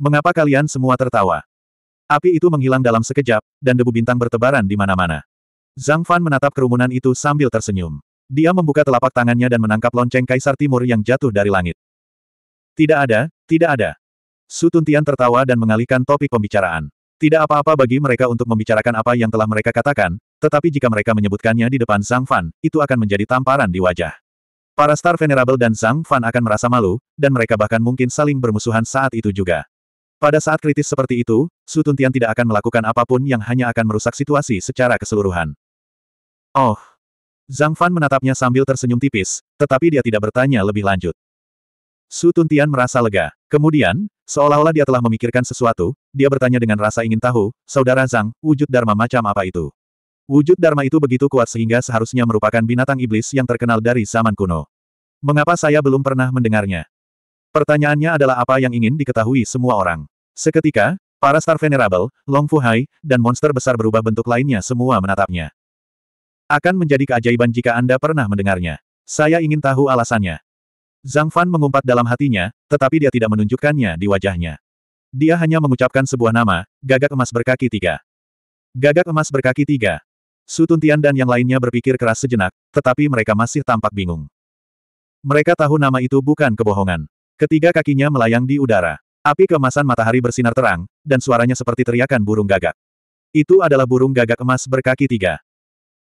Mengapa kalian semua tertawa? Api itu menghilang dalam sekejap, dan debu bintang bertebaran di mana-mana. Zhang Fan menatap kerumunan itu sambil tersenyum. Dia membuka telapak tangannya dan menangkap lonceng kaisar timur yang jatuh dari langit. Tidak ada, tidak ada. Su Tuntian tertawa dan mengalihkan topik pembicaraan. Tidak apa-apa bagi mereka untuk membicarakan apa yang telah mereka katakan, tetapi jika mereka menyebutkannya di depan Zhang Fan, itu akan menjadi tamparan di wajah. Para Star Venerable dan Zhang Fan akan merasa malu, dan mereka bahkan mungkin saling bermusuhan saat itu juga. Pada saat kritis seperti itu, Su Tuntian tidak akan melakukan apapun yang hanya akan merusak situasi secara keseluruhan. Oh. Zhang Fan menatapnya sambil tersenyum tipis, tetapi dia tidak bertanya lebih lanjut. Su Tuntian merasa lega. Kemudian, seolah-olah dia telah memikirkan sesuatu, dia bertanya dengan rasa ingin tahu, Saudara Zhang, wujud Dharma macam apa itu? Wujud Dharma itu begitu kuat sehingga seharusnya merupakan binatang iblis yang terkenal dari zaman kuno. Mengapa saya belum pernah mendengarnya? Pertanyaannya adalah apa yang ingin diketahui semua orang. Seketika, para Star Venerable, Long Fu Hai, dan monster besar berubah bentuk lainnya semua menatapnya. Akan menjadi keajaiban jika Anda pernah mendengarnya. Saya ingin tahu alasannya. Zhang Fan mengumpat dalam hatinya, tetapi dia tidak menunjukkannya di wajahnya. Dia hanya mengucapkan sebuah nama, gagak emas berkaki tiga. Gagak emas berkaki tiga. Su Tuntian dan yang lainnya berpikir keras sejenak, tetapi mereka masih tampak bingung. Mereka tahu nama itu bukan kebohongan. Ketiga kakinya melayang di udara. Api kemasan matahari bersinar terang, dan suaranya seperti teriakan burung gagak. Itu adalah burung gagak emas berkaki tiga.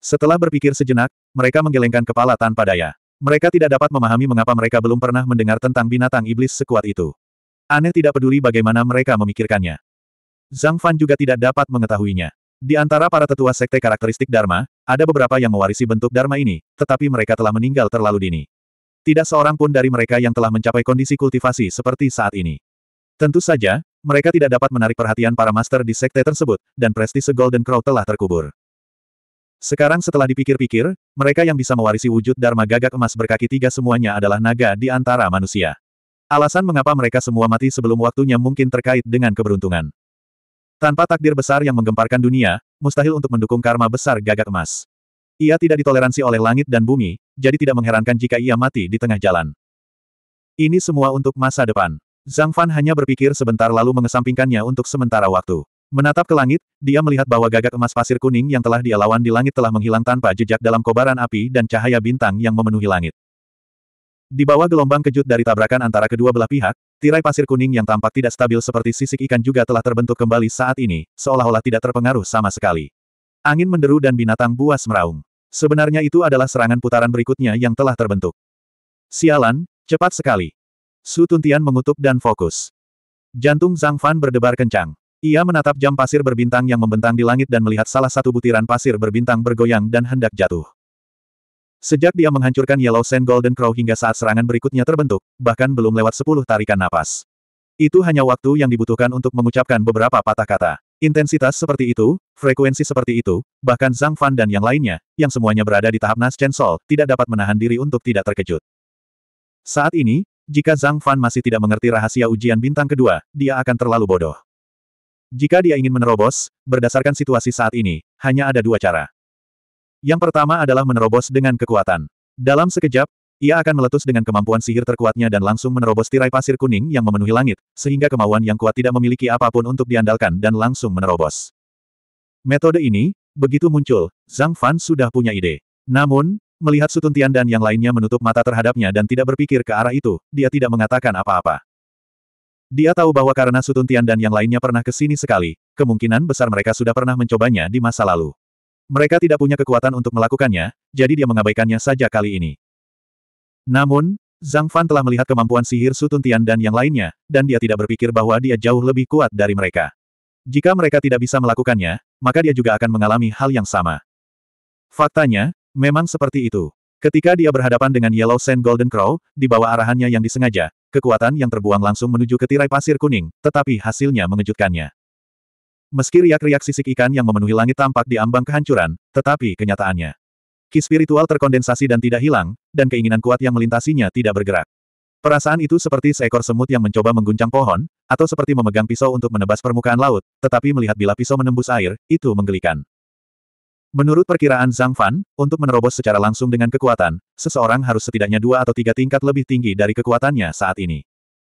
Setelah berpikir sejenak, mereka menggelengkan kepala tanpa daya. Mereka tidak dapat memahami mengapa mereka belum pernah mendengar tentang binatang iblis sekuat itu. Aneh tidak peduli bagaimana mereka memikirkannya. Zhang Fan juga tidak dapat mengetahuinya. Di antara para tetua sekte karakteristik Dharma, ada beberapa yang mewarisi bentuk Dharma ini, tetapi mereka telah meninggal terlalu dini. Tidak seorang pun dari mereka yang telah mencapai kondisi kultivasi seperti saat ini. Tentu saja, mereka tidak dapat menarik perhatian para master di sekte tersebut, dan prestise Golden Crow telah terkubur. Sekarang setelah dipikir-pikir, mereka yang bisa mewarisi wujud Dharma gagak emas berkaki tiga semuanya adalah naga di antara manusia. Alasan mengapa mereka semua mati sebelum waktunya mungkin terkait dengan keberuntungan. Tanpa takdir besar yang menggemparkan dunia, mustahil untuk mendukung karma besar gagak emas. Ia tidak ditoleransi oleh langit dan bumi, jadi tidak mengherankan jika ia mati di tengah jalan. Ini semua untuk masa depan. Zhang Fan hanya berpikir sebentar lalu mengesampingkannya untuk sementara waktu. Menatap ke langit, dia melihat bahwa gagak emas pasir kuning yang telah dia lawan di langit telah menghilang tanpa jejak dalam kobaran api dan cahaya bintang yang memenuhi langit. Di bawah gelombang kejut dari tabrakan antara kedua belah pihak, tirai pasir kuning yang tampak tidak stabil seperti sisik ikan juga telah terbentuk kembali saat ini, seolah-olah tidak terpengaruh sama sekali. Angin menderu dan binatang buas meraung. Sebenarnya itu adalah serangan putaran berikutnya yang telah terbentuk. Sialan, cepat sekali. Su Tuntian mengutuk dan fokus. Jantung Zhang Fan berdebar kencang. Ia menatap jam pasir berbintang yang membentang di langit dan melihat salah satu butiran pasir berbintang bergoyang dan hendak jatuh. Sejak dia menghancurkan Yellow Sand Golden Crow hingga saat serangan berikutnya terbentuk, bahkan belum lewat sepuluh tarikan napas. Itu hanya waktu yang dibutuhkan untuk mengucapkan beberapa patah kata. Intensitas seperti itu, frekuensi seperti itu, bahkan Zhang Fan dan yang lainnya, yang semuanya berada di tahap Nas Chen Sol, tidak dapat menahan diri untuk tidak terkejut. Saat ini, jika Zhang Fan masih tidak mengerti rahasia ujian bintang kedua, dia akan terlalu bodoh. Jika dia ingin menerobos, berdasarkan situasi saat ini, hanya ada dua cara. Yang pertama adalah menerobos dengan kekuatan. Dalam sekejap, ia akan meletus dengan kemampuan sihir terkuatnya dan langsung menerobos tirai pasir kuning yang memenuhi langit, sehingga kemauan yang kuat tidak memiliki apapun untuk diandalkan dan langsung menerobos. Metode ini, begitu muncul, Zhang Fan sudah punya ide. Namun, Melihat Sutuntian dan yang lainnya menutup mata terhadapnya dan tidak berpikir ke arah itu, dia tidak mengatakan apa-apa. Dia tahu bahwa karena Sutuntian dan yang lainnya pernah ke sini sekali, kemungkinan besar mereka sudah pernah mencobanya di masa lalu. Mereka tidak punya kekuatan untuk melakukannya, jadi dia mengabaikannya saja kali ini. Namun, Zhang Fan telah melihat kemampuan sihir Sutuntian dan yang lainnya, dan dia tidak berpikir bahwa dia jauh lebih kuat dari mereka. Jika mereka tidak bisa melakukannya, maka dia juga akan mengalami hal yang sama. Faktanya, Memang seperti itu. Ketika dia berhadapan dengan Yellow Sand Golden Crow, di bawah arahannya yang disengaja, kekuatan yang terbuang langsung menuju ke tirai pasir kuning, tetapi hasilnya mengejutkannya. Meski riak-riak sisik ikan yang memenuhi langit tampak di ambang kehancuran, tetapi kenyataannya. Ki spiritual terkondensasi dan tidak hilang, dan keinginan kuat yang melintasinya tidak bergerak. Perasaan itu seperti seekor semut yang mencoba mengguncang pohon, atau seperti memegang pisau untuk menebas permukaan laut, tetapi melihat bila pisau menembus air, itu menggelikan. Menurut perkiraan Zhang Fan, untuk menerobos secara langsung dengan kekuatan, seseorang harus setidaknya dua atau tiga tingkat lebih tinggi dari kekuatannya saat ini.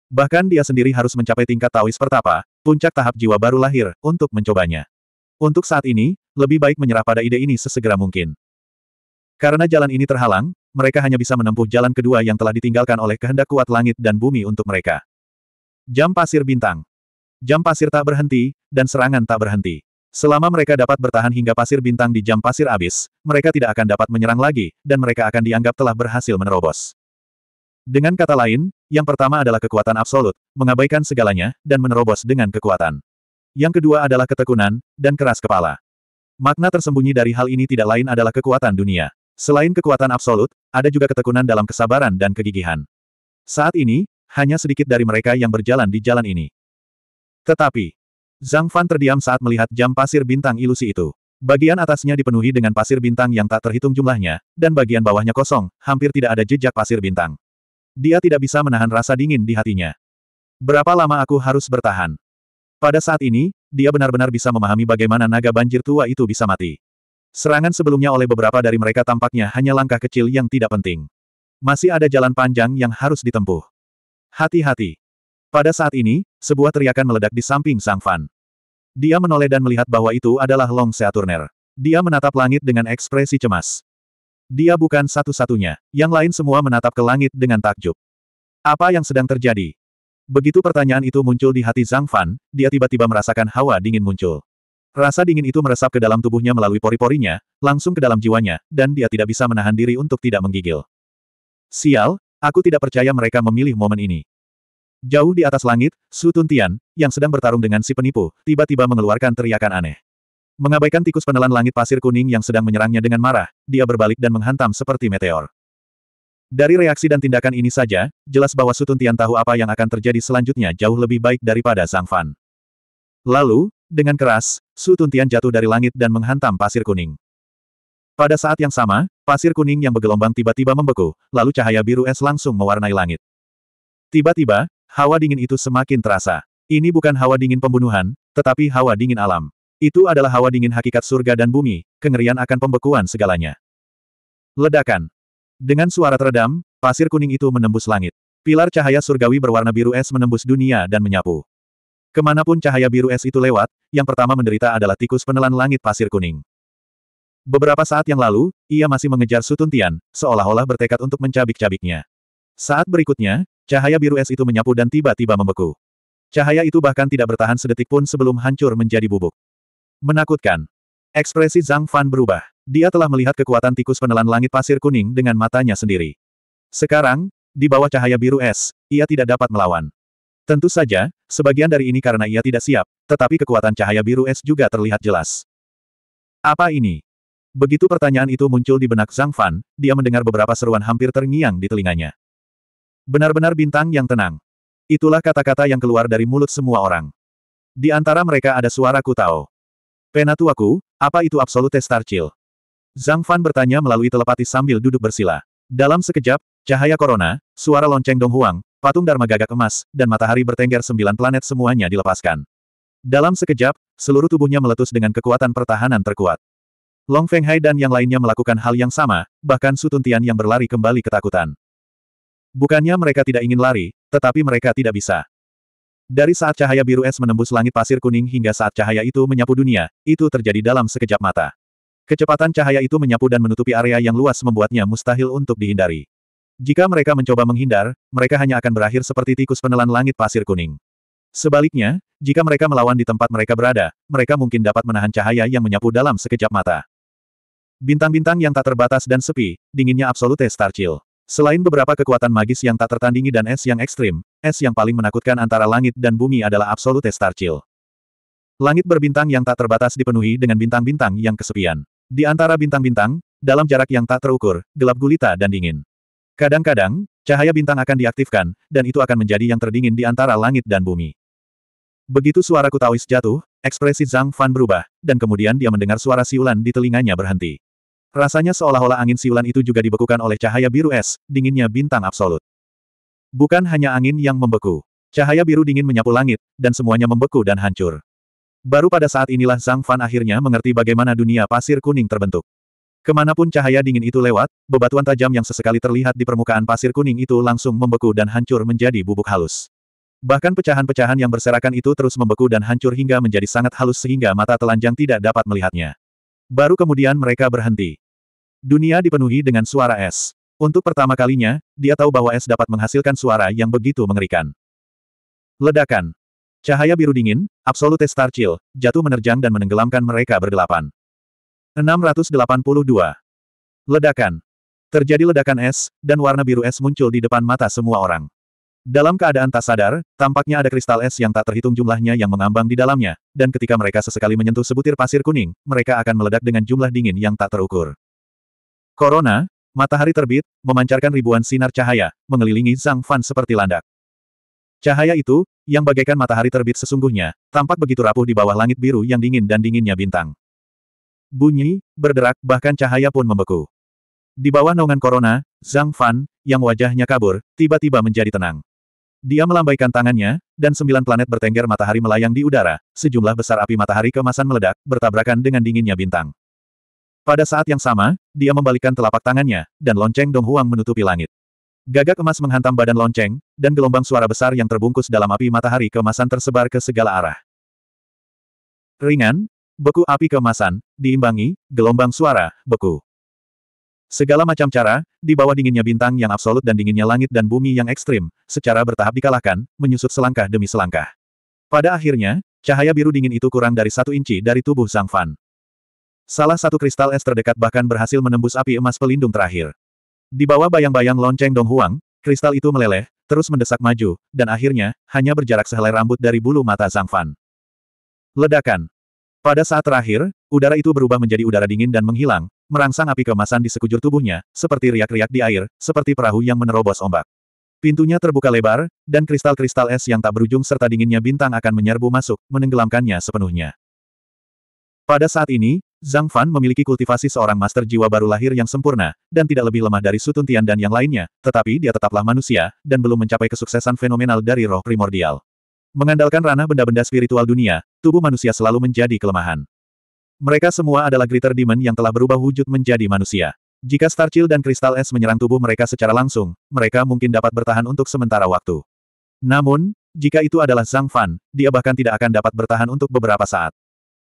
Bahkan dia sendiri harus mencapai tingkat Taois pertapa, puncak tahap jiwa baru lahir, untuk mencobanya. Untuk saat ini, lebih baik menyerah pada ide ini sesegera mungkin. Karena jalan ini terhalang, mereka hanya bisa menempuh jalan kedua yang telah ditinggalkan oleh kehendak kuat langit dan bumi untuk mereka. Jam pasir bintang. Jam pasir tak berhenti, dan serangan tak berhenti. Selama mereka dapat bertahan hingga pasir bintang di jam pasir abis, mereka tidak akan dapat menyerang lagi, dan mereka akan dianggap telah berhasil menerobos. Dengan kata lain, yang pertama adalah kekuatan absolut, mengabaikan segalanya, dan menerobos dengan kekuatan. Yang kedua adalah ketekunan, dan keras kepala. Makna tersembunyi dari hal ini tidak lain adalah kekuatan dunia. Selain kekuatan absolut, ada juga ketekunan dalam kesabaran dan kegigihan. Saat ini, hanya sedikit dari mereka yang berjalan di jalan ini. Tetapi, Zhang Fan terdiam saat melihat jam pasir bintang ilusi itu. Bagian atasnya dipenuhi dengan pasir bintang yang tak terhitung jumlahnya, dan bagian bawahnya kosong, hampir tidak ada jejak pasir bintang. Dia tidak bisa menahan rasa dingin di hatinya. Berapa lama aku harus bertahan? Pada saat ini, dia benar-benar bisa memahami bagaimana naga banjir tua itu bisa mati. Serangan sebelumnya oleh beberapa dari mereka tampaknya hanya langkah kecil yang tidak penting. Masih ada jalan panjang yang harus ditempuh. Hati-hati. Pada saat ini, sebuah teriakan meledak di samping Sang Fan. Dia menoleh dan melihat bahwa itu adalah Long Seaturner. Dia menatap langit dengan ekspresi cemas. Dia bukan satu-satunya, yang lain semua menatap ke langit dengan takjub. Apa yang sedang terjadi? Begitu pertanyaan itu muncul di hati Zhang Fan, dia tiba-tiba merasakan hawa dingin muncul. Rasa dingin itu meresap ke dalam tubuhnya melalui pori-porinya, langsung ke dalam jiwanya, dan dia tidak bisa menahan diri untuk tidak menggigil. Sial, aku tidak percaya mereka memilih momen ini. Jauh di atas langit, Su Tuntian, yang sedang bertarung dengan si penipu, tiba-tiba mengeluarkan teriakan aneh. Mengabaikan tikus penelan langit pasir kuning yang sedang menyerangnya dengan marah, dia berbalik dan menghantam seperti meteor. Dari reaksi dan tindakan ini saja, jelas bahwa Su Tuntian tahu apa yang akan terjadi selanjutnya jauh lebih baik daripada Sang Fan. Lalu, dengan keras, Su Tuntian jatuh dari langit dan menghantam pasir kuning. Pada saat yang sama, pasir kuning yang bergelombang tiba-tiba membeku, lalu cahaya biru es langsung mewarnai langit. Tiba-tiba, Hawa dingin itu semakin terasa. Ini bukan hawa dingin pembunuhan, tetapi hawa dingin alam. Itu adalah hawa dingin hakikat surga dan bumi, kengerian akan pembekuan segalanya. Ledakan. Dengan suara teredam, pasir kuning itu menembus langit. Pilar cahaya surgawi berwarna biru es menembus dunia dan menyapu. Kemanapun cahaya biru es itu lewat, yang pertama menderita adalah tikus penelan langit pasir kuning. Beberapa saat yang lalu, ia masih mengejar Sutuntian, seolah-olah bertekad untuk mencabik-cabiknya. Saat berikutnya, cahaya biru es itu menyapu dan tiba-tiba membeku. Cahaya itu bahkan tidak bertahan sedetik pun sebelum hancur menjadi bubuk. Menakutkan. Ekspresi Zhang Fan berubah. Dia telah melihat kekuatan tikus penelan langit pasir kuning dengan matanya sendiri. Sekarang, di bawah cahaya biru es, ia tidak dapat melawan. Tentu saja, sebagian dari ini karena ia tidak siap, tetapi kekuatan cahaya biru es juga terlihat jelas. Apa ini? Begitu pertanyaan itu muncul di benak Zhang Fan, dia mendengar beberapa seruan hampir terngiang di telinganya. Benar-benar bintang yang tenang. Itulah kata-kata yang keluar dari mulut semua orang. Di antara mereka ada suara Kutao. Penatuaku, apa itu Absolute Chill? Zhang Fan bertanya melalui telepati sambil duduk bersila. Dalam sekejap, cahaya corona, suara lonceng Dong Huang, patung Dharma gagak emas, dan matahari bertengger sembilan planet semuanya dilepaskan. Dalam sekejap, seluruh tubuhnya meletus dengan kekuatan pertahanan terkuat. Long Feng Hai dan yang lainnya melakukan hal yang sama, bahkan Su Tian yang berlari kembali ketakutan. Bukannya mereka tidak ingin lari, tetapi mereka tidak bisa. Dari saat cahaya biru es menembus langit pasir kuning hingga saat cahaya itu menyapu dunia, itu terjadi dalam sekejap mata. Kecepatan cahaya itu menyapu dan menutupi area yang luas membuatnya mustahil untuk dihindari. Jika mereka mencoba menghindar, mereka hanya akan berakhir seperti tikus penelan langit pasir kuning. Sebaliknya, jika mereka melawan di tempat mereka berada, mereka mungkin dapat menahan cahaya yang menyapu dalam sekejap mata. Bintang-bintang yang tak terbatas dan sepi, dinginnya absolute Starchill. Selain beberapa kekuatan magis yang tak tertandingi dan es yang ekstrim, es yang paling menakutkan antara langit dan bumi adalah Absolute Starchill. Langit berbintang yang tak terbatas dipenuhi dengan bintang-bintang yang kesepian. Di antara bintang-bintang, dalam jarak yang tak terukur, gelap gulita dan dingin. Kadang-kadang, cahaya bintang akan diaktifkan, dan itu akan menjadi yang terdingin di antara langit dan bumi. Begitu suara kutawis jatuh, ekspresi Zhang Fan berubah, dan kemudian dia mendengar suara siulan di telinganya berhenti. Rasanya seolah-olah angin siulan itu juga dibekukan oleh cahaya biru es, dinginnya bintang absolut. Bukan hanya angin yang membeku. Cahaya biru dingin menyapu langit, dan semuanya membeku dan hancur. Baru pada saat inilah Zhang Fan akhirnya mengerti bagaimana dunia pasir kuning terbentuk. Kemanapun cahaya dingin itu lewat, bebatuan tajam yang sesekali terlihat di permukaan pasir kuning itu langsung membeku dan hancur menjadi bubuk halus. Bahkan pecahan-pecahan yang berserakan itu terus membeku dan hancur hingga menjadi sangat halus sehingga mata telanjang tidak dapat melihatnya. Baru kemudian mereka berhenti. Dunia dipenuhi dengan suara es. Untuk pertama kalinya, dia tahu bahwa es dapat menghasilkan suara yang begitu mengerikan. Ledakan. Cahaya biru dingin, Absolute Starchill, jatuh menerjang dan menenggelamkan mereka berdelapan. 682. Ledakan. Terjadi ledakan es, dan warna biru es muncul di depan mata semua orang. Dalam keadaan tak sadar, tampaknya ada kristal es yang tak terhitung jumlahnya yang mengambang di dalamnya, dan ketika mereka sesekali menyentuh sebutir pasir kuning, mereka akan meledak dengan jumlah dingin yang tak terukur. Corona, matahari terbit, memancarkan ribuan sinar cahaya, mengelilingi Zhang Fan seperti landak. Cahaya itu, yang bagaikan matahari terbit sesungguhnya, tampak begitu rapuh di bawah langit biru yang dingin dan dinginnya bintang. Bunyi, berderak, bahkan cahaya pun membeku. Di bawah naungan corona, Zhang Fan, yang wajahnya kabur, tiba-tiba menjadi tenang. Dia melambaikan tangannya, dan sembilan planet bertengger matahari melayang di udara, sejumlah besar api matahari kemasan meledak, bertabrakan dengan dinginnya bintang. Pada saat yang sama, dia membalikkan telapak tangannya, dan lonceng Dong Huang menutupi langit. Gagak emas menghantam badan lonceng, dan gelombang suara besar yang terbungkus dalam api matahari kemasan tersebar ke segala arah. Ringan, beku api kemasan, diimbangi, gelombang suara, beku. Segala macam cara, di bawah dinginnya bintang yang absolut dan dinginnya langit dan bumi yang ekstrim, secara bertahap dikalahkan, menyusut selangkah demi selangkah. Pada akhirnya, cahaya biru dingin itu kurang dari satu inci dari tubuh Zhang Fan. Salah satu kristal es terdekat bahkan berhasil menembus api emas pelindung terakhir. Di bawah bayang-bayang lonceng Dong Huang, kristal itu meleleh, terus mendesak maju, dan akhirnya, hanya berjarak sehelai rambut dari bulu mata Zhang Fan. Ledakan. Pada saat terakhir, udara itu berubah menjadi udara dingin dan menghilang, merangsang api kemasan di sekujur tubuhnya, seperti riak-riak di air, seperti perahu yang menerobos ombak. Pintunya terbuka lebar, dan kristal-kristal es yang tak berujung serta dinginnya bintang akan menyerbu masuk, menenggelamkannya sepenuhnya. Pada saat ini, Zhang Fan memiliki kultivasi seorang master jiwa baru lahir yang sempurna, dan tidak lebih lemah dari Sutun Tian dan yang lainnya, tetapi dia tetaplah manusia, dan belum mencapai kesuksesan fenomenal dari roh primordial. Mengandalkan ranah benda-benda spiritual dunia, tubuh manusia selalu menjadi kelemahan. Mereka semua adalah Greater Demon yang telah berubah wujud menjadi manusia. Jika Starchild dan Kristal Es menyerang tubuh mereka secara langsung, mereka mungkin dapat bertahan untuk sementara waktu. Namun, jika itu adalah Zhang Fan, dia bahkan tidak akan dapat bertahan untuk beberapa saat.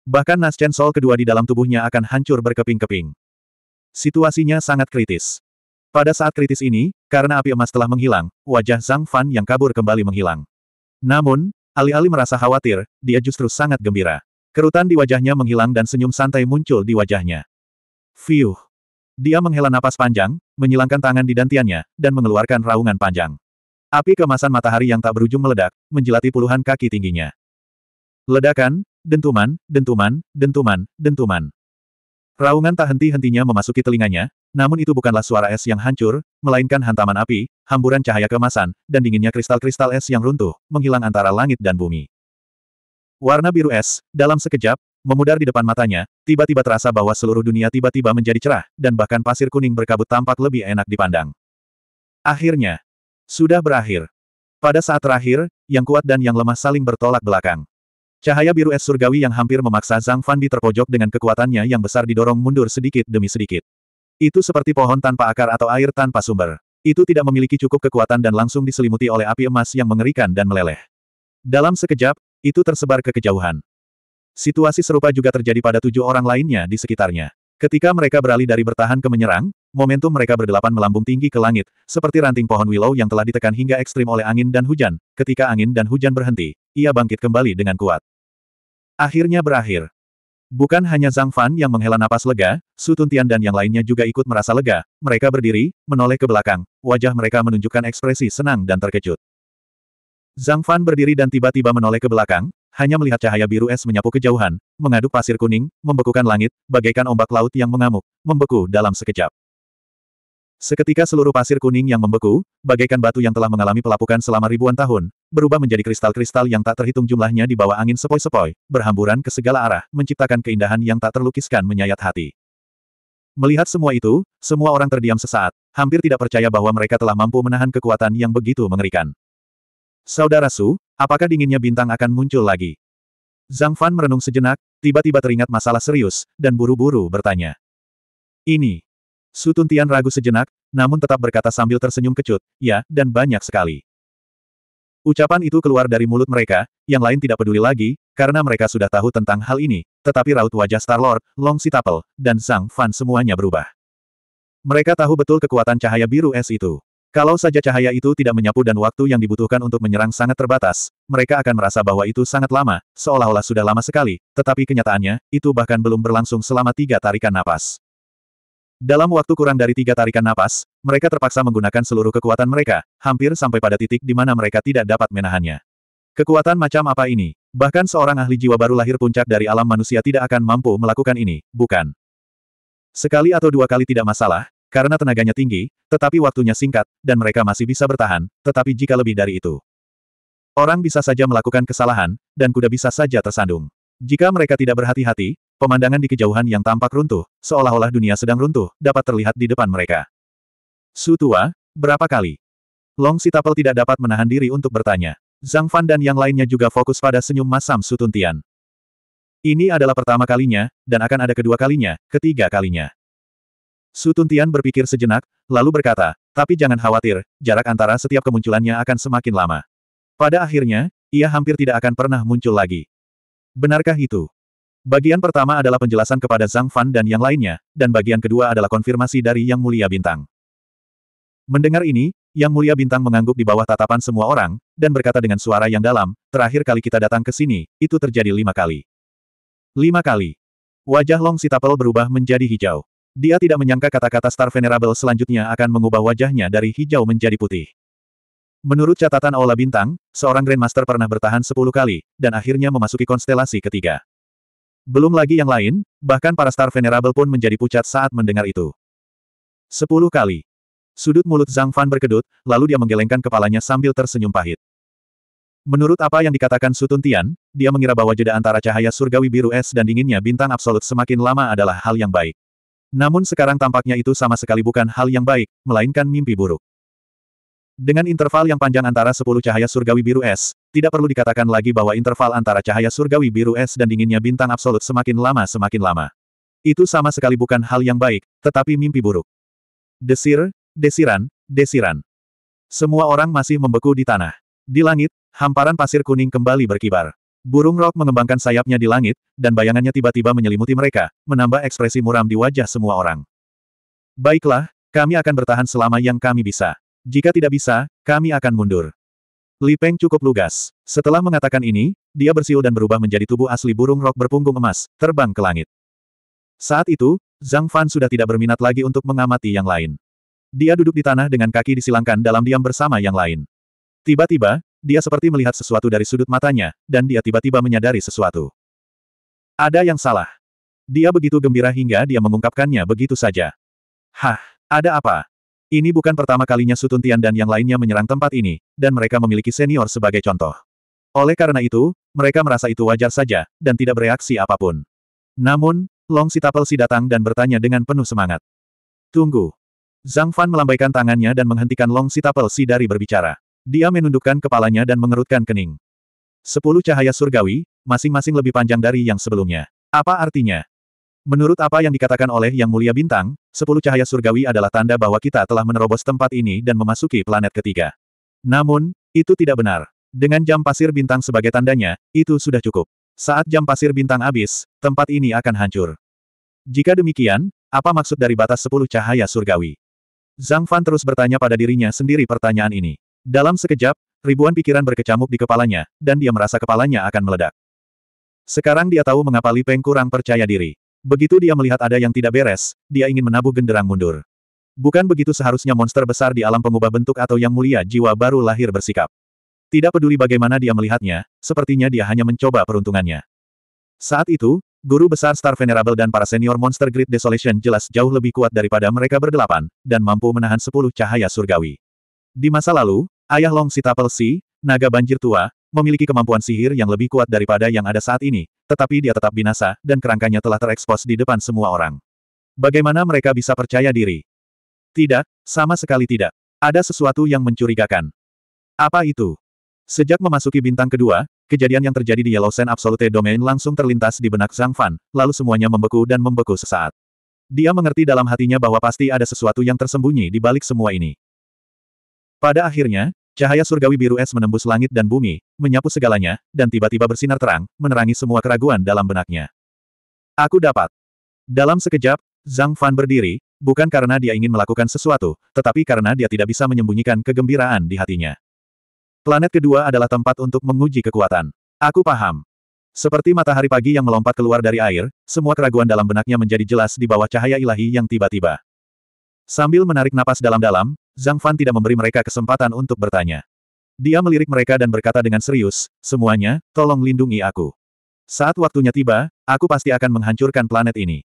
Bahkan Naschen Sol kedua di dalam tubuhnya akan hancur berkeping-keping. Situasinya sangat kritis. Pada saat kritis ini, karena api emas telah menghilang, wajah Zhang Fan yang kabur kembali menghilang. Namun, alih-alih merasa khawatir, dia justru sangat gembira. Kerutan di wajahnya menghilang dan senyum santai muncul di wajahnya. Fiuh. Dia menghela napas panjang, menyilangkan tangan di dantiannya, dan mengeluarkan raungan panjang. Api kemasan matahari yang tak berujung meledak, menjilati puluhan kaki tingginya. Ledakan, dentuman, dentuman, dentuman, dentuman. Raungan tak henti-hentinya memasuki telinganya, namun itu bukanlah suara es yang hancur, melainkan hantaman api, hamburan cahaya kemasan, dan dinginnya kristal-kristal es yang runtuh, menghilang antara langit dan bumi. Warna biru es, dalam sekejap, memudar di depan matanya, tiba-tiba terasa bahwa seluruh dunia tiba-tiba menjadi cerah, dan bahkan pasir kuning berkabut tampak lebih enak dipandang. Akhirnya. Sudah berakhir. Pada saat terakhir, yang kuat dan yang lemah saling bertolak belakang. Cahaya biru es surgawi yang hampir memaksa Zhang di terpojok dengan kekuatannya yang besar didorong mundur sedikit demi sedikit. Itu seperti pohon tanpa akar atau air tanpa sumber. Itu tidak memiliki cukup kekuatan dan langsung diselimuti oleh api emas yang mengerikan dan meleleh. Dalam sekejap, itu tersebar ke kejauhan. Situasi serupa juga terjadi pada tujuh orang lainnya di sekitarnya. Ketika mereka beralih dari bertahan ke menyerang, momentum mereka berdelapan melambung tinggi ke langit, seperti ranting pohon willow yang telah ditekan hingga ekstrim oleh angin dan hujan. Ketika angin dan hujan berhenti, ia bangkit kembali dengan kuat. Akhirnya berakhir. Bukan hanya Zhang Fan yang menghela napas lega, Su Tuntian dan yang lainnya juga ikut merasa lega. Mereka berdiri, menoleh ke belakang, wajah mereka menunjukkan ekspresi senang dan terkejut. Zhang Fan berdiri dan tiba-tiba menoleh ke belakang, hanya melihat cahaya biru es menyapu kejauhan, mengaduk pasir kuning, membekukan langit, bagaikan ombak laut yang mengamuk, membeku dalam sekejap. Seketika seluruh pasir kuning yang membeku, bagaikan batu yang telah mengalami pelapukan selama ribuan tahun, berubah menjadi kristal-kristal yang tak terhitung jumlahnya di bawah angin sepoi-sepoi, berhamburan ke segala arah, menciptakan keindahan yang tak terlukiskan menyayat hati. Melihat semua itu, semua orang terdiam sesaat, hampir tidak percaya bahwa mereka telah mampu menahan kekuatan yang begitu mengerikan. Saudara Su, apakah dinginnya bintang akan muncul lagi? Zhang Fan merenung sejenak, tiba-tiba teringat masalah serius, dan buru-buru bertanya. Ini. Su Tuntian ragu sejenak, namun tetap berkata sambil tersenyum kecut, ya, dan banyak sekali. Ucapan itu keluar dari mulut mereka, yang lain tidak peduli lagi, karena mereka sudah tahu tentang hal ini, tetapi raut wajah Star-Lord, Long Sitapel, dan Zhang Fan semuanya berubah. Mereka tahu betul kekuatan cahaya biru es itu. Kalau saja cahaya itu tidak menyapu dan waktu yang dibutuhkan untuk menyerang sangat terbatas, mereka akan merasa bahwa itu sangat lama, seolah-olah sudah lama sekali, tetapi kenyataannya, itu bahkan belum berlangsung selama tiga tarikan napas. Dalam waktu kurang dari tiga tarikan napas, mereka terpaksa menggunakan seluruh kekuatan mereka, hampir sampai pada titik di mana mereka tidak dapat menahannya. Kekuatan macam apa ini? Bahkan seorang ahli jiwa baru lahir puncak dari alam manusia tidak akan mampu melakukan ini, bukan? Sekali atau dua kali tidak masalah, karena tenaganya tinggi, tetapi waktunya singkat, dan mereka masih bisa bertahan, tetapi jika lebih dari itu. Orang bisa saja melakukan kesalahan, dan kuda bisa saja tersandung. Jika mereka tidak berhati-hati, pemandangan di kejauhan yang tampak runtuh, seolah-olah dunia sedang runtuh, dapat terlihat di depan mereka. Su tua, berapa kali? Long Sitapel tidak dapat menahan diri untuk bertanya. Zhang Fan dan yang lainnya juga fokus pada senyum masam Su Tuntian. Ini adalah pertama kalinya, dan akan ada kedua kalinya, ketiga kalinya. Sutuntian berpikir sejenak, lalu berkata, tapi jangan khawatir, jarak antara setiap kemunculannya akan semakin lama. Pada akhirnya, ia hampir tidak akan pernah muncul lagi. Benarkah itu? Bagian pertama adalah penjelasan kepada Zhang Fan dan yang lainnya, dan bagian kedua adalah konfirmasi dari Yang Mulia Bintang. Mendengar ini, Yang Mulia Bintang mengangguk di bawah tatapan semua orang, dan berkata dengan suara yang dalam, terakhir kali kita datang ke sini, itu terjadi lima kali. Lima kali. Wajah Long Sitapel berubah menjadi hijau. Dia tidak menyangka kata-kata Star Venerable selanjutnya akan mengubah wajahnya dari hijau menjadi putih. Menurut catatan Aula Bintang, seorang Grandmaster pernah bertahan 10 kali, dan akhirnya memasuki konstelasi ketiga. Belum lagi yang lain, bahkan para Star Venerable pun menjadi pucat saat mendengar itu. 10 kali. Sudut mulut Zhang Fan berkedut, lalu dia menggelengkan kepalanya sambil tersenyum pahit. Menurut apa yang dikatakan Sutun Tian, dia mengira bahwa jeda antara cahaya surgawi biru es dan dinginnya bintang absolut semakin lama adalah hal yang baik. Namun sekarang tampaknya itu sama sekali bukan hal yang baik, melainkan mimpi buruk. Dengan interval yang panjang antara 10 cahaya surgawi biru es, tidak perlu dikatakan lagi bahwa interval antara cahaya surgawi biru es dan dinginnya bintang absolut semakin lama semakin lama. Itu sama sekali bukan hal yang baik, tetapi mimpi buruk. Desir, desiran, desiran. Semua orang masih membeku di tanah. Di langit, hamparan pasir kuning kembali berkibar. Burung rok mengembangkan sayapnya di langit, dan bayangannya tiba-tiba menyelimuti mereka, menambah ekspresi muram di wajah semua orang. Baiklah, kami akan bertahan selama yang kami bisa. Jika tidak bisa, kami akan mundur. Li Peng cukup lugas. Setelah mengatakan ini, dia bersiul dan berubah menjadi tubuh asli burung rok berpunggung emas, terbang ke langit. Saat itu, Zhang Fan sudah tidak berminat lagi untuk mengamati yang lain. Dia duduk di tanah dengan kaki disilangkan dalam diam bersama yang lain. Tiba-tiba, dia seperti melihat sesuatu dari sudut matanya, dan dia tiba-tiba menyadari sesuatu. Ada yang salah. Dia begitu gembira hingga dia mengungkapkannya begitu saja. Hah, ada apa? Ini bukan pertama kalinya Sutun Tian dan yang lainnya menyerang tempat ini, dan mereka memiliki senior sebagai contoh. Oleh karena itu, mereka merasa itu wajar saja, dan tidak bereaksi apapun. Namun, Long Sitapel Si datang dan bertanya dengan penuh semangat. Tunggu. Zhang Fan melambaikan tangannya dan menghentikan Long Sitapel Si dari berbicara. Dia menundukkan kepalanya dan mengerutkan kening. Sepuluh cahaya surgawi, masing-masing lebih panjang dari yang sebelumnya. Apa artinya? Menurut apa yang dikatakan oleh Yang Mulia Bintang, sepuluh cahaya surgawi adalah tanda bahwa kita telah menerobos tempat ini dan memasuki planet ketiga. Namun, itu tidak benar. Dengan jam pasir bintang sebagai tandanya, itu sudah cukup. Saat jam pasir bintang habis, tempat ini akan hancur. Jika demikian, apa maksud dari batas sepuluh cahaya surgawi? Zhang Fan terus bertanya pada dirinya sendiri pertanyaan ini. Dalam sekejap, ribuan pikiran berkecamuk di kepalanya, dan dia merasa kepalanya akan meledak. Sekarang dia tahu mengapa Li Peng kurang percaya diri. Begitu dia melihat ada yang tidak beres, dia ingin menabuh genderang mundur. Bukan begitu seharusnya monster besar di alam pengubah bentuk atau yang mulia jiwa baru lahir bersikap. Tidak peduli bagaimana dia melihatnya, sepertinya dia hanya mencoba peruntungannya. Saat itu, guru besar Star Venerable dan para senior monster Great Desolation jelas jauh lebih kuat daripada mereka berdelapan, dan mampu menahan sepuluh cahaya surgawi. Di masa lalu, Ayah Long Sitapel Si, naga banjir tua, memiliki kemampuan sihir yang lebih kuat daripada yang ada saat ini, tetapi dia tetap binasa, dan kerangkanya telah terekspos di depan semua orang. Bagaimana mereka bisa percaya diri? Tidak, sama sekali tidak. Ada sesuatu yang mencurigakan. Apa itu? Sejak memasuki bintang kedua, kejadian yang terjadi di Yellow Sand Absolute Domain langsung terlintas di benak Zhang Fan, lalu semuanya membeku dan membeku sesaat. Dia mengerti dalam hatinya bahwa pasti ada sesuatu yang tersembunyi di balik semua ini. Pada akhirnya, cahaya surgawi biru es menembus langit dan bumi, menyapu segalanya, dan tiba-tiba bersinar terang, menerangi semua keraguan dalam benaknya. Aku dapat. Dalam sekejap, Zhang Fan berdiri, bukan karena dia ingin melakukan sesuatu, tetapi karena dia tidak bisa menyembunyikan kegembiraan di hatinya. Planet kedua adalah tempat untuk menguji kekuatan. Aku paham. Seperti matahari pagi yang melompat keluar dari air, semua keraguan dalam benaknya menjadi jelas di bawah cahaya ilahi yang tiba-tiba. Sambil menarik napas dalam-dalam, Zhang Fan tidak memberi mereka kesempatan untuk bertanya. Dia melirik mereka dan berkata dengan serius, semuanya, tolong lindungi aku. Saat waktunya tiba, aku pasti akan menghancurkan planet ini.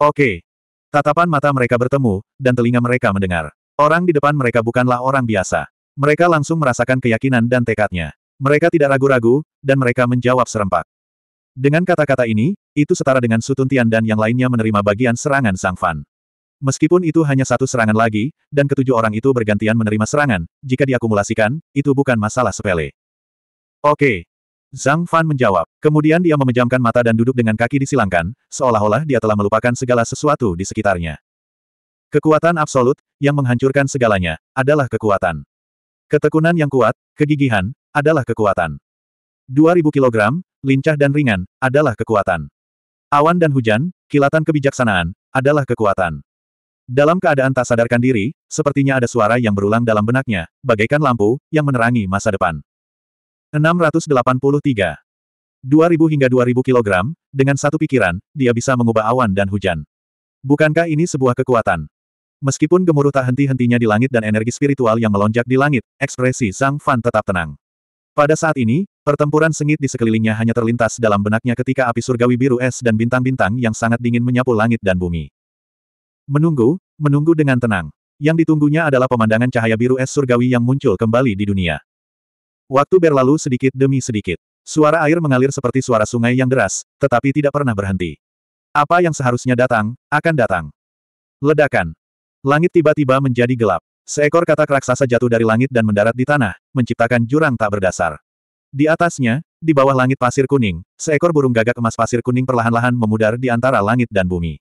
Oke. Tatapan mata mereka bertemu, dan telinga mereka mendengar. Orang di depan mereka bukanlah orang biasa. Mereka langsung merasakan keyakinan dan tekadnya. Mereka tidak ragu-ragu, dan mereka menjawab serempak. Dengan kata-kata ini, itu setara dengan Sutuntian dan yang lainnya menerima bagian serangan Zhang Fan. Meskipun itu hanya satu serangan lagi, dan ketujuh orang itu bergantian menerima serangan, jika diakumulasikan, itu bukan masalah sepele. Oke. Zhang Fan menjawab. Kemudian dia memejamkan mata dan duduk dengan kaki disilangkan, seolah-olah dia telah melupakan segala sesuatu di sekitarnya. Kekuatan absolut, yang menghancurkan segalanya, adalah kekuatan. Ketekunan yang kuat, kegigihan, adalah kekuatan. 2000 kg, lincah dan ringan, adalah kekuatan. Awan dan hujan, kilatan kebijaksanaan, adalah kekuatan. Dalam keadaan tak sadarkan diri, sepertinya ada suara yang berulang dalam benaknya, bagaikan lampu, yang menerangi masa depan. 683. 2000 hingga 2000 kg, dengan satu pikiran, dia bisa mengubah awan dan hujan. Bukankah ini sebuah kekuatan? Meskipun gemuruh tak henti-hentinya di langit dan energi spiritual yang melonjak di langit, ekspresi Sang Fan tetap tenang. Pada saat ini, pertempuran sengit di sekelilingnya hanya terlintas dalam benaknya ketika api surgawi biru es dan bintang-bintang yang sangat dingin menyapu langit dan bumi. Menunggu, menunggu dengan tenang. Yang ditunggunya adalah pemandangan cahaya biru es surgawi yang muncul kembali di dunia. Waktu berlalu sedikit demi sedikit. Suara air mengalir seperti suara sungai yang deras, tetapi tidak pernah berhenti. Apa yang seharusnya datang, akan datang. Ledakan. Langit tiba-tiba menjadi gelap. Seekor katak raksasa jatuh dari langit dan mendarat di tanah, menciptakan jurang tak berdasar. Di atasnya, di bawah langit pasir kuning, seekor burung gagak emas pasir kuning perlahan-lahan memudar di antara langit dan bumi.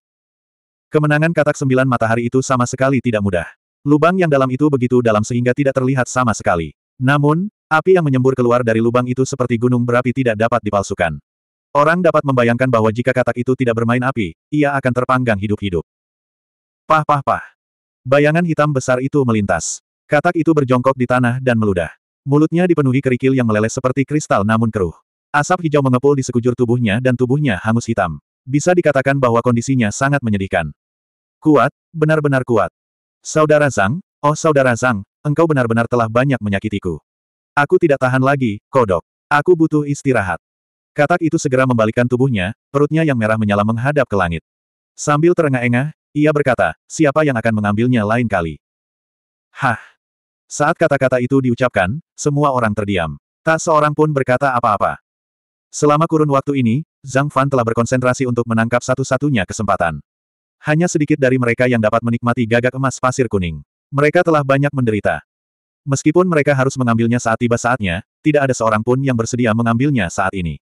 Kemenangan katak sembilan matahari itu sama sekali tidak mudah. Lubang yang dalam itu begitu dalam sehingga tidak terlihat sama sekali. Namun, api yang menyembur keluar dari lubang itu seperti gunung berapi tidak dapat dipalsukan. Orang dapat membayangkan bahwa jika katak itu tidak bermain api, ia akan terpanggang hidup-hidup. Pah pah pah. Bayangan hitam besar itu melintas. Katak itu berjongkok di tanah dan meludah. Mulutnya dipenuhi kerikil yang meleleh seperti kristal namun keruh. Asap hijau mengepul di sekujur tubuhnya dan tubuhnya hangus hitam. Bisa dikatakan bahwa kondisinya sangat menyedihkan. Kuat, benar-benar kuat. Saudara Zhang, oh saudara Zhang, engkau benar-benar telah banyak menyakitiku. Aku tidak tahan lagi, kodok. Aku butuh istirahat. Katak itu segera membalikkan tubuhnya, perutnya yang merah menyala menghadap ke langit. Sambil terengah-engah, ia berkata, siapa yang akan mengambilnya lain kali? Hah! Saat kata-kata itu diucapkan, semua orang terdiam. Tak seorang pun berkata apa-apa. Selama kurun waktu ini, Zhang Fan telah berkonsentrasi untuk menangkap satu-satunya kesempatan. Hanya sedikit dari mereka yang dapat menikmati gagak emas pasir kuning. Mereka telah banyak menderita. Meskipun mereka harus mengambilnya saat tiba saatnya, tidak ada seorang pun yang bersedia mengambilnya saat ini.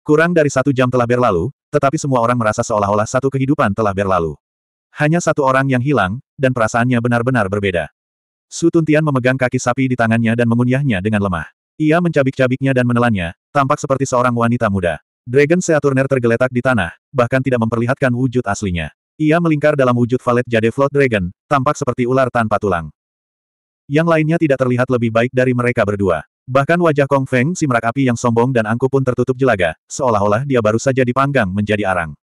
Kurang dari satu jam telah berlalu, tetapi semua orang merasa seolah-olah satu kehidupan telah berlalu. Hanya satu orang yang hilang, dan perasaannya benar-benar berbeda. Su Tuntian memegang kaki sapi di tangannya dan mengunyahnya dengan lemah. Ia mencabik-cabiknya dan menelannya, tampak seperti seorang wanita muda. Dragon Seaturner tergeletak di tanah, bahkan tidak memperlihatkan wujud aslinya. Ia melingkar dalam wujud valet jade float dragon, tampak seperti ular tanpa tulang. Yang lainnya tidak terlihat lebih baik dari mereka berdua. Bahkan wajah Kong Feng si merak api yang sombong dan angkuh pun tertutup jelaga, seolah-olah dia baru saja dipanggang menjadi arang.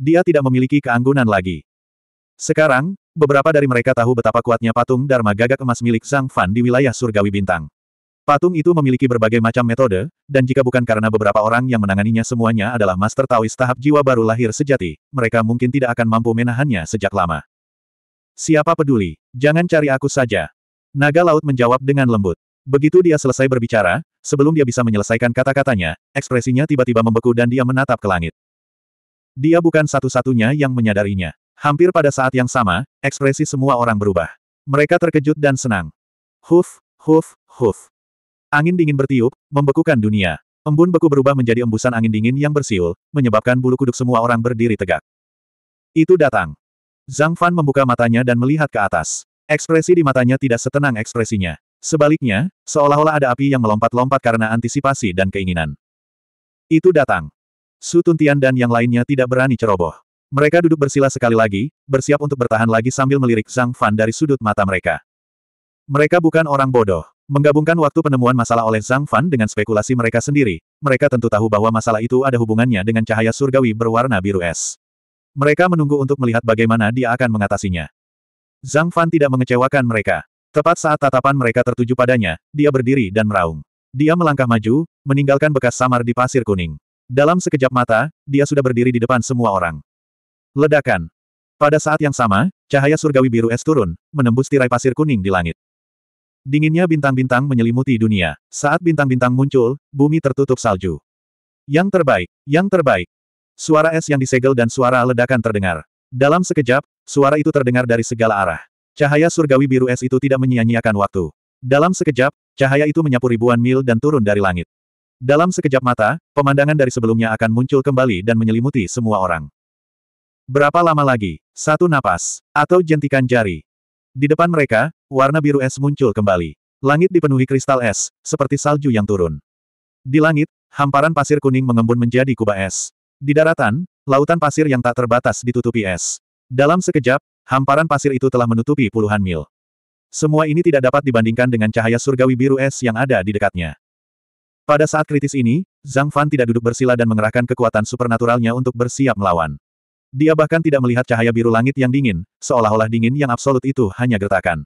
Dia tidak memiliki keanggunan lagi. Sekarang, beberapa dari mereka tahu betapa kuatnya patung Dharma gagak emas milik Zhang Fan di wilayah surgawi bintang. Patung itu memiliki berbagai macam metode, dan jika bukan karena beberapa orang yang menanganinya semuanya adalah Master Taois tahap jiwa baru lahir sejati, mereka mungkin tidak akan mampu menahannya sejak lama. Siapa peduli? Jangan cari aku saja. Naga Laut menjawab dengan lembut. Begitu dia selesai berbicara, sebelum dia bisa menyelesaikan kata-katanya, ekspresinya tiba-tiba membeku dan dia menatap ke langit. Dia bukan satu-satunya yang menyadarinya. Hampir pada saat yang sama, ekspresi semua orang berubah. Mereka terkejut dan senang. Huf, huf, huf. Angin dingin bertiup, membekukan dunia. Embun beku berubah menjadi embusan angin dingin yang bersiul, menyebabkan bulu kuduk semua orang berdiri tegak. Itu datang. Zhang Fan membuka matanya dan melihat ke atas. Ekspresi di matanya tidak setenang ekspresinya. Sebaliknya, seolah-olah ada api yang melompat-lompat karena antisipasi dan keinginan. Itu datang. Su Tuntian dan yang lainnya tidak berani ceroboh. Mereka duduk bersila sekali lagi, bersiap untuk bertahan lagi sambil melirik Zhang Fan dari sudut mata mereka. Mereka bukan orang bodoh. Menggabungkan waktu penemuan masalah oleh Zhang Fan dengan spekulasi mereka sendiri, mereka tentu tahu bahwa masalah itu ada hubungannya dengan cahaya surgawi berwarna biru es. Mereka menunggu untuk melihat bagaimana dia akan mengatasinya. Zhang Fan tidak mengecewakan mereka. Tepat saat tatapan mereka tertuju padanya, dia berdiri dan meraung. Dia melangkah maju, meninggalkan bekas samar di pasir kuning. Dalam sekejap mata, dia sudah berdiri di depan semua orang. Ledakan. Pada saat yang sama, cahaya surgawi biru es turun, menembus tirai pasir kuning di langit. Dinginnya bintang-bintang menyelimuti dunia. Saat bintang-bintang muncul, bumi tertutup salju. Yang terbaik, yang terbaik. Suara es yang disegel dan suara ledakan terdengar. Dalam sekejap, suara itu terdengar dari segala arah. Cahaya surgawi biru es itu tidak menyia-nyiakan waktu. Dalam sekejap, cahaya itu menyapu ribuan mil dan turun dari langit. Dalam sekejap mata, pemandangan dari sebelumnya akan muncul kembali dan menyelimuti semua orang. Berapa lama lagi? Satu napas. Atau jentikan jari. Di depan mereka, warna biru es muncul kembali. Langit dipenuhi kristal es, seperti salju yang turun. Di langit, hamparan pasir kuning mengembun menjadi kubah es. Di daratan, lautan pasir yang tak terbatas ditutupi es. Dalam sekejap, hamparan pasir itu telah menutupi puluhan mil. Semua ini tidak dapat dibandingkan dengan cahaya surgawi biru es yang ada di dekatnya. Pada saat kritis ini, Zhang Fan tidak duduk bersila dan mengerahkan kekuatan supernaturalnya untuk bersiap melawan. Dia bahkan tidak melihat cahaya biru langit yang dingin, seolah-olah dingin yang absolut itu hanya gertakan.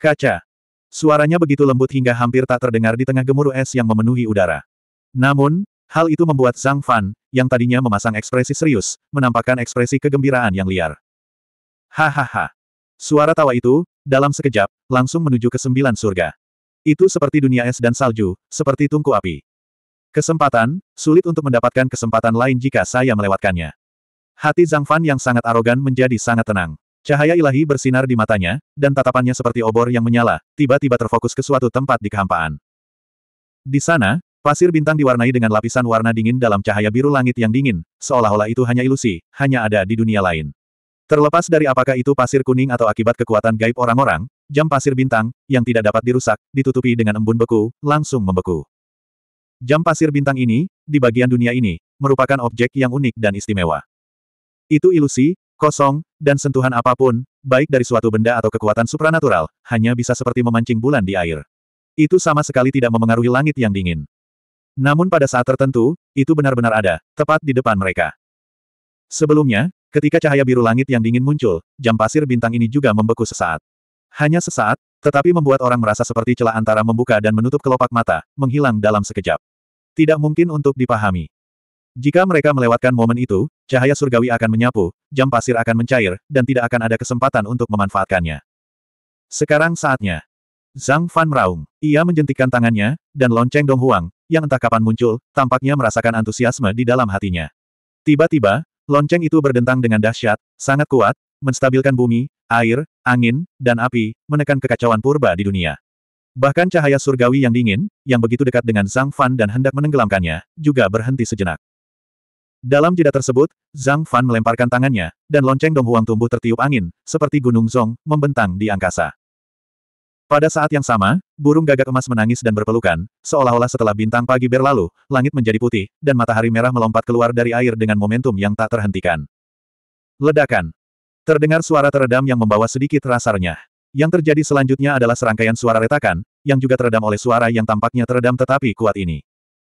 Kaca. Suaranya begitu lembut hingga hampir tak terdengar di tengah gemuruh es yang memenuhi udara. Namun, hal itu membuat Zhang Fan, yang tadinya memasang ekspresi serius, menampakkan ekspresi kegembiraan yang liar. Hahaha. Suara tawa itu, dalam sekejap, langsung menuju ke sembilan surga. Itu seperti dunia es dan salju, seperti tungku api. Kesempatan, sulit untuk mendapatkan kesempatan lain jika saya melewatkannya. Hati Zhang Fan yang sangat arogan menjadi sangat tenang. Cahaya ilahi bersinar di matanya, dan tatapannya seperti obor yang menyala, tiba-tiba terfokus ke suatu tempat di kehampaan. Di sana, pasir bintang diwarnai dengan lapisan warna dingin dalam cahaya biru langit yang dingin, seolah-olah itu hanya ilusi, hanya ada di dunia lain. Terlepas dari apakah itu pasir kuning atau akibat kekuatan gaib orang-orang, jam pasir bintang, yang tidak dapat dirusak, ditutupi dengan embun beku, langsung membeku. Jam pasir bintang ini, di bagian dunia ini, merupakan objek yang unik dan istimewa. Itu ilusi, kosong, dan sentuhan apapun, baik dari suatu benda atau kekuatan supranatural, hanya bisa seperti memancing bulan di air. Itu sama sekali tidak memengaruhi langit yang dingin. Namun pada saat tertentu, itu benar-benar ada, tepat di depan mereka. Sebelumnya, ketika cahaya biru langit yang dingin muncul, jam pasir bintang ini juga membeku sesaat. Hanya sesaat, tetapi membuat orang merasa seperti celah antara membuka dan menutup kelopak mata, menghilang dalam sekejap. Tidak mungkin untuk dipahami. Jika mereka melewatkan momen itu, cahaya surgawi akan menyapu, jam pasir akan mencair, dan tidak akan ada kesempatan untuk memanfaatkannya. Sekarang saatnya. Zhang Fan meraung. Ia menjentikkan tangannya, dan lonceng Dong Huang, yang entah kapan muncul, tampaknya merasakan antusiasme di dalam hatinya. Tiba-tiba, lonceng itu berdentang dengan dahsyat, sangat kuat, menstabilkan bumi, air, angin, dan api, menekan kekacauan purba di dunia. Bahkan cahaya surgawi yang dingin, yang begitu dekat dengan Zhang Fan dan hendak menenggelamkannya, juga berhenti sejenak. Dalam jeda tersebut, Zhang Fan melemparkan tangannya, dan lonceng Donghuang tumbuh tertiup angin, seperti gunung zong, membentang di angkasa. Pada saat yang sama, burung gagak emas menangis dan berpelukan, seolah-olah setelah bintang pagi berlalu, langit menjadi putih, dan matahari merah melompat keluar dari air dengan momentum yang tak terhentikan. Ledakan. Terdengar suara teredam yang membawa sedikit rasarnya. Yang terjadi selanjutnya adalah serangkaian suara retakan, yang juga teredam oleh suara yang tampaknya teredam tetapi kuat ini.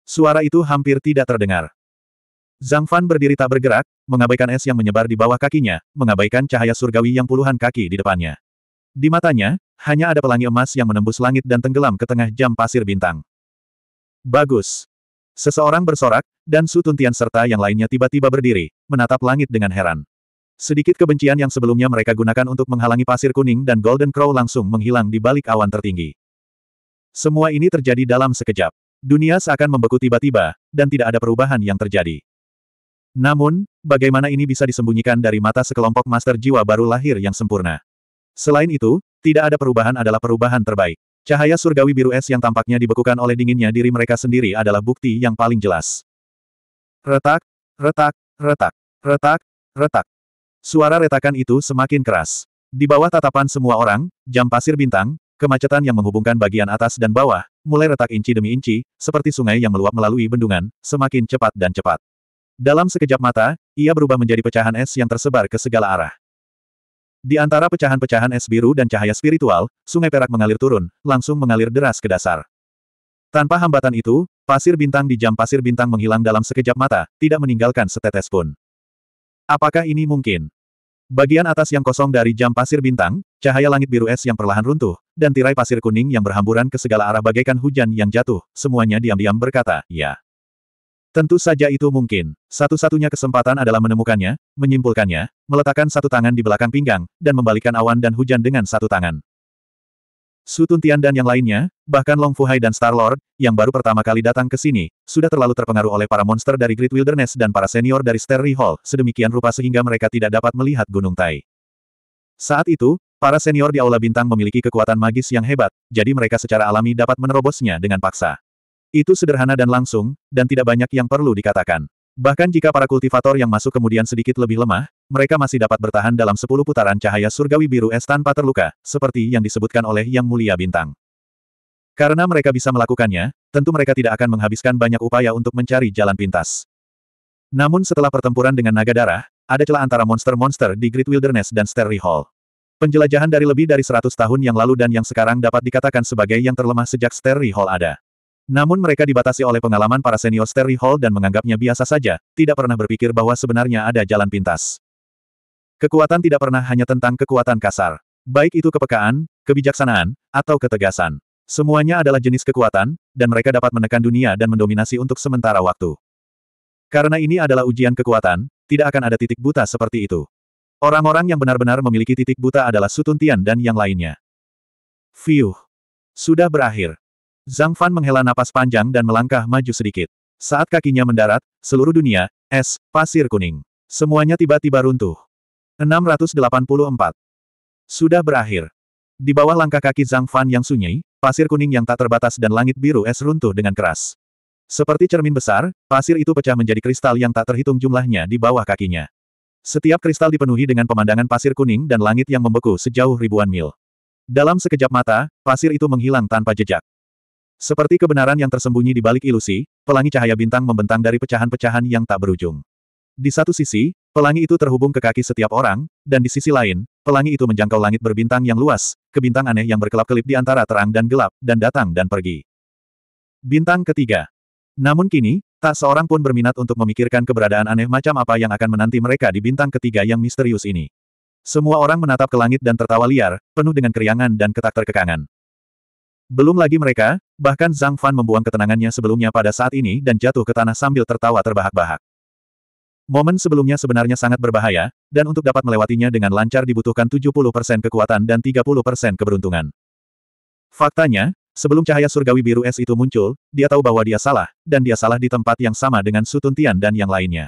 Suara itu hampir tidak terdengar. Zhang Fan berdiri tak bergerak, mengabaikan es yang menyebar di bawah kakinya, mengabaikan cahaya surgawi yang puluhan kaki di depannya. Di matanya, hanya ada pelangi emas yang menembus langit dan tenggelam ke tengah jam pasir bintang. Bagus. Seseorang bersorak, dan Su Tuntian serta yang lainnya tiba-tiba berdiri, menatap langit dengan heran. Sedikit kebencian yang sebelumnya mereka gunakan untuk menghalangi pasir kuning dan Golden Crow langsung menghilang di balik awan tertinggi. Semua ini terjadi dalam sekejap. Dunia seakan membeku tiba-tiba, dan tidak ada perubahan yang terjadi. Namun, bagaimana ini bisa disembunyikan dari mata sekelompok master jiwa baru lahir yang sempurna? Selain itu, tidak ada perubahan adalah perubahan terbaik. Cahaya surgawi biru es yang tampaknya dibekukan oleh dinginnya diri mereka sendiri adalah bukti yang paling jelas. Retak, retak, retak, retak, retak. Suara retakan itu semakin keras. Di bawah tatapan semua orang, jam pasir bintang, kemacetan yang menghubungkan bagian atas dan bawah, mulai retak inci demi inci, seperti sungai yang meluap melalui bendungan, semakin cepat dan cepat. Dalam sekejap mata, ia berubah menjadi pecahan es yang tersebar ke segala arah. Di antara pecahan-pecahan es biru dan cahaya spiritual, sungai perak mengalir turun, langsung mengalir deras ke dasar. Tanpa hambatan itu, pasir bintang di jam pasir bintang menghilang dalam sekejap mata, tidak meninggalkan setetes pun. Apakah ini mungkin? Bagian atas yang kosong dari jam pasir bintang, cahaya langit biru es yang perlahan runtuh, dan tirai pasir kuning yang berhamburan ke segala arah bagaikan hujan yang jatuh, semuanya diam-diam berkata, ya. Tentu saja itu mungkin. Satu-satunya kesempatan adalah menemukannya, menyimpulkannya, meletakkan satu tangan di belakang pinggang, dan membalikkan awan dan hujan dengan satu tangan. Su Tuntian dan yang lainnya, bahkan Long Fu Hai dan Star-Lord, yang baru pertama kali datang ke sini, sudah terlalu terpengaruh oleh para monster dari Great Wilderness dan para senior dari Sterry Hall, sedemikian rupa sehingga mereka tidak dapat melihat Gunung Tai. Saat itu, para senior di Aula Bintang memiliki kekuatan magis yang hebat, jadi mereka secara alami dapat menerobosnya dengan paksa. Itu sederhana dan langsung, dan tidak banyak yang perlu dikatakan. Bahkan jika para kultivator yang masuk kemudian sedikit lebih lemah, mereka masih dapat bertahan dalam sepuluh putaran cahaya surgawi biru es tanpa terluka, seperti yang disebutkan oleh Yang Mulia Bintang. Karena mereka bisa melakukannya, tentu mereka tidak akan menghabiskan banyak upaya untuk mencari jalan pintas. Namun setelah pertempuran dengan naga darah, ada celah antara monster-monster di Great Wilderness dan Sterry Hall. Penjelajahan dari lebih dari seratus tahun yang lalu dan yang sekarang dapat dikatakan sebagai yang terlemah sejak Sterry Hall ada. Namun mereka dibatasi oleh pengalaman para senior Sterry Hall dan menganggapnya biasa saja, tidak pernah berpikir bahwa sebenarnya ada jalan pintas. Kekuatan tidak pernah hanya tentang kekuatan kasar. Baik itu kepekaan, kebijaksanaan, atau ketegasan. Semuanya adalah jenis kekuatan, dan mereka dapat menekan dunia dan mendominasi untuk sementara waktu. Karena ini adalah ujian kekuatan, tidak akan ada titik buta seperti itu. Orang-orang yang benar-benar memiliki titik buta adalah sutuntian dan yang lainnya. Fiuh. Sudah berakhir. Zhang Fan menghela napas panjang dan melangkah maju sedikit. Saat kakinya mendarat, seluruh dunia, es, pasir kuning. Semuanya tiba-tiba runtuh. 684. Sudah berakhir. Di bawah langkah kaki Zhang Fan yang sunyi, pasir kuning yang tak terbatas dan langit biru es runtuh dengan keras. Seperti cermin besar, pasir itu pecah menjadi kristal yang tak terhitung jumlahnya di bawah kakinya. Setiap kristal dipenuhi dengan pemandangan pasir kuning dan langit yang membeku sejauh ribuan mil. Dalam sekejap mata, pasir itu menghilang tanpa jejak. Seperti kebenaran yang tersembunyi di balik ilusi, pelangi cahaya bintang membentang dari pecahan-pecahan yang tak berujung. Di satu sisi, pelangi itu terhubung ke kaki setiap orang, dan di sisi lain, pelangi itu menjangkau langit berbintang yang luas, ke bintang aneh yang berkelap-kelip di antara terang dan gelap, dan datang dan pergi. Bintang ketiga. Namun kini, tak seorang pun berminat untuk memikirkan keberadaan aneh macam apa yang akan menanti mereka di bintang ketiga yang misterius ini. Semua orang menatap ke langit dan tertawa liar, penuh dengan keriangan dan ketak terkekangan. Belum lagi mereka, Bahkan Zhang Fan membuang ketenangannya sebelumnya pada saat ini dan jatuh ke tanah sambil tertawa terbahak-bahak. Momen sebelumnya sebenarnya sangat berbahaya, dan untuk dapat melewatinya dengan lancar dibutuhkan 70% kekuatan dan 30% keberuntungan. Faktanya, sebelum cahaya surgawi biru es itu muncul, dia tahu bahwa dia salah, dan dia salah di tempat yang sama dengan Sutuntian dan yang lainnya.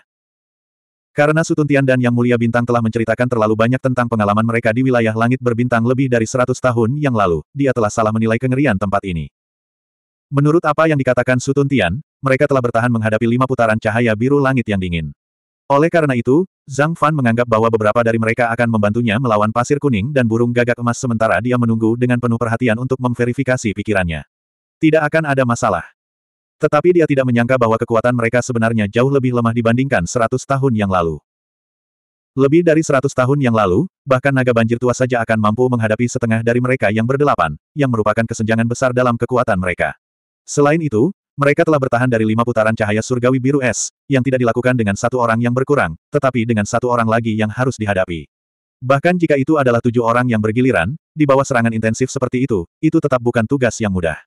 Karena Sutuntian dan Yang Mulia Bintang telah menceritakan terlalu banyak tentang pengalaman mereka di wilayah langit berbintang lebih dari 100 tahun yang lalu, dia telah salah menilai kengerian tempat ini. Menurut apa yang dikatakan Sutun Tian, mereka telah bertahan menghadapi lima putaran cahaya biru langit yang dingin. Oleh karena itu, Zhang Fan menganggap bahwa beberapa dari mereka akan membantunya melawan pasir kuning dan burung gagak emas sementara dia menunggu dengan penuh perhatian untuk memverifikasi pikirannya. Tidak akan ada masalah. Tetapi dia tidak menyangka bahwa kekuatan mereka sebenarnya jauh lebih lemah dibandingkan 100 tahun yang lalu. Lebih dari 100 tahun yang lalu, bahkan naga banjir tua saja akan mampu menghadapi setengah dari mereka yang berdelapan, yang merupakan kesenjangan besar dalam kekuatan mereka. Selain itu, mereka telah bertahan dari lima putaran cahaya surgawi biru es, yang tidak dilakukan dengan satu orang yang berkurang, tetapi dengan satu orang lagi yang harus dihadapi. Bahkan jika itu adalah tujuh orang yang bergiliran, di bawah serangan intensif seperti itu, itu tetap bukan tugas yang mudah.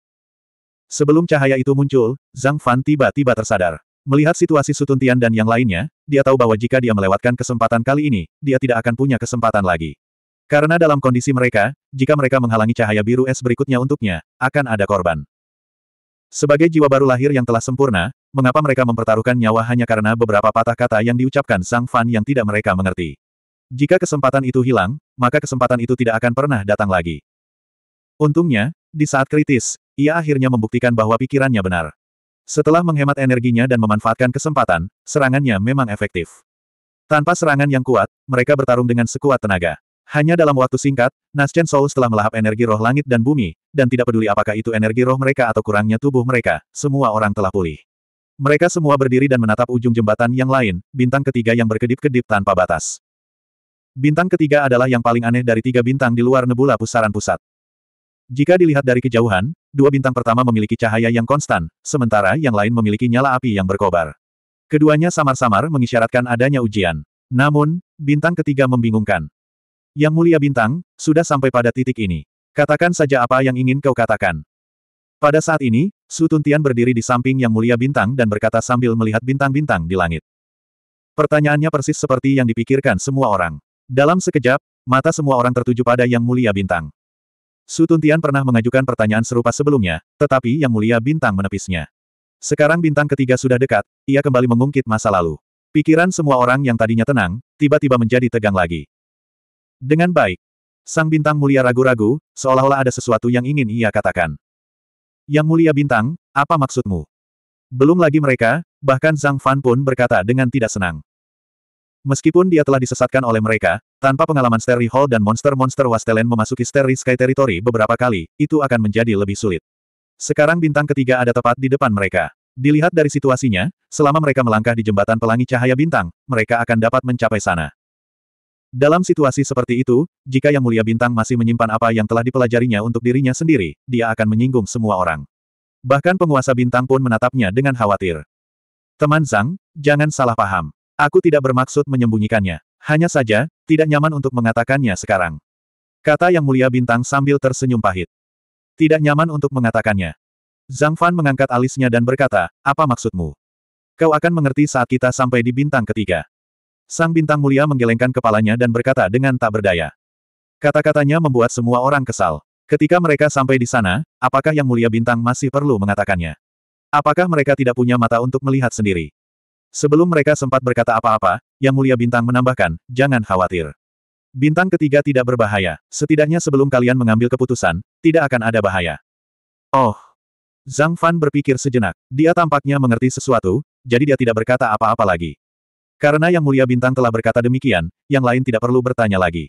Sebelum cahaya itu muncul, Zhang Fan tiba-tiba tersadar. Melihat situasi Sutuntian dan yang lainnya, dia tahu bahwa jika dia melewatkan kesempatan kali ini, dia tidak akan punya kesempatan lagi. Karena dalam kondisi mereka, jika mereka menghalangi cahaya biru es berikutnya untuknya, akan ada korban. Sebagai jiwa baru lahir yang telah sempurna, mengapa mereka mempertaruhkan nyawa hanya karena beberapa patah kata yang diucapkan Sang Fan yang tidak mereka mengerti? Jika kesempatan itu hilang, maka kesempatan itu tidak akan pernah datang lagi. Untungnya, di saat kritis, ia akhirnya membuktikan bahwa pikirannya benar. Setelah menghemat energinya dan memanfaatkan kesempatan, serangannya memang efektif. Tanpa serangan yang kuat, mereka bertarung dengan sekuat tenaga. Hanya dalam waktu singkat, Naschen Souls telah melahap energi roh langit dan bumi, dan tidak peduli apakah itu energi roh mereka atau kurangnya tubuh mereka, semua orang telah pulih. Mereka semua berdiri dan menatap ujung jembatan yang lain, bintang ketiga yang berkedip-kedip tanpa batas. Bintang ketiga adalah yang paling aneh dari tiga bintang di luar nebula pusaran pusat. Jika dilihat dari kejauhan, dua bintang pertama memiliki cahaya yang konstan, sementara yang lain memiliki nyala api yang berkobar. Keduanya samar-samar mengisyaratkan adanya ujian. Namun, bintang ketiga membingungkan. Yang mulia bintang, sudah sampai pada titik ini. Katakan saja apa yang ingin kau katakan. Pada saat ini, Su Tuntian berdiri di samping yang mulia bintang dan berkata sambil melihat bintang-bintang di langit. Pertanyaannya persis seperti yang dipikirkan semua orang. Dalam sekejap, mata semua orang tertuju pada yang mulia bintang. Su Tuntian pernah mengajukan pertanyaan serupa sebelumnya, tetapi yang mulia bintang menepisnya. Sekarang bintang ketiga sudah dekat, ia kembali mengungkit masa lalu. Pikiran semua orang yang tadinya tenang, tiba-tiba menjadi tegang lagi. Dengan baik. Sang bintang mulia ragu-ragu, seolah-olah ada sesuatu yang ingin ia katakan. Yang mulia bintang, apa maksudmu? Belum lagi mereka, bahkan Zhang Fan pun berkata dengan tidak senang. Meskipun dia telah disesatkan oleh mereka, tanpa pengalaman Sterry Hall dan monster-monster Wastelen memasuki Sterry Sky Territory beberapa kali, itu akan menjadi lebih sulit. Sekarang bintang ketiga ada tepat di depan mereka. Dilihat dari situasinya, selama mereka melangkah di jembatan pelangi cahaya bintang, mereka akan dapat mencapai sana. Dalam situasi seperti itu, jika Yang Mulia Bintang masih menyimpan apa yang telah dipelajarinya untuk dirinya sendiri, dia akan menyinggung semua orang. Bahkan penguasa bintang pun menatapnya dengan khawatir. Teman Zhang, jangan salah paham. Aku tidak bermaksud menyembunyikannya. Hanya saja, tidak nyaman untuk mengatakannya sekarang. Kata Yang Mulia Bintang sambil tersenyum pahit. Tidak nyaman untuk mengatakannya. Zhang Fan mengangkat alisnya dan berkata, apa maksudmu? Kau akan mengerti saat kita sampai di bintang ketiga. Sang bintang mulia menggelengkan kepalanya dan berkata dengan tak berdaya. Kata-katanya membuat semua orang kesal. Ketika mereka sampai di sana, apakah yang mulia bintang masih perlu mengatakannya? Apakah mereka tidak punya mata untuk melihat sendiri? Sebelum mereka sempat berkata apa-apa, yang mulia bintang menambahkan, jangan khawatir. Bintang ketiga tidak berbahaya, setidaknya sebelum kalian mengambil keputusan, tidak akan ada bahaya. Oh. Zhang Fan berpikir sejenak, dia tampaknya mengerti sesuatu, jadi dia tidak berkata apa-apa lagi. Karena Yang Mulia Bintang telah berkata demikian, yang lain tidak perlu bertanya lagi.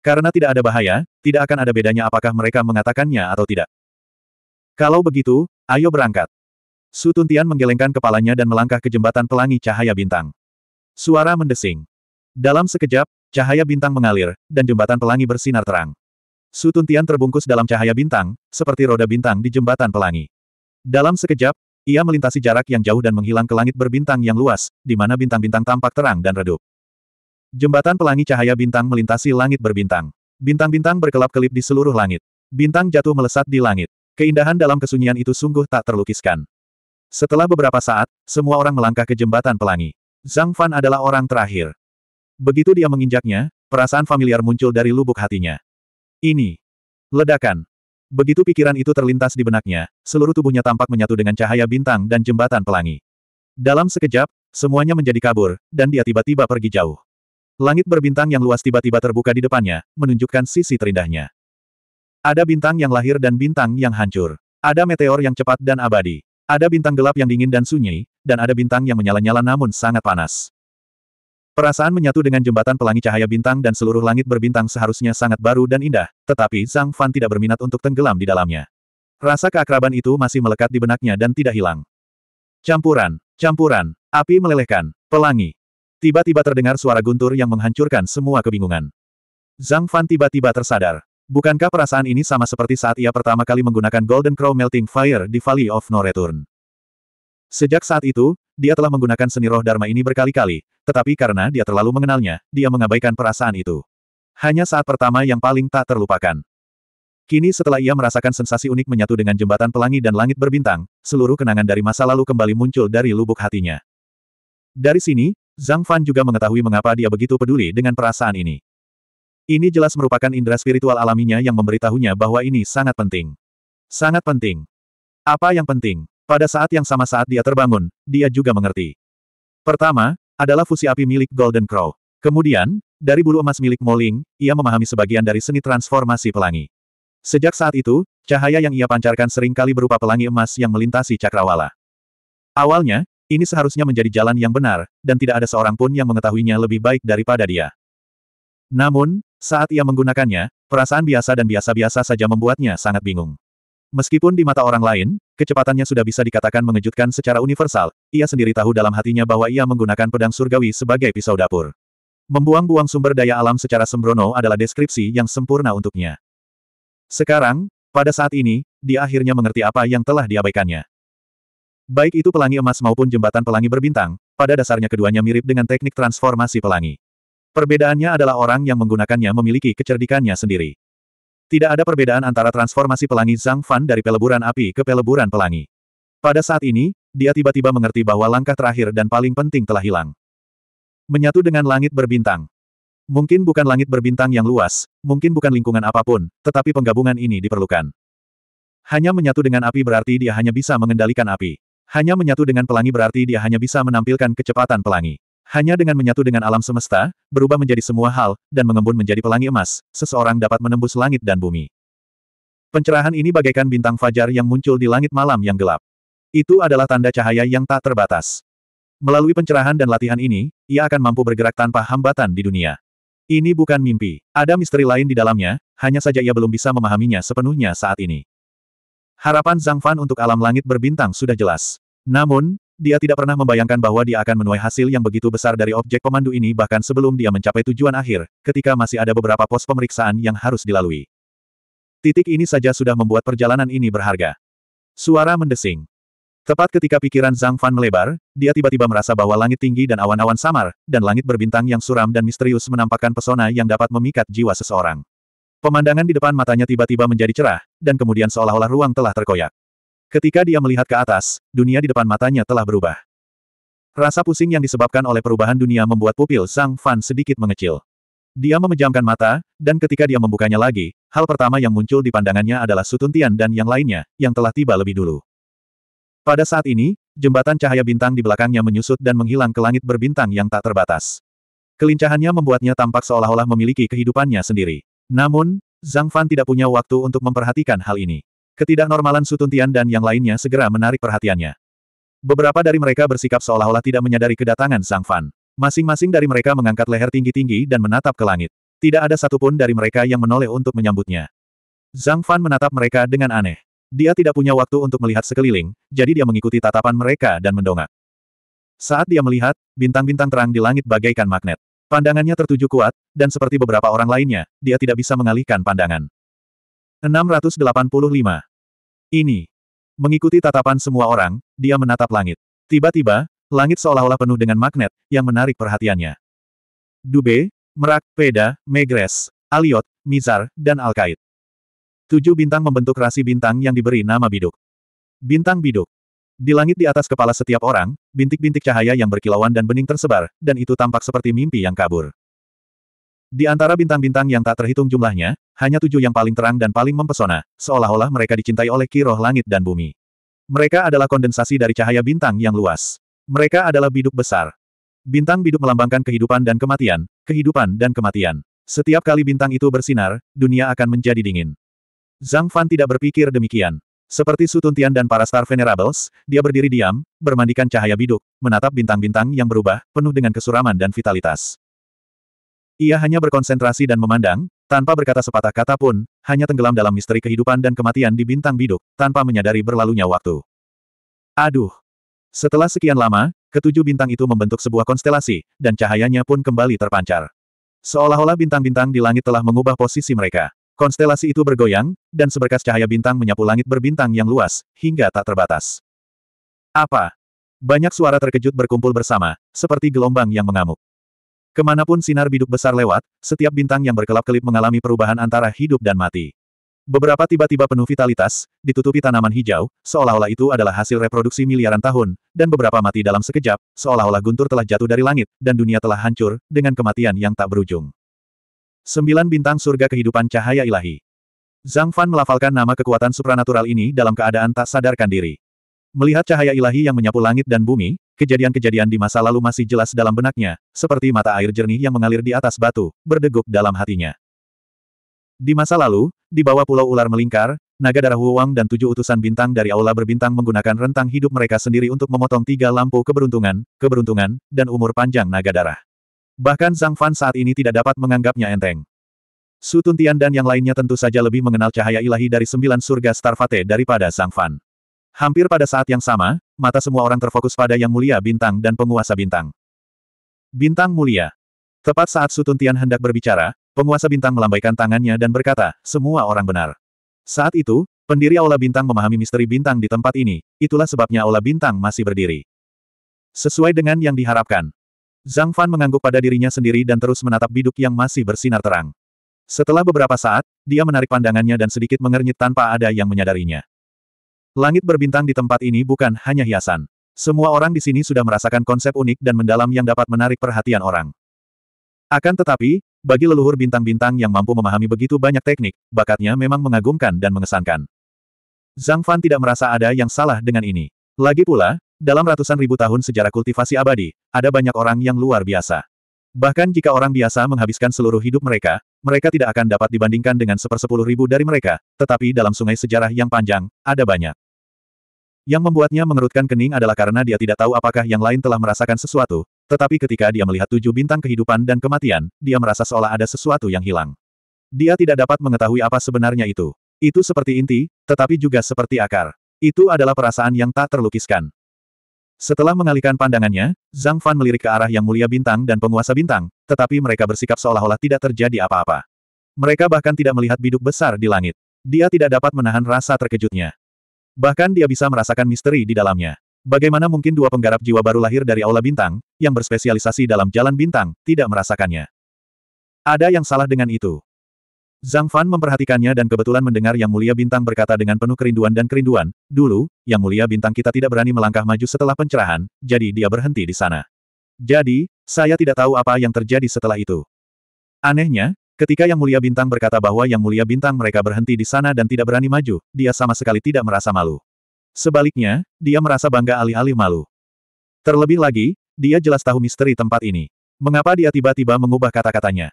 Karena tidak ada bahaya, tidak akan ada bedanya apakah mereka mengatakannya atau tidak. Kalau begitu, ayo berangkat. Su Tuntian menggelengkan kepalanya dan melangkah ke jembatan pelangi cahaya bintang. Suara mendesing. Dalam sekejap, cahaya bintang mengalir, dan jembatan pelangi bersinar terang. Su Tuntian terbungkus dalam cahaya bintang, seperti roda bintang di jembatan pelangi. Dalam sekejap, ia melintasi jarak yang jauh dan menghilang ke langit berbintang yang luas, di mana bintang-bintang tampak terang dan redup. Jembatan pelangi cahaya bintang melintasi langit berbintang. Bintang-bintang berkelap-kelip di seluruh langit. Bintang jatuh melesat di langit. Keindahan dalam kesunyian itu sungguh tak terlukiskan. Setelah beberapa saat, semua orang melangkah ke jembatan pelangi. Zhang Fan adalah orang terakhir. Begitu dia menginjaknya, perasaan familiar muncul dari lubuk hatinya. Ini. Ledakan. Begitu pikiran itu terlintas di benaknya, seluruh tubuhnya tampak menyatu dengan cahaya bintang dan jembatan pelangi. Dalam sekejap, semuanya menjadi kabur, dan dia tiba-tiba pergi jauh. Langit berbintang yang luas tiba-tiba terbuka di depannya, menunjukkan sisi terindahnya. Ada bintang yang lahir dan bintang yang hancur. Ada meteor yang cepat dan abadi. Ada bintang gelap yang dingin dan sunyi, dan ada bintang yang menyala-nyala namun sangat panas. Perasaan menyatu dengan jembatan pelangi cahaya bintang dan seluruh langit berbintang seharusnya sangat baru dan indah, tetapi Zhang Fan tidak berminat untuk tenggelam di dalamnya. Rasa keakraban itu masih melekat di benaknya dan tidak hilang. Campuran, campuran, api melelehkan, pelangi. Tiba-tiba terdengar suara guntur yang menghancurkan semua kebingungan. Zhang Fan tiba-tiba tersadar. Bukankah perasaan ini sama seperti saat ia pertama kali menggunakan Golden Crow Melting Fire di Valley of No Return? Sejak saat itu, dia telah menggunakan seni roh Dharma ini berkali-kali, tetapi karena dia terlalu mengenalnya, dia mengabaikan perasaan itu. Hanya saat pertama yang paling tak terlupakan. Kini setelah ia merasakan sensasi unik menyatu dengan jembatan pelangi dan langit berbintang, seluruh kenangan dari masa lalu kembali muncul dari lubuk hatinya. Dari sini, Zhang Fan juga mengetahui mengapa dia begitu peduli dengan perasaan ini. Ini jelas merupakan indera spiritual alaminya yang memberitahunya bahwa ini sangat penting. Sangat penting. Apa yang penting? Pada saat yang sama saat dia terbangun, dia juga mengerti. Pertama, adalah fusi api milik Golden Crow. Kemudian, dari bulu emas milik Moling, ia memahami sebagian dari seni transformasi pelangi. Sejak saat itu, cahaya yang ia pancarkan seringkali berupa pelangi emas yang melintasi cakrawala. Awalnya, ini seharusnya menjadi jalan yang benar, dan tidak ada seorang pun yang mengetahuinya lebih baik daripada dia. Namun, saat ia menggunakannya, perasaan biasa dan biasa-biasa saja membuatnya sangat bingung. Meskipun di mata orang lain, Kecepatannya sudah bisa dikatakan mengejutkan secara universal, ia sendiri tahu dalam hatinya bahwa ia menggunakan pedang surgawi sebagai pisau dapur. Membuang-buang sumber daya alam secara sembrono adalah deskripsi yang sempurna untuknya. Sekarang, pada saat ini, dia akhirnya mengerti apa yang telah diabaikannya. Baik itu pelangi emas maupun jembatan pelangi berbintang, pada dasarnya keduanya mirip dengan teknik transformasi pelangi. Perbedaannya adalah orang yang menggunakannya memiliki kecerdikannya sendiri. Tidak ada perbedaan antara transformasi pelangi Zhang Fan dari peleburan api ke peleburan pelangi. Pada saat ini, dia tiba-tiba mengerti bahwa langkah terakhir dan paling penting telah hilang. Menyatu dengan langit berbintang. Mungkin bukan langit berbintang yang luas, mungkin bukan lingkungan apapun, tetapi penggabungan ini diperlukan. Hanya menyatu dengan api berarti dia hanya bisa mengendalikan api. Hanya menyatu dengan pelangi berarti dia hanya bisa menampilkan kecepatan pelangi. Hanya dengan menyatu dengan alam semesta, berubah menjadi semua hal, dan mengembun menjadi pelangi emas, seseorang dapat menembus langit dan bumi. Pencerahan ini bagaikan bintang fajar yang muncul di langit malam yang gelap. Itu adalah tanda cahaya yang tak terbatas. Melalui pencerahan dan latihan ini, ia akan mampu bergerak tanpa hambatan di dunia. Ini bukan mimpi. Ada misteri lain di dalamnya, hanya saja ia belum bisa memahaminya sepenuhnya saat ini. Harapan Zhang Fan untuk alam langit berbintang sudah jelas. Namun, dia tidak pernah membayangkan bahwa dia akan menuai hasil yang begitu besar dari objek pemandu ini bahkan sebelum dia mencapai tujuan akhir, ketika masih ada beberapa pos pemeriksaan yang harus dilalui. Titik ini saja sudah membuat perjalanan ini berharga. Suara mendesing. Tepat ketika pikiran Zhang Fan melebar, dia tiba-tiba merasa bahwa langit tinggi dan awan-awan samar, dan langit berbintang yang suram dan misterius menampakkan pesona yang dapat memikat jiwa seseorang. Pemandangan di depan matanya tiba-tiba menjadi cerah, dan kemudian seolah-olah ruang telah terkoyak. Ketika dia melihat ke atas, dunia di depan matanya telah berubah. Rasa pusing yang disebabkan oleh perubahan dunia membuat pupil Sang Fan sedikit mengecil. Dia memejamkan mata, dan ketika dia membukanya lagi, hal pertama yang muncul di pandangannya adalah Sutuntian dan yang lainnya, yang telah tiba lebih dulu. Pada saat ini, jembatan cahaya bintang di belakangnya menyusut dan menghilang ke langit berbintang yang tak terbatas. Kelincahannya membuatnya tampak seolah-olah memiliki kehidupannya sendiri. Namun, Zhang Fan tidak punya waktu untuk memperhatikan hal ini. Ketidaknormalan Sutuntian dan yang lainnya segera menarik perhatiannya. Beberapa dari mereka bersikap seolah-olah tidak menyadari kedatangan Zhang Fan. Masing-masing dari mereka mengangkat leher tinggi-tinggi dan menatap ke langit. Tidak ada satupun dari mereka yang menoleh untuk menyambutnya. Zhang Fan menatap mereka dengan aneh. Dia tidak punya waktu untuk melihat sekeliling, jadi dia mengikuti tatapan mereka dan mendongak. Saat dia melihat, bintang-bintang terang di langit bagaikan magnet. Pandangannya tertuju kuat, dan seperti beberapa orang lainnya, dia tidak bisa mengalihkan pandangan. 685. Ini. Mengikuti tatapan semua orang, dia menatap langit. Tiba-tiba, langit seolah-olah penuh dengan magnet, yang menarik perhatiannya. Dube, Merak, Peda, Megres, Aliot, Mizar, dan Alkait. Tujuh bintang membentuk rasi bintang yang diberi nama biduk. Bintang biduk. Di langit di atas kepala setiap orang, bintik-bintik cahaya yang berkilauan dan bening tersebar, dan itu tampak seperti mimpi yang kabur. Di antara bintang-bintang yang tak terhitung jumlahnya, hanya tujuh yang paling terang dan paling mempesona, seolah-olah mereka dicintai oleh kiroh langit dan bumi. Mereka adalah kondensasi dari cahaya bintang yang luas. Mereka adalah biduk besar. Bintang biduk melambangkan kehidupan dan kematian, kehidupan dan kematian. Setiap kali bintang itu bersinar, dunia akan menjadi dingin. Zhang Fan tidak berpikir demikian. Seperti Sutuntian dan para Star Venerables, dia berdiri diam, bermandikan cahaya biduk, menatap bintang-bintang yang berubah, penuh dengan kesuraman dan vitalitas. Ia hanya berkonsentrasi dan memandang, tanpa berkata sepatah kata pun, hanya tenggelam dalam misteri kehidupan dan kematian di bintang biduk, tanpa menyadari berlalunya waktu. Aduh! Setelah sekian lama, ketujuh bintang itu membentuk sebuah konstelasi, dan cahayanya pun kembali terpancar. Seolah-olah bintang-bintang di langit telah mengubah posisi mereka. Konstelasi itu bergoyang, dan seberkas cahaya bintang menyapu langit berbintang yang luas, hingga tak terbatas. Apa? Banyak suara terkejut berkumpul bersama, seperti gelombang yang mengamuk. Kemanapun sinar biduk besar lewat, setiap bintang yang berkelap-kelip mengalami perubahan antara hidup dan mati. Beberapa tiba-tiba penuh vitalitas, ditutupi tanaman hijau, seolah-olah itu adalah hasil reproduksi miliaran tahun, dan beberapa mati dalam sekejap, seolah-olah guntur telah jatuh dari langit, dan dunia telah hancur, dengan kematian yang tak berujung. Sembilan bintang surga kehidupan cahaya ilahi. Zhang Fan melafalkan nama kekuatan supranatural ini dalam keadaan tak sadarkan diri. Melihat cahaya ilahi yang menyapu langit dan bumi, Kejadian-kejadian di masa lalu masih jelas dalam benaknya, seperti mata air jernih yang mengalir di atas batu, berdegup dalam hatinya. Di masa lalu, di bawah pulau ular melingkar, naga darah Huang dan tujuh utusan bintang dari aula berbintang menggunakan rentang hidup mereka sendiri untuk memotong tiga lampu keberuntungan, keberuntungan, dan umur panjang naga darah. Bahkan Zhang Fan saat ini tidak dapat menganggapnya enteng. Su Tuntian dan yang lainnya tentu saja lebih mengenal cahaya ilahi dari sembilan surga Starfate daripada Zhang Fan. Hampir pada saat yang sama, mata semua orang terfokus pada Yang Mulia Bintang dan Penguasa Bintang. Bintang Mulia. Tepat saat Sutun Tian hendak berbicara, penguasa bintang melambaikan tangannya dan berkata, semua orang benar. Saat itu, pendiri Aula Bintang memahami misteri bintang di tempat ini, itulah sebabnya Aula Bintang masih berdiri. Sesuai dengan yang diharapkan. Zhang Fan mengangguk pada dirinya sendiri dan terus menatap biduk yang masih bersinar terang. Setelah beberapa saat, dia menarik pandangannya dan sedikit mengernyit tanpa ada yang menyadarinya. Langit berbintang di tempat ini bukan hanya hiasan. Semua orang di sini sudah merasakan konsep unik dan mendalam yang dapat menarik perhatian orang. Akan tetapi, bagi leluhur bintang-bintang yang mampu memahami begitu banyak teknik, bakatnya memang mengagumkan dan mengesankan. Zhang Fan tidak merasa ada yang salah dengan ini. Lagi pula, dalam ratusan ribu tahun sejarah kultivasi abadi, ada banyak orang yang luar biasa. Bahkan jika orang biasa menghabiskan seluruh hidup mereka, mereka tidak akan dapat dibandingkan dengan sepersepuluh ribu dari mereka, tetapi dalam sungai sejarah yang panjang, ada banyak. Yang membuatnya mengerutkan kening adalah karena dia tidak tahu apakah yang lain telah merasakan sesuatu, tetapi ketika dia melihat tujuh bintang kehidupan dan kematian, dia merasa seolah ada sesuatu yang hilang. Dia tidak dapat mengetahui apa sebenarnya itu. Itu seperti inti, tetapi juga seperti akar. Itu adalah perasaan yang tak terlukiskan. Setelah mengalihkan pandangannya, Zhang Fan melirik ke arah yang mulia bintang dan penguasa bintang, tetapi mereka bersikap seolah-olah tidak terjadi apa-apa. Mereka bahkan tidak melihat biduk besar di langit. Dia tidak dapat menahan rasa terkejutnya. Bahkan dia bisa merasakan misteri di dalamnya. Bagaimana mungkin dua penggarap jiwa baru lahir dari Aula Bintang, yang berspesialisasi dalam jalan bintang, tidak merasakannya? Ada yang salah dengan itu. Zhang Fan memperhatikannya dan kebetulan mendengar Yang Mulia Bintang berkata dengan penuh kerinduan dan kerinduan, dulu, Yang Mulia Bintang kita tidak berani melangkah maju setelah pencerahan, jadi dia berhenti di sana. Jadi, saya tidak tahu apa yang terjadi setelah itu. Anehnya, Ketika Yang Mulia Bintang berkata bahwa Yang Mulia Bintang mereka berhenti di sana dan tidak berani maju, dia sama sekali tidak merasa malu. Sebaliknya, dia merasa bangga alih-alih malu. Terlebih lagi, dia jelas tahu misteri tempat ini. Mengapa dia tiba-tiba mengubah kata-katanya?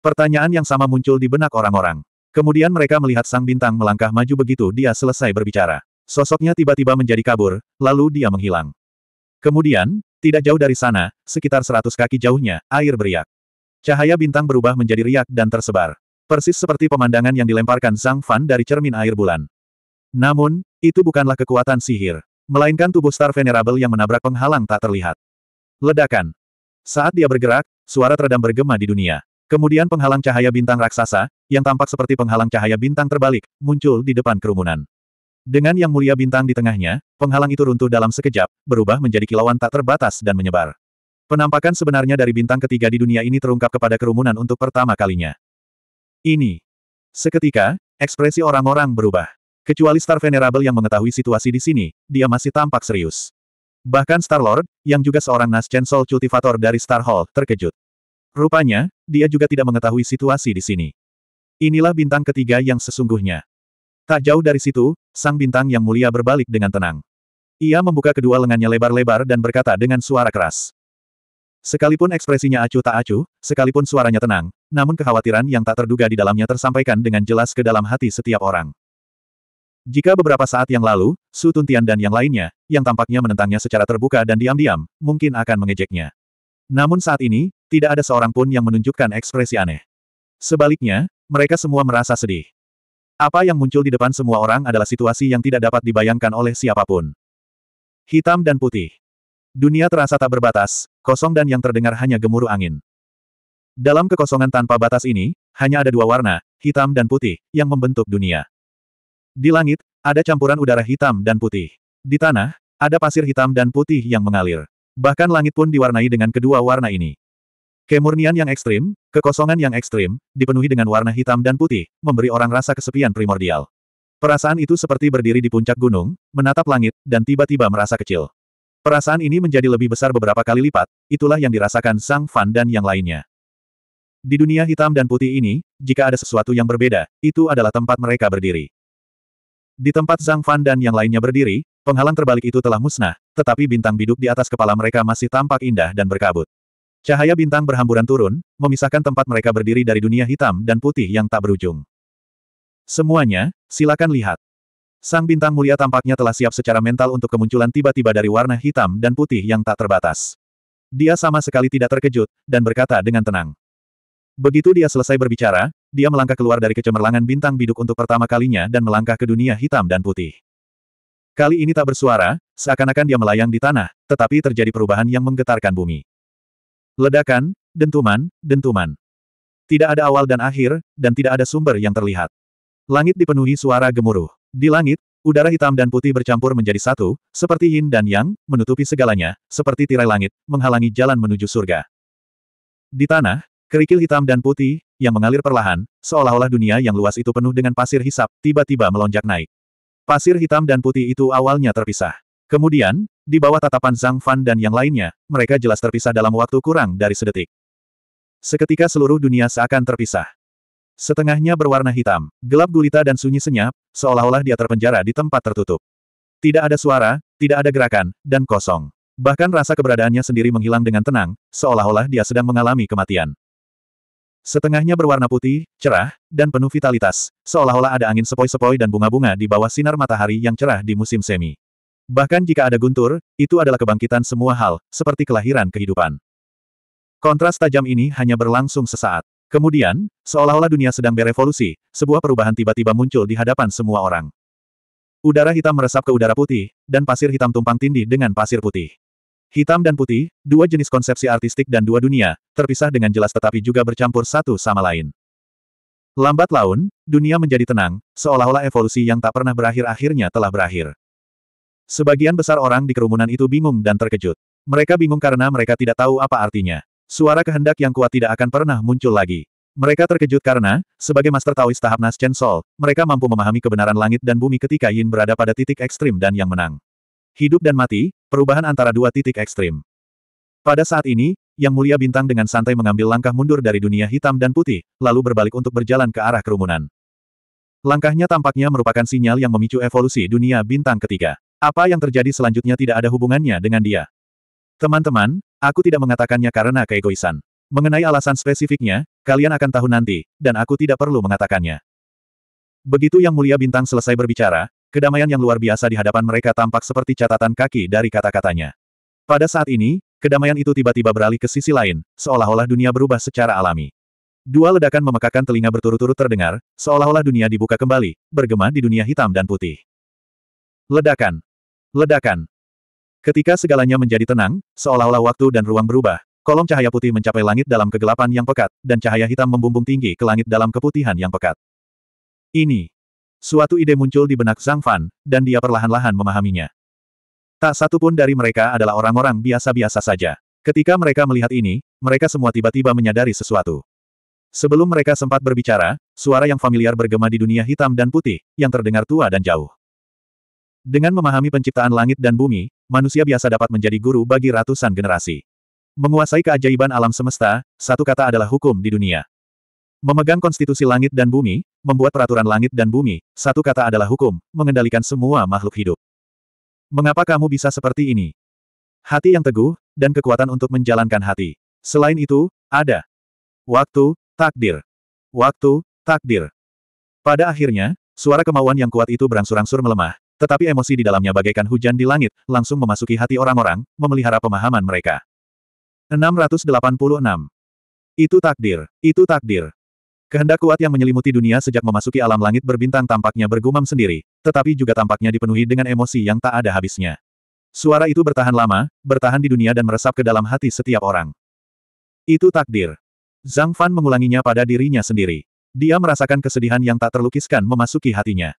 Pertanyaan yang sama muncul di benak orang-orang. Kemudian mereka melihat sang bintang melangkah maju begitu dia selesai berbicara. Sosoknya tiba-tiba menjadi kabur, lalu dia menghilang. Kemudian, tidak jauh dari sana, sekitar seratus kaki jauhnya, air beriak. Cahaya bintang berubah menjadi riak dan tersebar. Persis seperti pemandangan yang dilemparkan Zhang Fan dari cermin air bulan. Namun, itu bukanlah kekuatan sihir. Melainkan tubuh Star Venerable yang menabrak penghalang tak terlihat. Ledakan. Saat dia bergerak, suara teredam bergema di dunia. Kemudian penghalang cahaya bintang raksasa, yang tampak seperti penghalang cahaya bintang terbalik, muncul di depan kerumunan. Dengan yang mulia bintang di tengahnya, penghalang itu runtuh dalam sekejap, berubah menjadi kilauan tak terbatas dan menyebar. Penampakan sebenarnya dari bintang ketiga di dunia ini terungkap kepada kerumunan untuk pertama kalinya. Ini. Seketika, ekspresi orang-orang berubah. Kecuali Star Venerable yang mengetahui situasi di sini, dia masih tampak serius. Bahkan Star-Lord, yang juga seorang Nascent Soul Cultivator dari Star Hall, terkejut. Rupanya, dia juga tidak mengetahui situasi di sini. Inilah bintang ketiga yang sesungguhnya. Tak jauh dari situ, sang bintang yang mulia berbalik dengan tenang. Ia membuka kedua lengannya lebar-lebar dan berkata dengan suara keras. Sekalipun ekspresinya acuh tak acuh, sekalipun suaranya tenang, namun kekhawatiran yang tak terduga di dalamnya tersampaikan dengan jelas ke dalam hati setiap orang. Jika beberapa saat yang lalu, Su Tuntian dan yang lainnya, yang tampaknya menentangnya secara terbuka dan diam-diam, mungkin akan mengejeknya. Namun saat ini, tidak ada seorang pun yang menunjukkan ekspresi aneh. Sebaliknya, mereka semua merasa sedih. Apa yang muncul di depan semua orang adalah situasi yang tidak dapat dibayangkan oleh siapapun. Hitam dan putih. Dunia terasa tak berbatas, kosong dan yang terdengar hanya gemuruh angin. Dalam kekosongan tanpa batas ini, hanya ada dua warna, hitam dan putih, yang membentuk dunia. Di langit, ada campuran udara hitam dan putih. Di tanah, ada pasir hitam dan putih yang mengalir. Bahkan langit pun diwarnai dengan kedua warna ini. Kemurnian yang ekstrim, kekosongan yang ekstrim, dipenuhi dengan warna hitam dan putih, memberi orang rasa kesepian primordial. Perasaan itu seperti berdiri di puncak gunung, menatap langit, dan tiba-tiba merasa kecil. Perasaan ini menjadi lebih besar beberapa kali lipat, itulah yang dirasakan Sang Fan dan yang lainnya. Di dunia hitam dan putih ini, jika ada sesuatu yang berbeda, itu adalah tempat mereka berdiri. Di tempat Zhang Fan dan yang lainnya berdiri, penghalang terbalik itu telah musnah, tetapi bintang biduk di atas kepala mereka masih tampak indah dan berkabut. Cahaya bintang berhamburan turun, memisahkan tempat mereka berdiri dari dunia hitam dan putih yang tak berujung. Semuanya, silakan lihat. Sang bintang mulia tampaknya telah siap secara mental untuk kemunculan tiba-tiba dari warna hitam dan putih yang tak terbatas. Dia sama sekali tidak terkejut, dan berkata dengan tenang. Begitu dia selesai berbicara, dia melangkah keluar dari kecemerlangan bintang biduk untuk pertama kalinya dan melangkah ke dunia hitam dan putih. Kali ini tak bersuara, seakan-akan dia melayang di tanah, tetapi terjadi perubahan yang menggetarkan bumi. Ledakan, dentuman, dentuman. Tidak ada awal dan akhir, dan tidak ada sumber yang terlihat. Langit dipenuhi suara gemuruh. Di langit, udara hitam dan putih bercampur menjadi satu, seperti yin dan yang, menutupi segalanya, seperti tirai langit, menghalangi jalan menuju surga. Di tanah, kerikil hitam dan putih, yang mengalir perlahan, seolah-olah dunia yang luas itu penuh dengan pasir hisap, tiba-tiba melonjak naik. Pasir hitam dan putih itu awalnya terpisah. Kemudian, di bawah tatapan Zhang Fan dan yang lainnya, mereka jelas terpisah dalam waktu kurang dari sedetik. Seketika seluruh dunia seakan terpisah. Setengahnya berwarna hitam, gelap gulita dan sunyi senyap, seolah-olah dia terpenjara di tempat tertutup. Tidak ada suara, tidak ada gerakan, dan kosong. Bahkan rasa keberadaannya sendiri menghilang dengan tenang, seolah-olah dia sedang mengalami kematian. Setengahnya berwarna putih, cerah, dan penuh vitalitas, seolah-olah ada angin sepoi-sepoi dan bunga-bunga di bawah sinar matahari yang cerah di musim semi. Bahkan jika ada guntur, itu adalah kebangkitan semua hal, seperti kelahiran kehidupan. Kontras tajam ini hanya berlangsung sesaat. Kemudian, seolah-olah dunia sedang berevolusi, sebuah perubahan tiba-tiba muncul di hadapan semua orang. Udara hitam meresap ke udara putih, dan pasir hitam tumpang tindih dengan pasir putih. Hitam dan putih, dua jenis konsepsi artistik dan dua dunia, terpisah dengan jelas tetapi juga bercampur satu sama lain. Lambat laun, dunia menjadi tenang, seolah-olah evolusi yang tak pernah berakhir akhirnya telah berakhir. Sebagian besar orang di kerumunan itu bingung dan terkejut. Mereka bingung karena mereka tidak tahu apa artinya. Suara kehendak yang kuat tidak akan pernah muncul lagi. Mereka terkejut karena, sebagai Master Taoist tahap Chen Sol, mereka mampu memahami kebenaran langit dan bumi ketika Yin berada pada titik ekstrim dan yang menang. Hidup dan mati, perubahan antara dua titik ekstrim. Pada saat ini, Yang Mulia Bintang dengan santai mengambil langkah mundur dari dunia hitam dan putih, lalu berbalik untuk berjalan ke arah kerumunan. Langkahnya tampaknya merupakan sinyal yang memicu evolusi dunia bintang ketiga. Apa yang terjadi selanjutnya tidak ada hubungannya dengan dia. Teman-teman, Aku tidak mengatakannya karena keegoisan. Mengenai alasan spesifiknya, kalian akan tahu nanti, dan aku tidak perlu mengatakannya. Begitu Yang Mulia Bintang selesai berbicara, kedamaian yang luar biasa di hadapan mereka tampak seperti catatan kaki dari kata-katanya. Pada saat ini, kedamaian itu tiba-tiba beralih ke sisi lain, seolah-olah dunia berubah secara alami. Dua ledakan memekakan telinga berturut-turut terdengar, seolah-olah dunia dibuka kembali, bergema di dunia hitam dan putih. Ledakan. Ledakan. Ketika segalanya menjadi tenang, seolah-olah waktu dan ruang berubah, kolom cahaya putih mencapai langit dalam kegelapan yang pekat, dan cahaya hitam membumbung tinggi ke langit dalam keputihan yang pekat. Ini. Suatu ide muncul di benak Zhang Fan, dan dia perlahan-lahan memahaminya. Tak satu pun dari mereka adalah orang-orang biasa-biasa saja. Ketika mereka melihat ini, mereka semua tiba-tiba menyadari sesuatu. Sebelum mereka sempat berbicara, suara yang familiar bergema di dunia hitam dan putih, yang terdengar tua dan jauh. Dengan memahami penciptaan langit dan bumi, manusia biasa dapat menjadi guru bagi ratusan generasi. Menguasai keajaiban alam semesta, satu kata adalah hukum di dunia. Memegang konstitusi langit dan bumi, membuat peraturan langit dan bumi, satu kata adalah hukum, mengendalikan semua makhluk hidup. Mengapa kamu bisa seperti ini? Hati yang teguh, dan kekuatan untuk menjalankan hati. Selain itu, ada waktu, takdir. Waktu, takdir. Pada akhirnya, suara kemauan yang kuat itu berangsur-angsur melemah, tetapi emosi di dalamnya bagaikan hujan di langit, langsung memasuki hati orang-orang, memelihara pemahaman mereka. 686. Itu takdir, itu takdir. Kehendak kuat yang menyelimuti dunia sejak memasuki alam langit berbintang tampaknya bergumam sendiri, tetapi juga tampaknya dipenuhi dengan emosi yang tak ada habisnya. Suara itu bertahan lama, bertahan di dunia dan meresap ke dalam hati setiap orang. Itu takdir. Zhang Fan mengulanginya pada dirinya sendiri. Dia merasakan kesedihan yang tak terlukiskan memasuki hatinya.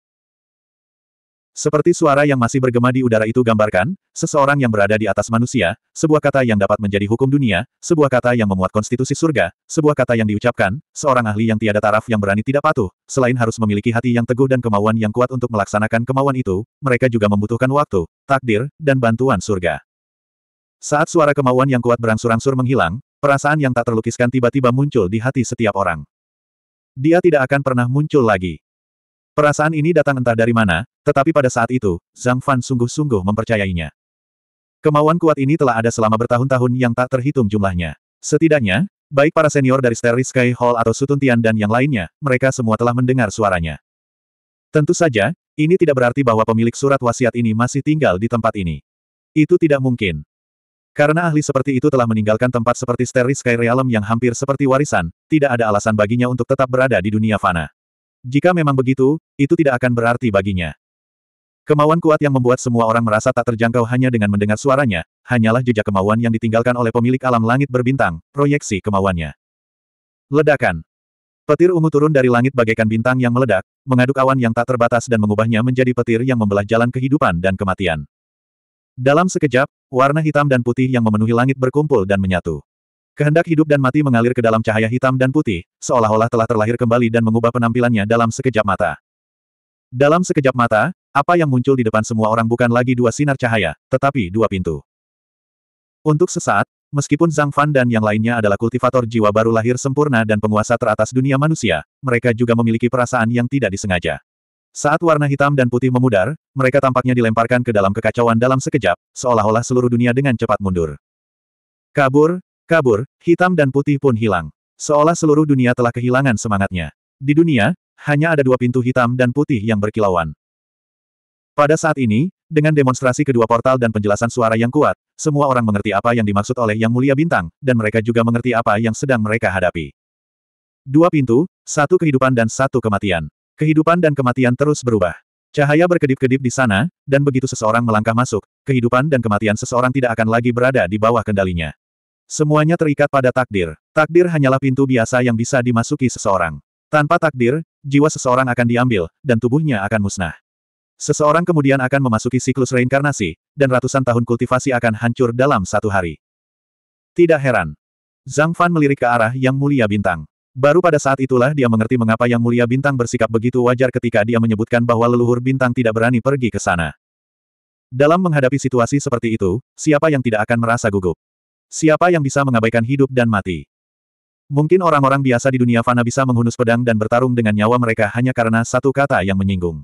Seperti suara yang masih bergema di udara itu gambarkan, seseorang yang berada di atas manusia, sebuah kata yang dapat menjadi hukum dunia, sebuah kata yang memuat konstitusi surga, sebuah kata yang diucapkan, seorang ahli yang tiada taraf yang berani tidak patuh, selain harus memiliki hati yang teguh dan kemauan yang kuat untuk melaksanakan kemauan itu, mereka juga membutuhkan waktu, takdir, dan bantuan surga. Saat suara kemauan yang kuat berangsur-angsur menghilang, perasaan yang tak terlukiskan tiba-tiba muncul di hati setiap orang. Dia tidak akan pernah muncul lagi. Perasaan ini datang entah dari mana, tetapi pada saat itu, Zhang Fan sungguh-sungguh mempercayainya. Kemauan kuat ini telah ada selama bertahun-tahun yang tak terhitung jumlahnya. Setidaknya, baik para senior dari Starry Sky Hall atau Sutuntian dan yang lainnya, mereka semua telah mendengar suaranya. Tentu saja, ini tidak berarti bahwa pemilik surat wasiat ini masih tinggal di tempat ini. Itu tidak mungkin. Karena ahli seperti itu telah meninggalkan tempat seperti Starry Sky Realm yang hampir seperti warisan, tidak ada alasan baginya untuk tetap berada di dunia fana. Jika memang begitu, itu tidak akan berarti baginya. Kemauan kuat yang membuat semua orang merasa tak terjangkau hanya dengan mendengar suaranya, hanyalah jejak kemauan yang ditinggalkan oleh pemilik alam langit berbintang, proyeksi kemauannya. Ledakan. Petir ungu turun dari langit bagaikan bintang yang meledak, mengaduk awan yang tak terbatas dan mengubahnya menjadi petir yang membelah jalan kehidupan dan kematian. Dalam sekejap, warna hitam dan putih yang memenuhi langit berkumpul dan menyatu. Kehendak hidup dan mati mengalir ke dalam cahaya hitam dan putih, seolah-olah telah terlahir kembali dan mengubah penampilannya dalam sekejap mata. Dalam sekejap mata, apa yang muncul di depan semua orang bukan lagi dua sinar cahaya, tetapi dua pintu. Untuk sesaat, meskipun Zhang Fan dan yang lainnya adalah kultivator jiwa baru lahir sempurna dan penguasa teratas dunia manusia, mereka juga memiliki perasaan yang tidak disengaja. Saat warna hitam dan putih memudar, mereka tampaknya dilemparkan ke dalam kekacauan dalam sekejap, seolah-olah seluruh dunia dengan cepat mundur. Kabur, Kabur, hitam dan putih pun hilang. Seolah seluruh dunia telah kehilangan semangatnya. Di dunia, hanya ada dua pintu hitam dan putih yang berkilauan. Pada saat ini, dengan demonstrasi kedua portal dan penjelasan suara yang kuat, semua orang mengerti apa yang dimaksud oleh Yang Mulia Bintang, dan mereka juga mengerti apa yang sedang mereka hadapi. Dua pintu, satu kehidupan dan satu kematian. Kehidupan dan kematian terus berubah. Cahaya berkedip-kedip di sana, dan begitu seseorang melangkah masuk, kehidupan dan kematian seseorang tidak akan lagi berada di bawah kendalinya. Semuanya terikat pada takdir. Takdir hanyalah pintu biasa yang bisa dimasuki seseorang. Tanpa takdir, jiwa seseorang akan diambil, dan tubuhnya akan musnah. Seseorang kemudian akan memasuki siklus reinkarnasi, dan ratusan tahun kultivasi akan hancur dalam satu hari. Tidak heran. Zhang Fan melirik ke arah Yang Mulia Bintang. Baru pada saat itulah dia mengerti mengapa Yang Mulia Bintang bersikap begitu wajar ketika dia menyebutkan bahwa leluhur bintang tidak berani pergi ke sana. Dalam menghadapi situasi seperti itu, siapa yang tidak akan merasa gugup? Siapa yang bisa mengabaikan hidup dan mati? Mungkin orang-orang biasa di dunia fana bisa menghunus pedang dan bertarung dengan nyawa mereka hanya karena satu kata yang menyinggung.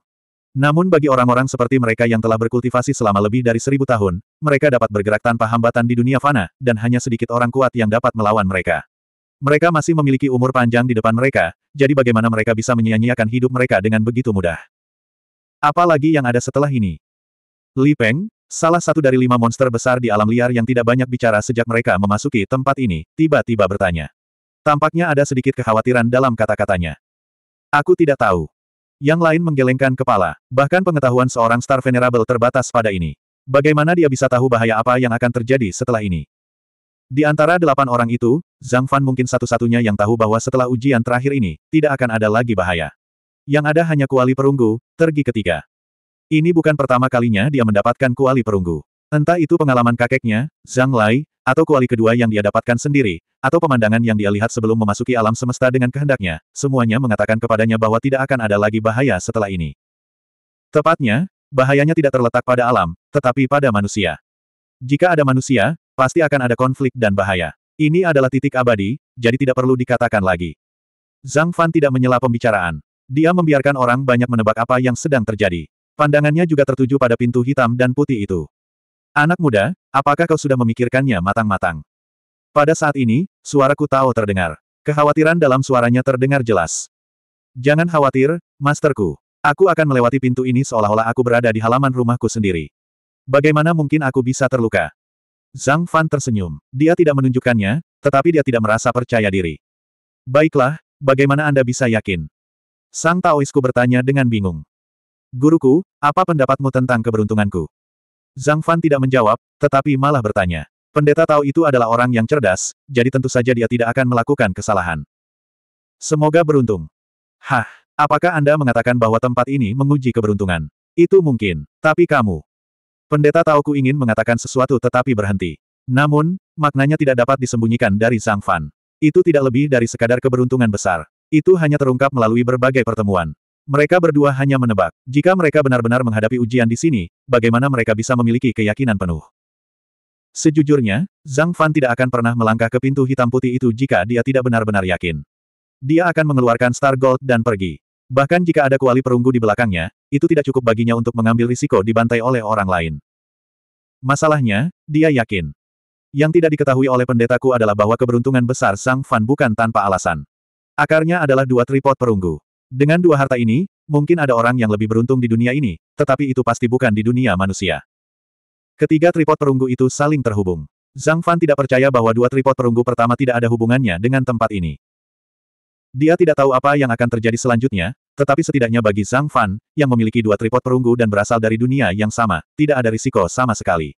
Namun bagi orang-orang seperti mereka yang telah berkultivasi selama lebih dari seribu tahun, mereka dapat bergerak tanpa hambatan di dunia fana, dan hanya sedikit orang kuat yang dapat melawan mereka. Mereka masih memiliki umur panjang di depan mereka, jadi bagaimana mereka bisa menyia-nyiakan hidup mereka dengan begitu mudah? Apalagi yang ada setelah ini? Li Peng, salah satu dari lima monster besar di alam liar yang tidak banyak bicara sejak mereka memasuki tempat ini, tiba-tiba bertanya. Tampaknya ada sedikit kekhawatiran dalam kata-katanya. Aku tidak tahu. Yang lain menggelengkan kepala, bahkan pengetahuan seorang Star Venerable terbatas pada ini. Bagaimana dia bisa tahu bahaya apa yang akan terjadi setelah ini? Di antara delapan orang itu, Zhang Fan mungkin satu-satunya yang tahu bahwa setelah ujian terakhir ini, tidak akan ada lagi bahaya. Yang ada hanya kuali perunggu, tergi ketiga. Ini bukan pertama kalinya dia mendapatkan kuali perunggu. Entah itu pengalaman kakeknya, Zhang Lai, atau kuali kedua yang dia dapatkan sendiri, atau pemandangan yang dia lihat sebelum memasuki alam semesta dengan kehendaknya, semuanya mengatakan kepadanya bahwa tidak akan ada lagi bahaya setelah ini. Tepatnya, bahayanya tidak terletak pada alam, tetapi pada manusia. Jika ada manusia, pasti akan ada konflik dan bahaya. Ini adalah titik abadi, jadi tidak perlu dikatakan lagi. Zhang Fan tidak menyela pembicaraan. Dia membiarkan orang banyak menebak apa yang sedang terjadi. Pandangannya juga tertuju pada pintu hitam dan putih itu. Anak muda, apakah kau sudah memikirkannya matang-matang? Pada saat ini, suaraku tahu terdengar. Kekhawatiran dalam suaranya terdengar jelas. Jangan khawatir, masterku. Aku akan melewati pintu ini seolah-olah aku berada di halaman rumahku sendiri. Bagaimana mungkin aku bisa terluka? Zhang Fan tersenyum. Dia tidak menunjukkannya, tetapi dia tidak merasa percaya diri. Baiklah, bagaimana Anda bisa yakin? Sang Taoisku bertanya dengan bingung. Guruku, apa pendapatmu tentang keberuntunganku? Zhang Fan tidak menjawab, tetapi malah bertanya. Pendeta Tao itu adalah orang yang cerdas, jadi tentu saja dia tidak akan melakukan kesalahan. Semoga beruntung. Hah, apakah Anda mengatakan bahwa tempat ini menguji keberuntungan? Itu mungkin, tapi kamu. Pendeta Taoku ingin mengatakan sesuatu tetapi berhenti. Namun, maknanya tidak dapat disembunyikan dari Zhang Fan. Itu tidak lebih dari sekadar keberuntungan besar. Itu hanya terungkap melalui berbagai pertemuan. Mereka berdua hanya menebak. Jika mereka benar-benar menghadapi ujian di sini, bagaimana mereka bisa memiliki keyakinan penuh? Sejujurnya, Zhang Fan tidak akan pernah melangkah ke pintu hitam putih itu jika dia tidak benar-benar yakin. Dia akan mengeluarkan Star Gold dan pergi. Bahkan jika ada kuali perunggu di belakangnya, itu tidak cukup baginya untuk mengambil risiko dibantai oleh orang lain. Masalahnya, dia yakin. Yang tidak diketahui oleh pendetaku adalah bahwa keberuntungan besar Sang Fan bukan tanpa alasan. Akarnya adalah dua tripod perunggu. Dengan dua harta ini, mungkin ada orang yang lebih beruntung di dunia ini, tetapi itu pasti bukan di dunia manusia. Ketiga tripod perunggu itu saling terhubung. Zhang Fan tidak percaya bahwa dua tripod perunggu pertama tidak ada hubungannya dengan tempat ini. Dia tidak tahu apa yang akan terjadi selanjutnya, tetapi setidaknya bagi Zhang Fan, yang memiliki dua tripod perunggu dan berasal dari dunia yang sama, tidak ada risiko sama sekali.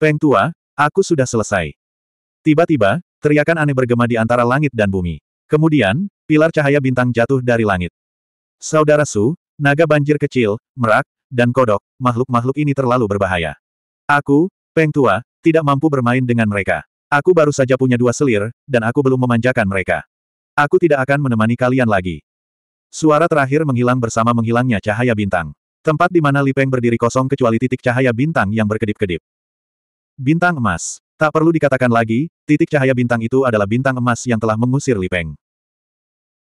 Peng Tua, aku sudah selesai. Tiba-tiba, teriakan aneh bergema di antara langit dan bumi. Kemudian, pilar cahaya bintang jatuh dari langit. Saudara Su, naga banjir kecil, merak, dan kodok, makhluk-makhluk ini terlalu berbahaya. Aku, Peng Tua, tidak mampu bermain dengan mereka. Aku baru saja punya dua selir, dan aku belum memanjakan mereka. Aku tidak akan menemani kalian lagi. Suara terakhir menghilang bersama menghilangnya cahaya bintang. Tempat di mana Lipeng berdiri kosong kecuali titik cahaya bintang yang berkedip-kedip. Bintang emas. Tak perlu dikatakan lagi, titik cahaya bintang itu adalah bintang emas yang telah mengusir Lipeng.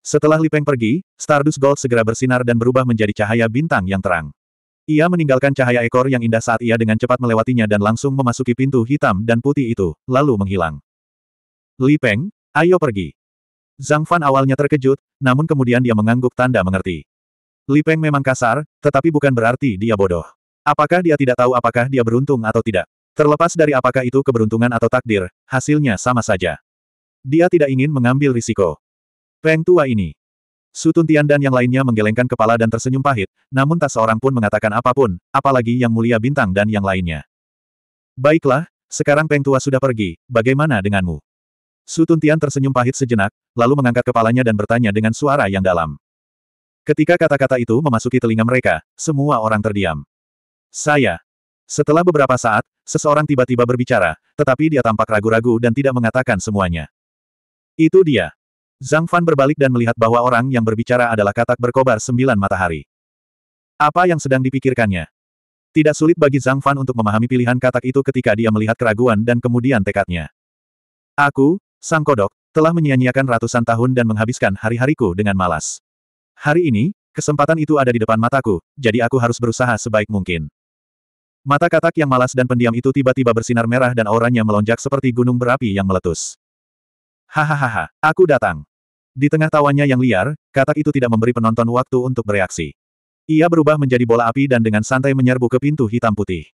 Setelah Li Peng pergi, Stardust Gold segera bersinar dan berubah menjadi cahaya bintang yang terang. Ia meninggalkan cahaya ekor yang indah saat ia dengan cepat melewatinya dan langsung memasuki pintu hitam dan putih itu, lalu menghilang. Li Peng, ayo pergi. Zhang Fan awalnya terkejut, namun kemudian dia mengangguk tanda mengerti. Li Peng memang kasar, tetapi bukan berarti dia bodoh. Apakah dia tidak tahu apakah dia beruntung atau tidak? Terlepas dari apakah itu keberuntungan atau takdir, hasilnya sama saja. Dia tidak ingin mengambil risiko. Peng tua ini. Sutun Tian dan yang lainnya menggelengkan kepala dan tersenyum pahit, namun tak seorang pun mengatakan apapun, apalagi yang mulia bintang dan yang lainnya. Baiklah, sekarang Peng tua sudah pergi, bagaimana denganmu? Sutun Tian tersenyum pahit sejenak, lalu mengangkat kepalanya dan bertanya dengan suara yang dalam. Ketika kata-kata itu memasuki telinga mereka, semua orang terdiam. Saya. Setelah beberapa saat, seseorang tiba-tiba berbicara, tetapi dia tampak ragu-ragu dan tidak mengatakan semuanya. Itu dia. Zhang Fan berbalik dan melihat bahwa orang yang berbicara adalah katak berkobar sembilan matahari. Apa yang sedang dipikirkannya? Tidak sulit bagi Zhang Fan untuk memahami pilihan katak itu ketika dia melihat keraguan dan kemudian tekadnya. Aku, Sang Kodok, telah menyia-nyiakan ratusan tahun dan menghabiskan hari-hariku dengan malas. Hari ini, kesempatan itu ada di depan mataku, jadi aku harus berusaha sebaik mungkin. Mata katak yang malas dan pendiam itu tiba-tiba bersinar merah dan auranya melonjak seperti gunung berapi yang meletus. Hahaha, aku datang. Di tengah tawanya yang liar, katak itu tidak memberi penonton waktu untuk bereaksi. Ia berubah menjadi bola api dan dengan santai menyerbu ke pintu hitam putih.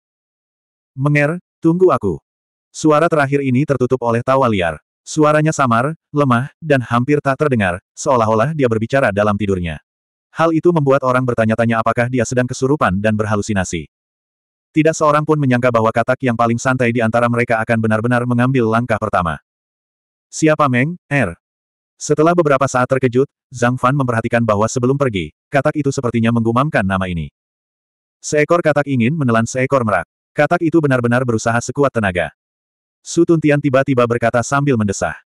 Menger, tunggu aku. Suara terakhir ini tertutup oleh tawa liar. Suaranya samar, lemah, dan hampir tak terdengar, seolah-olah dia berbicara dalam tidurnya. Hal itu membuat orang bertanya-tanya apakah dia sedang kesurupan dan berhalusinasi. Tidak seorang pun menyangka bahwa katak yang paling santai di antara mereka akan benar-benar mengambil langkah pertama. Siapa Meng, Er? Setelah beberapa saat terkejut, Zhang Fan memperhatikan bahwa sebelum pergi, katak itu sepertinya menggumamkan nama ini. Seekor katak ingin menelan seekor merak. Katak itu benar-benar berusaha sekuat tenaga. Su Tuntian tiba-tiba berkata sambil mendesah.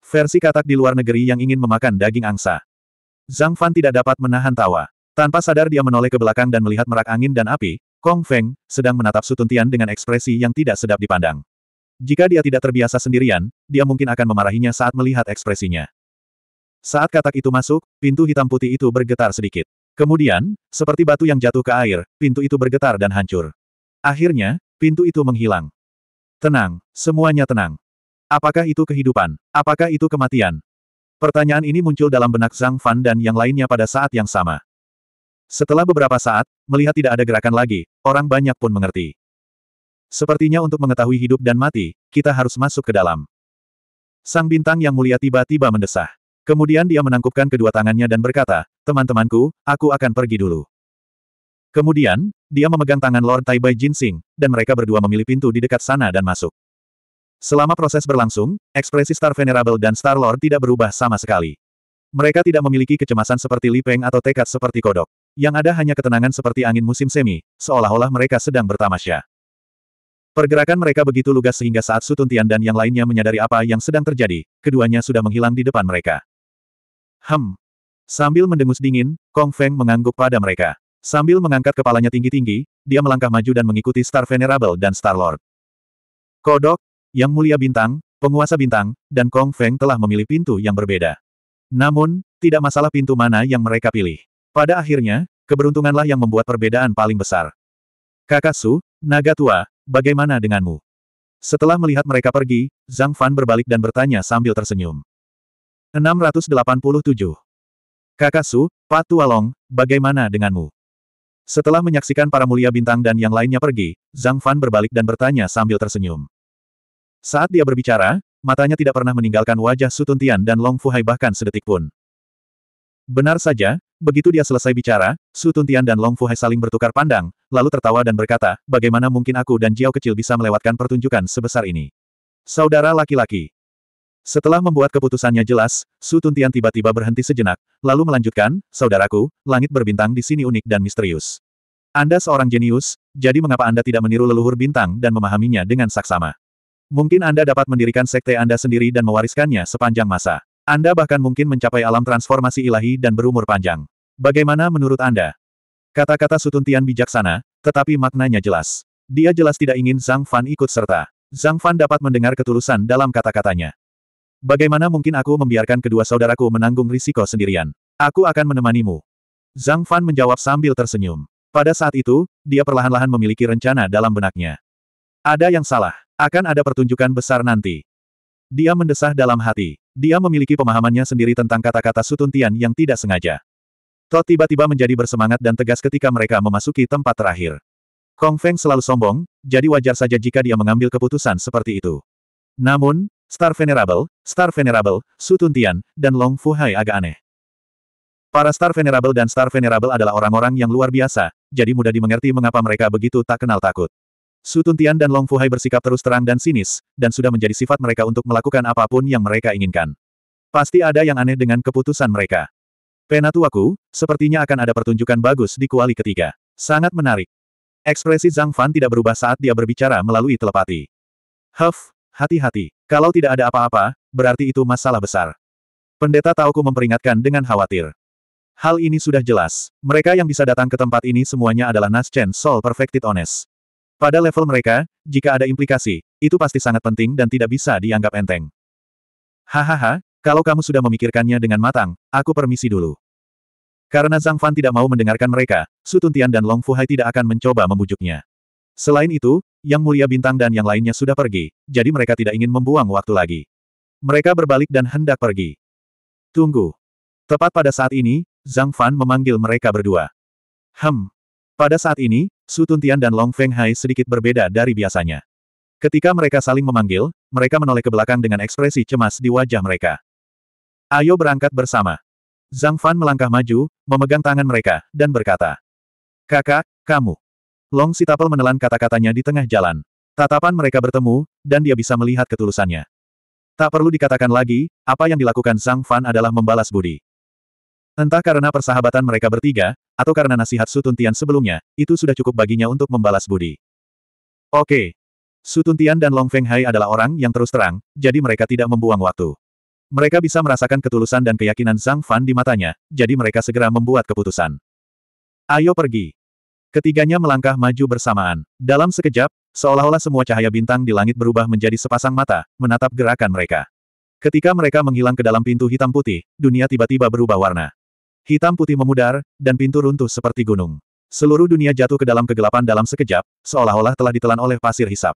Versi katak di luar negeri yang ingin memakan daging angsa. Zhang Fan tidak dapat menahan tawa. Tanpa sadar dia menoleh ke belakang dan melihat merak angin dan api, Kong Feng, sedang menatap Su Tuntian dengan ekspresi yang tidak sedap dipandang. Jika dia tidak terbiasa sendirian, dia mungkin akan memarahinya saat melihat ekspresinya. Saat katak itu masuk, pintu hitam putih itu bergetar sedikit. Kemudian, seperti batu yang jatuh ke air, pintu itu bergetar dan hancur. Akhirnya, pintu itu menghilang. Tenang, semuanya tenang. Apakah itu kehidupan? Apakah itu kematian? Pertanyaan ini muncul dalam benak Zhang Fan dan yang lainnya pada saat yang sama. Setelah beberapa saat, melihat tidak ada gerakan lagi, orang banyak pun mengerti. Sepertinya untuk mengetahui hidup dan mati, kita harus masuk ke dalam. Sang bintang yang mulia tiba-tiba mendesah. Kemudian dia menangkupkan kedua tangannya dan berkata, teman-temanku, aku akan pergi dulu. Kemudian, dia memegang tangan Lord Taibai Jinsing, dan mereka berdua memilih pintu di dekat sana dan masuk. Selama proses berlangsung, ekspresi Star Venerable dan Star Lord tidak berubah sama sekali. Mereka tidak memiliki kecemasan seperti Li Peng atau tekad seperti kodok. Yang ada hanya ketenangan seperti angin musim semi, seolah-olah mereka sedang bertamasya. Pergerakan mereka begitu lugas sehingga saat Sutuntian dan yang lainnya menyadari apa yang sedang terjadi, keduanya sudah menghilang di depan mereka. Hem. Sambil mendengus dingin, Kong Feng mengangguk pada mereka. Sambil mengangkat kepalanya tinggi-tinggi, dia melangkah maju dan mengikuti Star Venerable dan Star-Lord. Kodok, Yang Mulia Bintang, Penguasa Bintang, dan Kong Feng telah memilih pintu yang berbeda. Namun, tidak masalah pintu mana yang mereka pilih. Pada akhirnya, keberuntunganlah yang membuat perbedaan paling besar. Kakak Su, Naga Tua, bagaimana denganmu? Setelah melihat mereka pergi, Zhang Fan berbalik dan bertanya sambil tersenyum. 687. Kakak Su, Pak Tualong, bagaimana denganmu? Setelah menyaksikan para mulia bintang dan yang lainnya pergi, Zhang Fan berbalik dan bertanya sambil tersenyum. Saat dia berbicara, matanya tidak pernah meninggalkan wajah Su Tuntian dan Long Fuhai bahkan sedetik pun. Benar saja, begitu dia selesai bicara, Su Tuntian dan Long Fuhai saling bertukar pandang, lalu tertawa dan berkata, bagaimana mungkin aku dan Jiao kecil bisa melewatkan pertunjukan sebesar ini? Saudara laki-laki, setelah membuat keputusannya jelas, Su Tuntian tiba-tiba berhenti sejenak, lalu melanjutkan, Saudaraku, langit berbintang di sini unik dan misterius. Anda seorang jenius, jadi mengapa Anda tidak meniru leluhur bintang dan memahaminya dengan saksama? Mungkin Anda dapat mendirikan sekte Anda sendiri dan mewariskannya sepanjang masa. Anda bahkan mungkin mencapai alam transformasi ilahi dan berumur panjang. Bagaimana menurut Anda? Kata-kata Sutuntian bijaksana, tetapi maknanya jelas. Dia jelas tidak ingin Zhang Fan ikut serta. Zhang Fan dapat mendengar ketulusan dalam kata-katanya. Bagaimana mungkin aku membiarkan kedua saudaraku menanggung risiko sendirian? Aku akan menemanimu. Zhang Fan menjawab sambil tersenyum. Pada saat itu, dia perlahan-lahan memiliki rencana dalam benaknya. Ada yang salah. Akan ada pertunjukan besar nanti. Dia mendesah dalam hati. Dia memiliki pemahamannya sendiri tentang kata-kata sutuntian yang tidak sengaja. Toh tiba-tiba menjadi bersemangat dan tegas ketika mereka memasuki tempat terakhir. Kong Feng selalu sombong, jadi wajar saja jika dia mengambil keputusan seperti itu. Namun, Star Venerable, Star Venerable, Su Tuntian, dan Long Fu Hai agak aneh. Para Star Venerable dan Star Venerable adalah orang-orang yang luar biasa, jadi mudah dimengerti mengapa mereka begitu tak kenal takut. Su Tuntian dan Long Fu Hai bersikap terus terang dan sinis, dan sudah menjadi sifat mereka untuk melakukan apapun yang mereka inginkan. Pasti ada yang aneh dengan keputusan mereka. Penatuaku, sepertinya akan ada pertunjukan bagus di kuali ketiga. Sangat menarik. Ekspresi Zhang Fan tidak berubah saat dia berbicara melalui telepati. Huff, Hati-hati, kalau tidak ada apa-apa, berarti itu masalah besar. Pendeta Tauku memperingatkan dengan khawatir. Hal ini sudah jelas, mereka yang bisa datang ke tempat ini semuanya adalah Naschen Soul Perfected ones. Pada level mereka, jika ada implikasi, itu pasti sangat penting dan tidak bisa dianggap enteng. Hahaha, kalau kamu sudah memikirkannya dengan matang, aku permisi dulu. Karena Zhang Fan tidak mau mendengarkan mereka, Su Tuntian dan Long Fu Hai tidak akan mencoba membujuknya. Selain itu, yang Mulia Bintang dan yang lainnya sudah pergi, jadi mereka tidak ingin membuang waktu lagi. Mereka berbalik dan hendak pergi. Tunggu. Tepat pada saat ini, Zhang Fan memanggil mereka berdua. Hem. Pada saat ini, Su Tuntian dan Long Feng Hai sedikit berbeda dari biasanya. Ketika mereka saling memanggil, mereka menoleh ke belakang dengan ekspresi cemas di wajah mereka. Ayo berangkat bersama. Zhang Fan melangkah maju, memegang tangan mereka, dan berkata, Kakak, kamu. Long Sitapel menelan kata-katanya di tengah jalan. Tatapan mereka bertemu, dan dia bisa melihat ketulusannya. Tak perlu dikatakan lagi, apa yang dilakukan Sang Fan adalah membalas budi. Entah karena persahabatan mereka bertiga, atau karena nasihat Sutuntian sebelumnya, itu sudah cukup baginya untuk membalas budi. Oke. Sutuntian dan Long Feng Hai adalah orang yang terus terang, jadi mereka tidak membuang waktu. Mereka bisa merasakan ketulusan dan keyakinan Sang Fan di matanya, jadi mereka segera membuat keputusan. Ayo pergi. Ketiganya melangkah maju bersamaan. Dalam sekejap, seolah-olah semua cahaya bintang di langit berubah menjadi sepasang mata, menatap gerakan mereka. Ketika mereka menghilang ke dalam pintu hitam putih, dunia tiba-tiba berubah warna. Hitam putih memudar, dan pintu runtuh seperti gunung. Seluruh dunia jatuh ke dalam kegelapan dalam sekejap, seolah-olah telah ditelan oleh pasir hisap.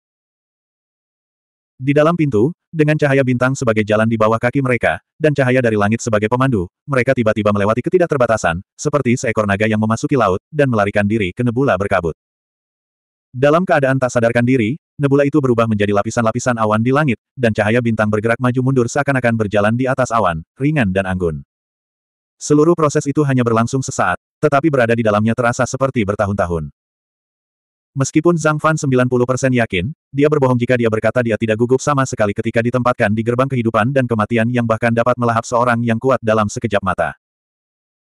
Di dalam pintu, dengan cahaya bintang sebagai jalan di bawah kaki mereka, dan cahaya dari langit sebagai pemandu, mereka tiba-tiba melewati ketidakterbatasan, seperti seekor naga yang memasuki laut, dan melarikan diri ke nebula berkabut. Dalam keadaan tak sadarkan diri, nebula itu berubah menjadi lapisan-lapisan awan di langit, dan cahaya bintang bergerak maju-mundur seakan-akan berjalan di atas awan, ringan dan anggun. Seluruh proses itu hanya berlangsung sesaat, tetapi berada di dalamnya terasa seperti bertahun-tahun. Meskipun Zhang Fan 90% yakin, dia berbohong jika dia berkata dia tidak gugup sama sekali ketika ditempatkan di gerbang kehidupan dan kematian yang bahkan dapat melahap seorang yang kuat dalam sekejap mata.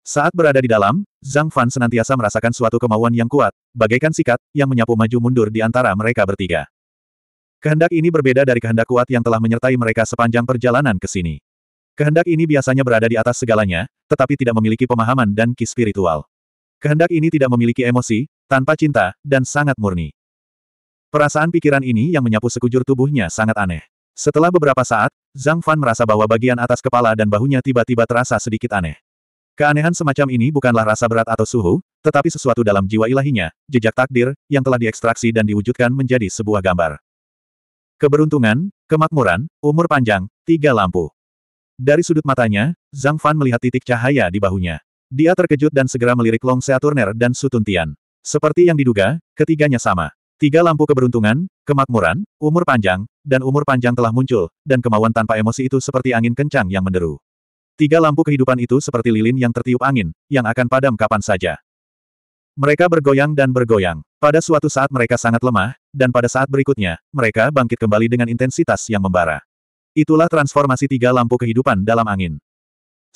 Saat berada di dalam, Zhang Fan senantiasa merasakan suatu kemauan yang kuat, bagaikan sikat, yang menyapu maju mundur di antara mereka bertiga. Kehendak ini berbeda dari kehendak kuat yang telah menyertai mereka sepanjang perjalanan ke sini. Kehendak ini biasanya berada di atas segalanya, tetapi tidak memiliki pemahaman dan ki spiritual. Kehendak ini tidak memiliki emosi, tanpa cinta, dan sangat murni. Perasaan pikiran ini yang menyapu sekujur tubuhnya sangat aneh. Setelah beberapa saat, Zhang Fan merasa bahwa bagian atas kepala dan bahunya tiba-tiba terasa sedikit aneh. Keanehan semacam ini bukanlah rasa berat atau suhu, tetapi sesuatu dalam jiwa ilahinya, jejak takdir, yang telah diekstraksi dan diwujudkan menjadi sebuah gambar. Keberuntungan, kemakmuran, umur panjang, tiga lampu. Dari sudut matanya, Zhang Fan melihat titik cahaya di bahunya. Dia terkejut dan segera melirik Long Sea Turner dan Sutuntian. Seperti yang diduga, ketiganya sama. Tiga lampu keberuntungan, kemakmuran, umur panjang, dan umur panjang telah muncul, dan kemauan tanpa emosi itu seperti angin kencang yang menderu. Tiga lampu kehidupan itu seperti lilin yang tertiup angin, yang akan padam kapan saja. Mereka bergoyang dan bergoyang. Pada suatu saat mereka sangat lemah, dan pada saat berikutnya, mereka bangkit kembali dengan intensitas yang membara. Itulah transformasi tiga lampu kehidupan dalam angin.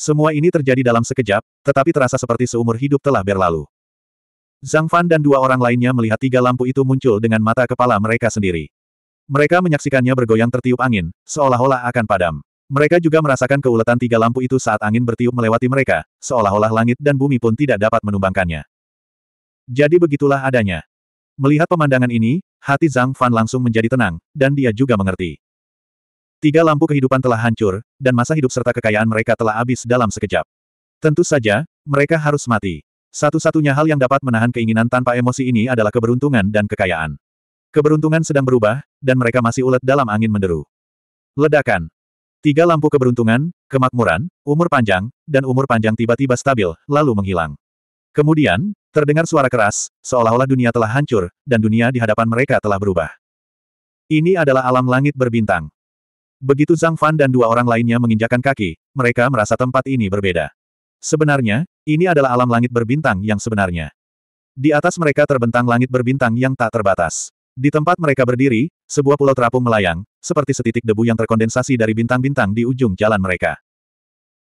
Semua ini terjadi dalam sekejap, tetapi terasa seperti seumur hidup telah berlalu. Zhang Fan dan dua orang lainnya melihat tiga lampu itu muncul dengan mata kepala mereka sendiri. Mereka menyaksikannya bergoyang tertiup angin, seolah-olah akan padam. Mereka juga merasakan keuletan tiga lampu itu saat angin bertiup melewati mereka, seolah-olah langit dan bumi pun tidak dapat menumbangkannya. Jadi begitulah adanya. Melihat pemandangan ini, hati Zhang Fan langsung menjadi tenang, dan dia juga mengerti. Tiga lampu kehidupan telah hancur, dan masa hidup serta kekayaan mereka telah habis dalam sekejap. Tentu saja, mereka harus mati. Satu-satunya hal yang dapat menahan keinginan tanpa emosi ini adalah keberuntungan dan kekayaan. Keberuntungan sedang berubah, dan mereka masih ulet dalam angin menderu. Ledakan. Tiga lampu keberuntungan, kemakmuran, umur panjang, dan umur panjang tiba-tiba stabil, lalu menghilang. Kemudian, terdengar suara keras, seolah-olah dunia telah hancur, dan dunia di hadapan mereka telah berubah. Ini adalah alam langit berbintang. Begitu Zhang Fan dan dua orang lainnya menginjakan kaki, mereka merasa tempat ini berbeda. Sebenarnya, ini adalah alam langit berbintang yang sebenarnya. Di atas mereka terbentang langit berbintang yang tak terbatas. Di tempat mereka berdiri, sebuah pulau terapung melayang, seperti setitik debu yang terkondensasi dari bintang-bintang di ujung jalan mereka.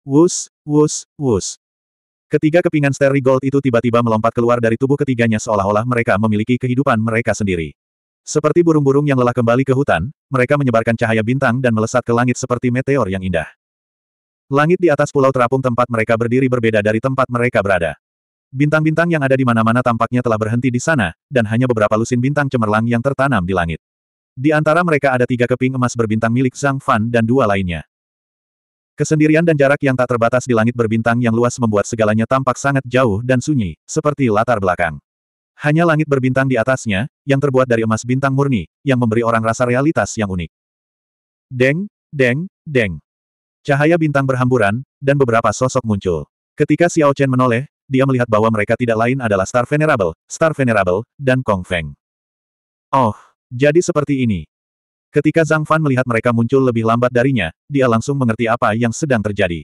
Wus, wus, wus. Ketiga kepingan steri gold itu tiba-tiba melompat keluar dari tubuh ketiganya seolah-olah mereka memiliki kehidupan mereka sendiri. Seperti burung-burung yang lelah kembali ke hutan, mereka menyebarkan cahaya bintang dan melesat ke langit seperti meteor yang indah. Langit di atas pulau terapung tempat mereka berdiri berbeda dari tempat mereka berada. Bintang-bintang yang ada di mana-mana tampaknya telah berhenti di sana, dan hanya beberapa lusin bintang cemerlang yang tertanam di langit. Di antara mereka ada tiga keping emas berbintang milik Zhang Fan dan dua lainnya. Kesendirian dan jarak yang tak terbatas di langit berbintang yang luas membuat segalanya tampak sangat jauh dan sunyi, seperti latar belakang. Hanya langit berbintang di atasnya, yang terbuat dari emas bintang murni, yang memberi orang rasa realitas yang unik. Deng, deng, deng. Cahaya bintang berhamburan, dan beberapa sosok muncul. Ketika Xiao Chen menoleh, dia melihat bahwa mereka tidak lain adalah Star Venerable, Star Venerable, dan Kong Feng. Oh, jadi seperti ini. Ketika Zhang Fan melihat mereka muncul lebih lambat darinya, dia langsung mengerti apa yang sedang terjadi.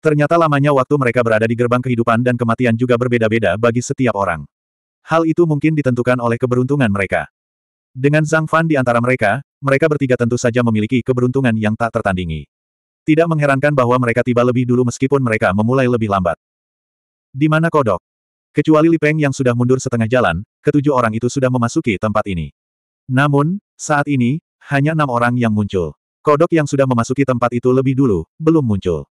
Ternyata lamanya waktu mereka berada di gerbang kehidupan dan kematian juga berbeda-beda bagi setiap orang. Hal itu mungkin ditentukan oleh keberuntungan mereka. Dengan Zhang Fan di antara mereka, mereka bertiga tentu saja memiliki keberuntungan yang tak tertandingi. Tidak mengherankan bahwa mereka tiba lebih dulu meskipun mereka memulai lebih lambat. Di mana kodok? Kecuali Li Peng yang sudah mundur setengah jalan, ketujuh orang itu sudah memasuki tempat ini. Namun, saat ini, hanya enam orang yang muncul. Kodok yang sudah memasuki tempat itu lebih dulu, belum muncul.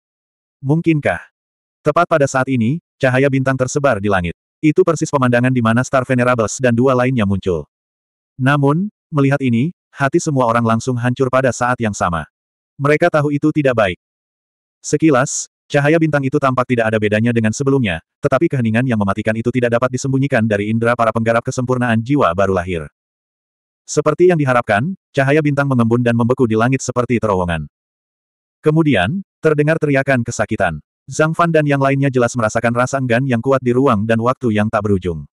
Mungkinkah? Tepat pada saat ini, cahaya bintang tersebar di langit. Itu persis pemandangan di mana Star Venerables dan dua lainnya muncul. Namun, melihat ini, hati semua orang langsung hancur pada saat yang sama. Mereka tahu itu tidak baik. Sekilas, cahaya bintang itu tampak tidak ada bedanya dengan sebelumnya, tetapi keheningan yang mematikan itu tidak dapat disembunyikan dari indera para penggarap kesempurnaan jiwa baru lahir. Seperti yang diharapkan, cahaya bintang mengembun dan membeku di langit seperti terowongan. Kemudian, terdengar teriakan kesakitan. Zhang Fan dan yang lainnya jelas merasakan rasa enggan yang kuat di ruang dan waktu yang tak berujung.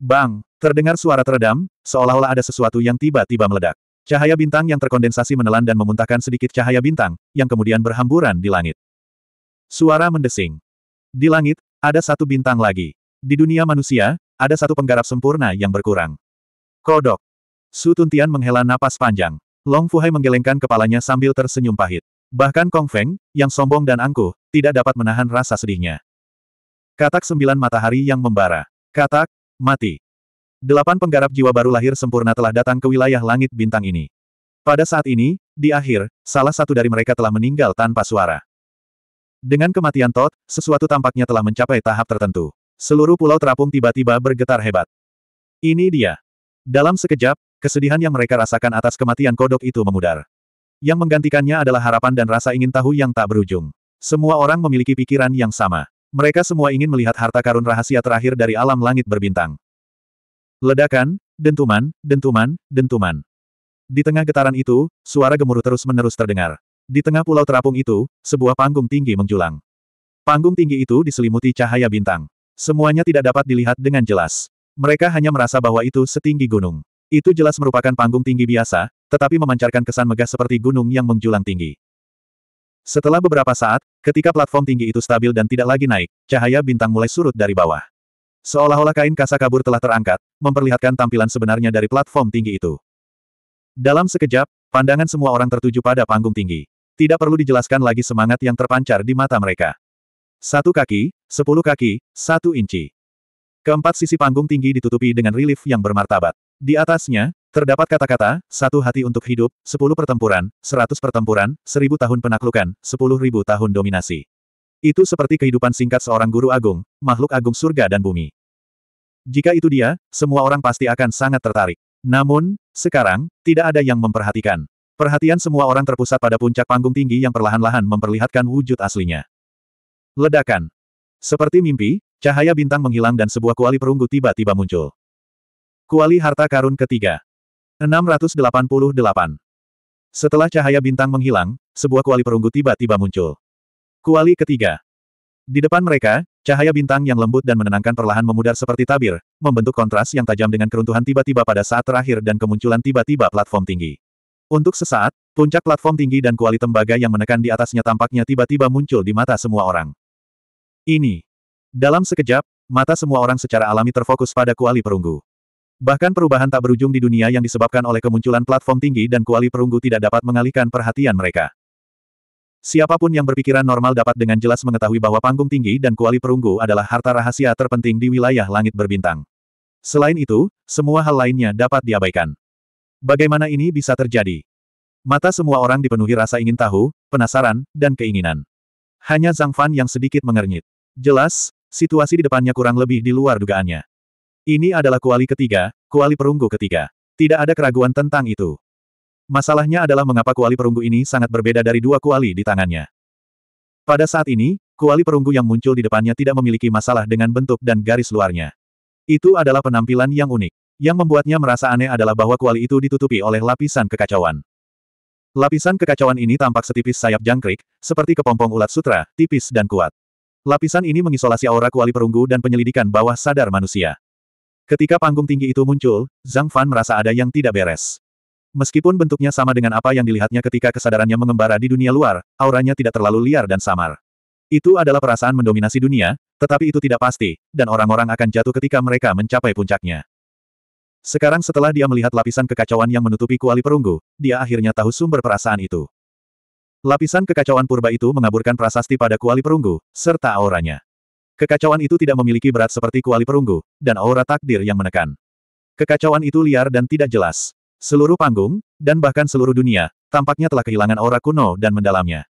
Bang! Terdengar suara teredam, seolah-olah ada sesuatu yang tiba-tiba meledak. Cahaya bintang yang terkondensasi menelan dan memuntahkan sedikit cahaya bintang, yang kemudian berhamburan di langit. Suara mendesing. Di langit, ada satu bintang lagi. Di dunia manusia, ada satu penggarap sempurna yang berkurang. Kodok. Su Tuntian menghela napas panjang. Long Fuhai menggelengkan kepalanya sambil tersenyum pahit. Bahkan Kong Feng, yang sombong dan angkuh, tidak dapat menahan rasa sedihnya. Katak sembilan matahari yang membara. Katak, mati. Delapan penggarap jiwa baru lahir sempurna telah datang ke wilayah langit bintang ini. Pada saat ini, di akhir, salah satu dari mereka telah meninggal tanpa suara. Dengan kematian Todd, sesuatu tampaknya telah mencapai tahap tertentu. Seluruh pulau terapung tiba-tiba bergetar hebat. Ini dia. Dalam sekejap, kesedihan yang mereka rasakan atas kematian kodok itu memudar. Yang menggantikannya adalah harapan dan rasa ingin tahu yang tak berujung. Semua orang memiliki pikiran yang sama. Mereka semua ingin melihat harta karun rahasia terakhir dari alam langit berbintang. Ledakan, dentuman, dentuman, dentuman. Di tengah getaran itu, suara gemuruh terus-menerus terdengar. Di tengah pulau terapung itu, sebuah panggung tinggi menjulang. Panggung tinggi itu diselimuti cahaya bintang. Semuanya tidak dapat dilihat dengan jelas. Mereka hanya merasa bahwa itu setinggi gunung. Itu jelas merupakan panggung tinggi biasa, tetapi memancarkan kesan megah seperti gunung yang menjulang tinggi. Setelah beberapa saat, ketika platform tinggi itu stabil dan tidak lagi naik, cahaya bintang mulai surut dari bawah. Seolah-olah kain kasa kabur telah terangkat, memperlihatkan tampilan sebenarnya dari platform tinggi itu. Dalam sekejap, pandangan semua orang tertuju pada panggung tinggi. Tidak perlu dijelaskan lagi semangat yang terpancar di mata mereka. Satu kaki, sepuluh kaki, satu inci. Keempat sisi panggung tinggi ditutupi dengan relief yang bermartabat. Di atasnya, terdapat kata-kata, satu hati untuk hidup, sepuluh pertempuran, seratus pertempuran, seribu tahun penaklukan, sepuluh ribu tahun dominasi. Itu seperti kehidupan singkat seorang guru agung, makhluk agung surga dan bumi. Jika itu dia, semua orang pasti akan sangat tertarik. Namun, sekarang, tidak ada yang memperhatikan. Perhatian semua orang terpusat pada puncak panggung tinggi yang perlahan-lahan memperlihatkan wujud aslinya. Ledakan. Seperti mimpi, cahaya bintang menghilang dan sebuah kuali perunggu tiba-tiba muncul. Kuali harta karun ketiga. 688. Setelah cahaya bintang menghilang, sebuah kuali perunggu tiba-tiba muncul. Kuali ketiga. Di depan mereka, Cahaya bintang yang lembut dan menenangkan perlahan memudar seperti tabir, membentuk kontras yang tajam dengan keruntuhan tiba-tiba pada saat terakhir dan kemunculan tiba-tiba platform tinggi. Untuk sesaat, puncak platform tinggi dan kuali tembaga yang menekan di atasnya tampaknya tiba-tiba muncul di mata semua orang. Ini. Dalam sekejap, mata semua orang secara alami terfokus pada kuali perunggu. Bahkan perubahan tak berujung di dunia yang disebabkan oleh kemunculan platform tinggi dan kuali perunggu tidak dapat mengalihkan perhatian mereka. Siapapun yang berpikiran normal dapat dengan jelas mengetahui bahwa panggung tinggi dan kuali perunggu adalah harta rahasia terpenting di wilayah langit berbintang. Selain itu, semua hal lainnya dapat diabaikan. Bagaimana ini bisa terjadi? Mata semua orang dipenuhi rasa ingin tahu, penasaran, dan keinginan. Hanya Zhang Fan yang sedikit mengernyit. Jelas, situasi di depannya kurang lebih di luar dugaannya. Ini adalah kuali ketiga, kuali perunggu ketiga. Tidak ada keraguan tentang itu. Masalahnya adalah mengapa kuali perunggu ini sangat berbeda dari dua kuali di tangannya. Pada saat ini, kuali perunggu yang muncul di depannya tidak memiliki masalah dengan bentuk dan garis luarnya. Itu adalah penampilan yang unik. Yang membuatnya merasa aneh adalah bahwa kuali itu ditutupi oleh lapisan kekacauan. Lapisan kekacauan ini tampak setipis sayap jangkrik, seperti kepompong ulat sutra, tipis dan kuat. Lapisan ini mengisolasi aura kuali perunggu dan penyelidikan bawah sadar manusia. Ketika panggung tinggi itu muncul, Zhang Fan merasa ada yang tidak beres. Meskipun bentuknya sama dengan apa yang dilihatnya ketika kesadarannya mengembara di dunia luar, auranya tidak terlalu liar dan samar. Itu adalah perasaan mendominasi dunia, tetapi itu tidak pasti, dan orang-orang akan jatuh ketika mereka mencapai puncaknya. Sekarang setelah dia melihat lapisan kekacauan yang menutupi kuali perunggu, dia akhirnya tahu sumber perasaan itu. Lapisan kekacauan purba itu mengaburkan prasasti pada kuali perunggu, serta auranya. Kekacauan itu tidak memiliki berat seperti kuali perunggu, dan aura takdir yang menekan. Kekacauan itu liar dan tidak jelas. Seluruh panggung, dan bahkan seluruh dunia, tampaknya telah kehilangan aura kuno dan mendalamnya.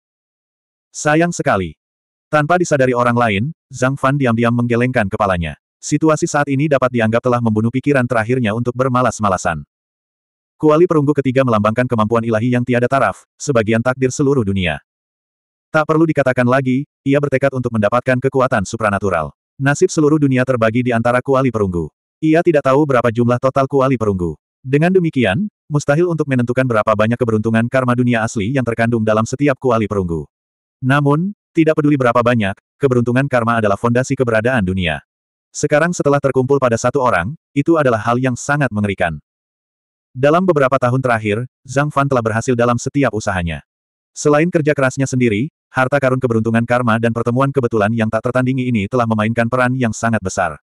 Sayang sekali. Tanpa disadari orang lain, Zhang Fan diam-diam menggelengkan kepalanya. Situasi saat ini dapat dianggap telah membunuh pikiran terakhirnya untuk bermalas-malasan. Kuali perunggu ketiga melambangkan kemampuan ilahi yang tiada taraf, sebagian takdir seluruh dunia. Tak perlu dikatakan lagi, ia bertekad untuk mendapatkan kekuatan supranatural. Nasib seluruh dunia terbagi di antara kuali perunggu. Ia tidak tahu berapa jumlah total kuali perunggu. Dengan demikian, mustahil untuk menentukan berapa banyak keberuntungan karma dunia asli yang terkandung dalam setiap kuali perunggu. Namun, tidak peduli berapa banyak, keberuntungan karma adalah fondasi keberadaan dunia. Sekarang setelah terkumpul pada satu orang, itu adalah hal yang sangat mengerikan. Dalam beberapa tahun terakhir, Zhang Fan telah berhasil dalam setiap usahanya. Selain kerja kerasnya sendiri, harta karun keberuntungan karma dan pertemuan kebetulan yang tak tertandingi ini telah memainkan peran yang sangat besar.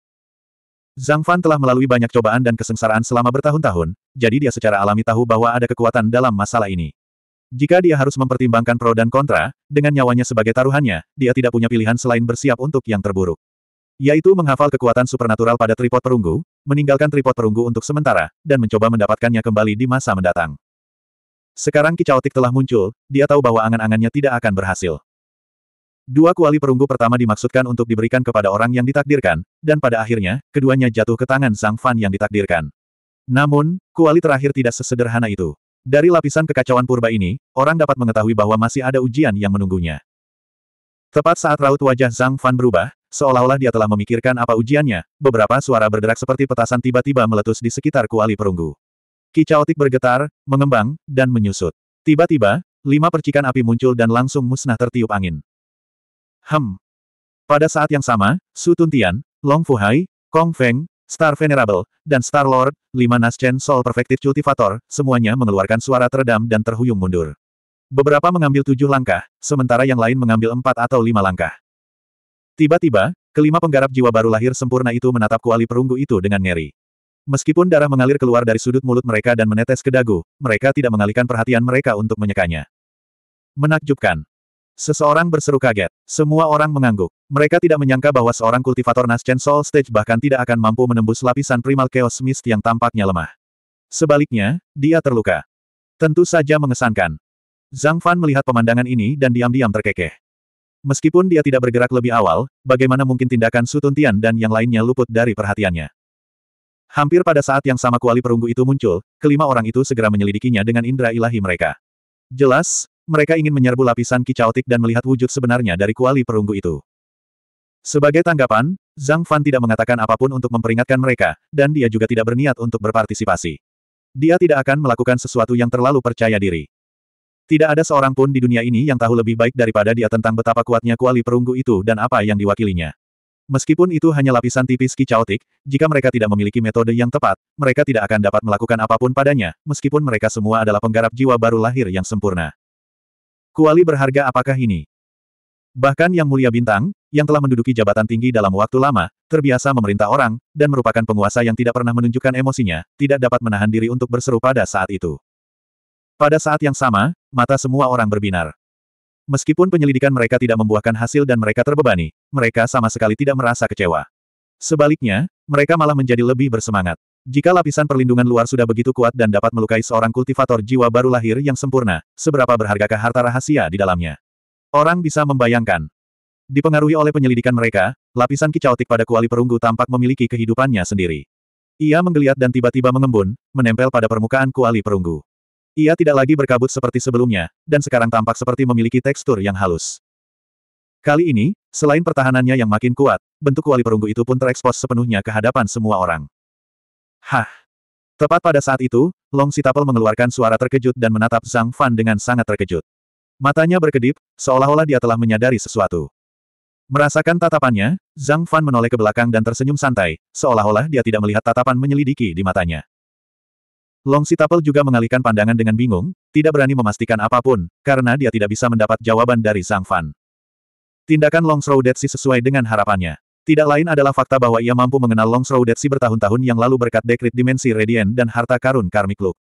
Zhang Fan telah melalui banyak cobaan dan kesengsaraan selama bertahun-tahun, jadi dia secara alami tahu bahwa ada kekuatan dalam masalah ini. Jika dia harus mempertimbangkan pro dan kontra, dengan nyawanya sebagai taruhannya, dia tidak punya pilihan selain bersiap untuk yang terburuk. Yaitu menghafal kekuatan supernatural pada tripod perunggu, meninggalkan tripod perunggu untuk sementara, dan mencoba mendapatkannya kembali di masa mendatang. Sekarang kicautik telah muncul, dia tahu bahwa angan-angannya tidak akan berhasil. Dua kuali perunggu pertama dimaksudkan untuk diberikan kepada orang yang ditakdirkan, dan pada akhirnya, keduanya jatuh ke tangan Zhang Fan yang ditakdirkan. Namun, kuali terakhir tidak sesederhana itu. Dari lapisan kekacauan purba ini, orang dapat mengetahui bahwa masih ada ujian yang menunggunya. Tepat saat raut wajah Zhang Fan berubah, seolah-olah dia telah memikirkan apa ujiannya, beberapa suara berderak seperti petasan tiba-tiba meletus di sekitar kuali perunggu. Kicautik bergetar, mengembang, dan menyusut. Tiba-tiba, lima percikan api muncul dan langsung musnah tertiup angin. Hem. Pada saat yang sama, Su Tuntian, Long Fu Hai, Kong Feng, Star Venerable, dan Star Lord, lima Naschen Soul Perfective Cultivator, semuanya mengeluarkan suara teredam dan terhuyung mundur. Beberapa mengambil tujuh langkah, sementara yang lain mengambil empat atau lima langkah. Tiba-tiba, kelima penggarap jiwa baru lahir sempurna itu menatap kuali perunggu itu dengan ngeri. Meskipun darah mengalir keluar dari sudut mulut mereka dan menetes ke dagu, mereka tidak mengalihkan perhatian mereka untuk menyekanya. Menakjubkan. Seseorang berseru kaget. Semua orang mengangguk. Mereka tidak menyangka bahwa seorang kultivator naschen Soul Stage bahkan tidak akan mampu menembus lapisan primal chaos mist yang tampaknya lemah. Sebaliknya, dia terluka. Tentu saja mengesankan. Zhang Fan melihat pemandangan ini dan diam-diam terkekeh. Meskipun dia tidak bergerak lebih awal, bagaimana mungkin tindakan Sutun Tian dan yang lainnya luput dari perhatiannya. Hampir pada saat yang sama kuali perunggu itu muncul, kelima orang itu segera menyelidikinya dengan indera ilahi mereka. Jelas, mereka ingin menyerbu lapisan kicautik dan melihat wujud sebenarnya dari kuali perunggu itu. Sebagai tanggapan, Zhang Fan tidak mengatakan apapun untuk memperingatkan mereka, dan dia juga tidak berniat untuk berpartisipasi. Dia tidak akan melakukan sesuatu yang terlalu percaya diri. Tidak ada seorang pun di dunia ini yang tahu lebih baik daripada dia tentang betapa kuatnya kuali perunggu itu dan apa yang diwakilinya. Meskipun itu hanya lapisan tipis kicautik, jika mereka tidak memiliki metode yang tepat, mereka tidak akan dapat melakukan apapun padanya, meskipun mereka semua adalah penggarap jiwa baru lahir yang sempurna. Kuali berharga apakah ini? Bahkan Yang Mulia Bintang, yang telah menduduki jabatan tinggi dalam waktu lama, terbiasa memerintah orang, dan merupakan penguasa yang tidak pernah menunjukkan emosinya, tidak dapat menahan diri untuk berseru pada saat itu. Pada saat yang sama, mata semua orang berbinar. Meskipun penyelidikan mereka tidak membuahkan hasil dan mereka terbebani, mereka sama sekali tidak merasa kecewa. Sebaliknya, mereka malah menjadi lebih bersemangat. Jika lapisan perlindungan luar sudah begitu kuat dan dapat melukai seorang kultivator jiwa baru lahir yang sempurna, seberapa berhargakah harta rahasia di dalamnya? Orang bisa membayangkan. Dipengaruhi oleh penyelidikan mereka, lapisan kicautik pada kuali perunggu tampak memiliki kehidupannya sendiri. Ia menggeliat dan tiba-tiba mengembun, menempel pada permukaan kuali perunggu. Ia tidak lagi berkabut seperti sebelumnya, dan sekarang tampak seperti memiliki tekstur yang halus. Kali ini, selain pertahanannya yang makin kuat, bentuk kuali perunggu itu pun terekspos sepenuhnya ke hadapan semua orang. Hah! Tepat pada saat itu, Long Sitapel mengeluarkan suara terkejut dan menatap Zhang Fan dengan sangat terkejut. Matanya berkedip, seolah-olah dia telah menyadari sesuatu. Merasakan tatapannya, Zhang Fan menoleh ke belakang dan tersenyum santai, seolah-olah dia tidak melihat tatapan menyelidiki di matanya. Long Sitapel juga mengalihkan pandangan dengan bingung, tidak berani memastikan apapun, karena dia tidak bisa mendapat jawaban dari Zhang Fan. Tindakan Long Shrouded Si sesuai dengan harapannya. Tidak lain adalah fakta bahwa ia mampu mengenal Longsrow Detsi bertahun-tahun yang lalu berkat dekrit dimensi Radiant dan harta karun Karmic Look.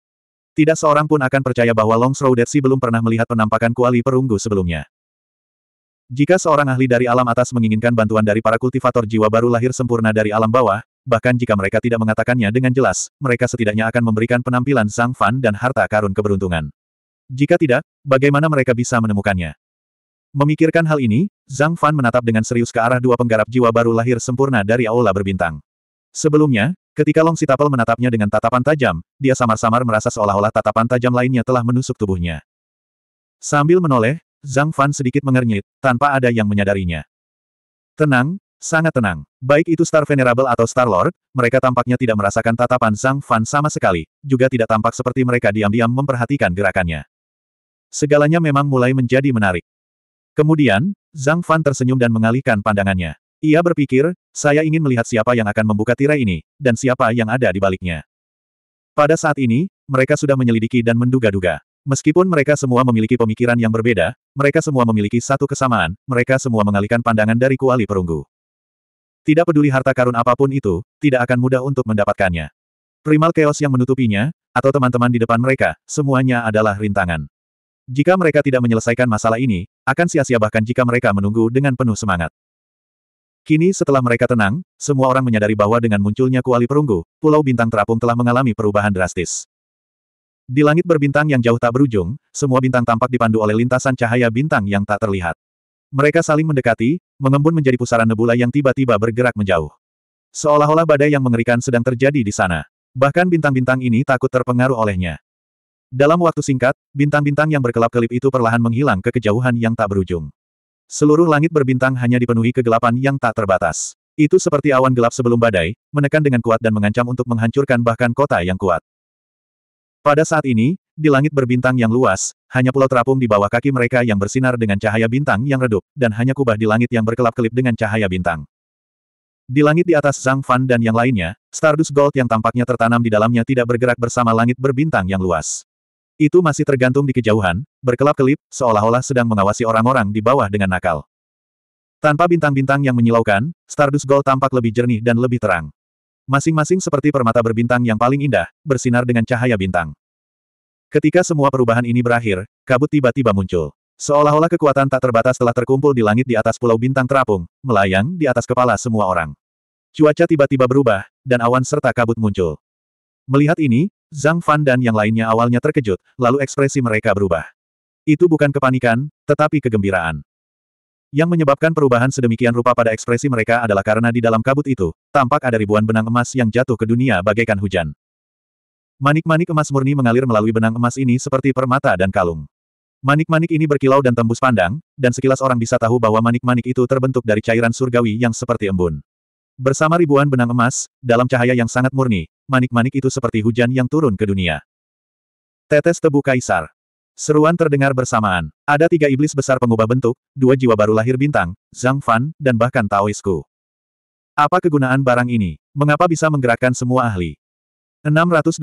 Tidak seorang pun akan percaya bahwa Longsrow Detsi belum pernah melihat penampakan kuali perunggu sebelumnya. Jika seorang ahli dari alam atas menginginkan bantuan dari para kultivator jiwa baru lahir sempurna dari alam bawah, bahkan jika mereka tidak mengatakannya dengan jelas, mereka setidaknya akan memberikan penampilan sang fan dan harta karun keberuntungan. Jika tidak, bagaimana mereka bisa menemukannya? Memikirkan hal ini, Zhang Fan menatap dengan serius ke arah dua penggarap jiwa baru lahir sempurna dari aula berbintang. Sebelumnya, ketika Long Sitapel menatapnya dengan tatapan tajam, dia samar-samar merasa seolah-olah tatapan tajam lainnya telah menusuk tubuhnya. Sambil menoleh, Zhang Fan sedikit mengernyit, tanpa ada yang menyadarinya. Tenang, sangat tenang. Baik itu Star Venerable atau Star Lord, mereka tampaknya tidak merasakan tatapan Zhang Fan sama sekali, juga tidak tampak seperti mereka diam-diam memperhatikan gerakannya. Segalanya memang mulai menjadi menarik. Kemudian, Zhang Fan tersenyum dan mengalihkan pandangannya. Ia berpikir, saya ingin melihat siapa yang akan membuka tirai ini, dan siapa yang ada di baliknya. Pada saat ini, mereka sudah menyelidiki dan menduga-duga. Meskipun mereka semua memiliki pemikiran yang berbeda, mereka semua memiliki satu kesamaan, mereka semua mengalihkan pandangan dari kuali perunggu. Tidak peduli harta karun apapun itu, tidak akan mudah untuk mendapatkannya. Primal chaos yang menutupinya, atau teman-teman di depan mereka, semuanya adalah rintangan. Jika mereka tidak menyelesaikan masalah ini, akan sia-sia bahkan jika mereka menunggu dengan penuh semangat. Kini setelah mereka tenang, semua orang menyadari bahwa dengan munculnya kuali perunggu, Pulau Bintang Terapung telah mengalami perubahan drastis. Di langit berbintang yang jauh tak berujung, semua bintang tampak dipandu oleh lintasan cahaya bintang yang tak terlihat. Mereka saling mendekati, mengembun menjadi pusaran nebula yang tiba-tiba bergerak menjauh. Seolah-olah badai yang mengerikan sedang terjadi di sana. Bahkan bintang-bintang ini takut terpengaruh olehnya. Dalam waktu singkat, bintang-bintang yang berkelap-kelip itu perlahan menghilang ke kejauhan yang tak berujung. Seluruh langit berbintang hanya dipenuhi kegelapan yang tak terbatas. Itu seperti awan gelap sebelum badai, menekan dengan kuat dan mengancam untuk menghancurkan bahkan kota yang kuat. Pada saat ini, di langit berbintang yang luas, hanya pulau terapung di bawah kaki mereka yang bersinar dengan cahaya bintang yang redup, dan hanya kubah di langit yang berkelap-kelip dengan cahaya bintang. Di langit di atas Zhang Fan dan yang lainnya, Stardust Gold yang tampaknya tertanam di dalamnya tidak bergerak bersama langit berbintang yang luas. Itu masih tergantung di kejauhan, berkelap-kelip, seolah-olah sedang mengawasi orang-orang di bawah dengan nakal. Tanpa bintang-bintang yang menyilaukan, Stardust Gold tampak lebih jernih dan lebih terang. Masing-masing seperti permata berbintang yang paling indah, bersinar dengan cahaya bintang. Ketika semua perubahan ini berakhir, kabut tiba-tiba muncul. Seolah-olah kekuatan tak terbatas telah terkumpul di langit di atas pulau bintang terapung, melayang di atas kepala semua orang. Cuaca tiba-tiba berubah, dan awan serta kabut muncul. Melihat ini, Zhang Fan dan yang lainnya awalnya terkejut, lalu ekspresi mereka berubah. Itu bukan kepanikan, tetapi kegembiraan. Yang menyebabkan perubahan sedemikian rupa pada ekspresi mereka adalah karena di dalam kabut itu, tampak ada ribuan benang emas yang jatuh ke dunia bagaikan hujan. Manik-manik emas murni mengalir melalui benang emas ini seperti permata dan kalung. Manik-manik ini berkilau dan tembus pandang, dan sekilas orang bisa tahu bahwa manik-manik itu terbentuk dari cairan surgawi yang seperti embun. Bersama ribuan benang emas, dalam cahaya yang sangat murni, manik-manik itu seperti hujan yang turun ke dunia. Tetes tebu kaisar. Seruan terdengar bersamaan. Ada tiga iblis besar pengubah bentuk, dua jiwa baru lahir bintang, Zhang Fan, dan bahkan Taoisku. Apa kegunaan barang ini? Mengapa bisa menggerakkan semua ahli? 689.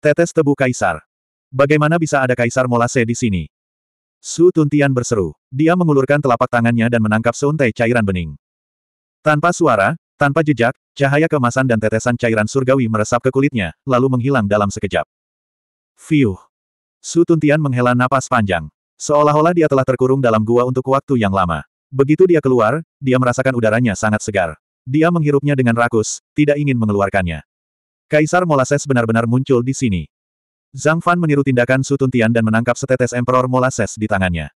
Tetes tebu kaisar. Bagaimana bisa ada kaisar molase di sini? Su Tuntian berseru. Dia mengulurkan telapak tangannya dan menangkap seuntai cairan bening. Tanpa suara, tanpa jejak, cahaya kemasan dan tetesan cairan surgawi meresap ke kulitnya, lalu menghilang dalam sekejap. Fiuh! Su Tuntian menghela napas panjang. Seolah-olah dia telah terkurung dalam gua untuk waktu yang lama. Begitu dia keluar, dia merasakan udaranya sangat segar. Dia menghirupnya dengan rakus, tidak ingin mengeluarkannya. Kaisar Molases benar-benar muncul di sini. Zhang Fan meniru tindakan Su Tuntian dan menangkap setetes Emperor Molases di tangannya.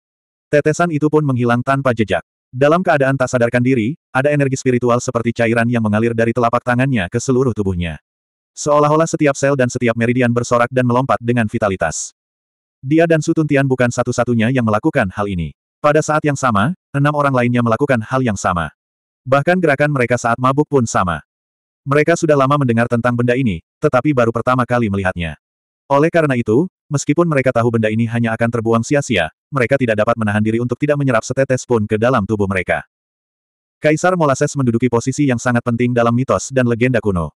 Tetesan itu pun menghilang tanpa jejak. Dalam keadaan tak sadarkan diri, ada energi spiritual seperti cairan yang mengalir dari telapak tangannya ke seluruh tubuhnya. Seolah-olah setiap sel dan setiap meridian bersorak dan melompat dengan vitalitas. Dia dan Sutun Tian bukan satu-satunya yang melakukan hal ini. Pada saat yang sama, enam orang lainnya melakukan hal yang sama. Bahkan gerakan mereka saat mabuk pun sama. Mereka sudah lama mendengar tentang benda ini, tetapi baru pertama kali melihatnya. Oleh karena itu, Meskipun mereka tahu benda ini hanya akan terbuang sia-sia, mereka tidak dapat menahan diri untuk tidak menyerap setetes pun ke dalam tubuh mereka. Kaisar Molases menduduki posisi yang sangat penting dalam mitos dan legenda kuno.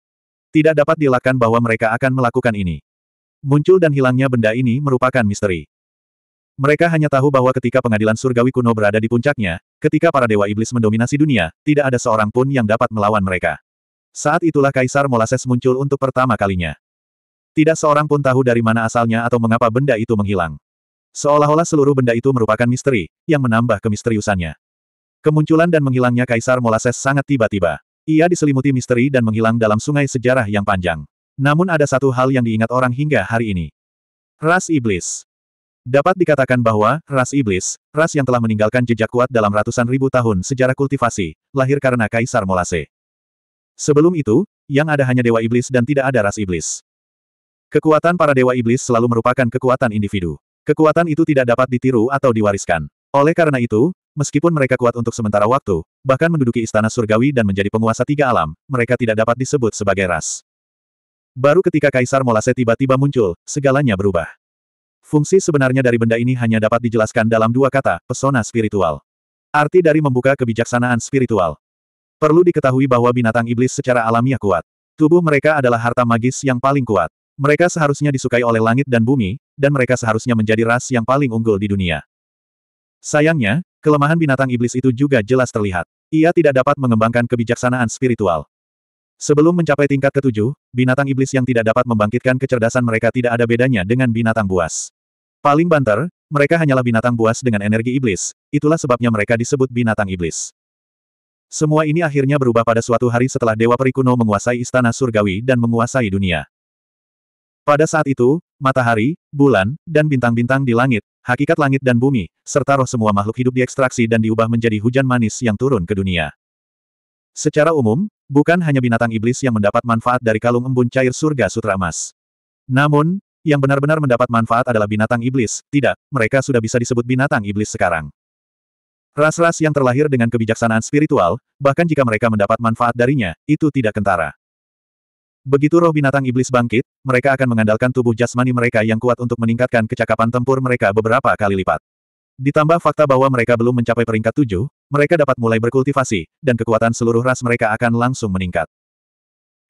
Tidak dapat dilakukan bahwa mereka akan melakukan ini. Muncul dan hilangnya benda ini merupakan misteri. Mereka hanya tahu bahwa ketika pengadilan surgawi kuno berada di puncaknya, ketika para dewa iblis mendominasi dunia, tidak ada seorang pun yang dapat melawan mereka. Saat itulah Kaisar Molases muncul untuk pertama kalinya. Tidak seorang pun tahu dari mana asalnya atau mengapa benda itu menghilang. Seolah-olah seluruh benda itu merupakan misteri, yang menambah kemisteriusannya. Kemunculan dan menghilangnya Kaisar Molases sangat tiba-tiba. Ia diselimuti misteri dan menghilang dalam sungai sejarah yang panjang. Namun ada satu hal yang diingat orang hingga hari ini. Ras Iblis. Dapat dikatakan bahwa, ras iblis, ras yang telah meninggalkan jejak kuat dalam ratusan ribu tahun sejarah kultivasi, lahir karena Kaisar Molase. Sebelum itu, yang ada hanya Dewa Iblis dan tidak ada ras iblis. Kekuatan para dewa iblis selalu merupakan kekuatan individu. Kekuatan itu tidak dapat ditiru atau diwariskan. Oleh karena itu, meskipun mereka kuat untuk sementara waktu, bahkan menduduki istana surgawi dan menjadi penguasa tiga alam, mereka tidak dapat disebut sebagai ras. Baru ketika Kaisar Molase tiba-tiba muncul, segalanya berubah. Fungsi sebenarnya dari benda ini hanya dapat dijelaskan dalam dua kata, pesona spiritual. Arti dari membuka kebijaksanaan spiritual. Perlu diketahui bahwa binatang iblis secara alamiah kuat. Tubuh mereka adalah harta magis yang paling kuat. Mereka seharusnya disukai oleh langit dan bumi, dan mereka seharusnya menjadi ras yang paling unggul di dunia. Sayangnya, kelemahan binatang iblis itu juga jelas terlihat. Ia tidak dapat mengembangkan kebijaksanaan spiritual. Sebelum mencapai tingkat ketujuh, binatang iblis yang tidak dapat membangkitkan kecerdasan mereka tidak ada bedanya dengan binatang buas. Paling banter, mereka hanyalah binatang buas dengan energi iblis, itulah sebabnya mereka disebut binatang iblis. Semua ini akhirnya berubah pada suatu hari setelah Dewa Perikuno menguasai Istana Surgawi dan menguasai dunia. Pada saat itu, matahari, bulan, dan bintang-bintang di langit, hakikat langit dan bumi, serta roh semua makhluk hidup diekstraksi dan diubah menjadi hujan manis yang turun ke dunia. Secara umum, bukan hanya binatang iblis yang mendapat manfaat dari kalung embun cair surga sutra emas. Namun, yang benar-benar mendapat manfaat adalah binatang iblis, tidak, mereka sudah bisa disebut binatang iblis sekarang. Ras-ras yang terlahir dengan kebijaksanaan spiritual, bahkan jika mereka mendapat manfaat darinya, itu tidak kentara. Begitu roh binatang iblis bangkit, mereka akan mengandalkan tubuh jasmani mereka yang kuat untuk meningkatkan kecakapan tempur mereka beberapa kali lipat. Ditambah fakta bahwa mereka belum mencapai peringkat tujuh, mereka dapat mulai berkultivasi, dan kekuatan seluruh ras mereka akan langsung meningkat.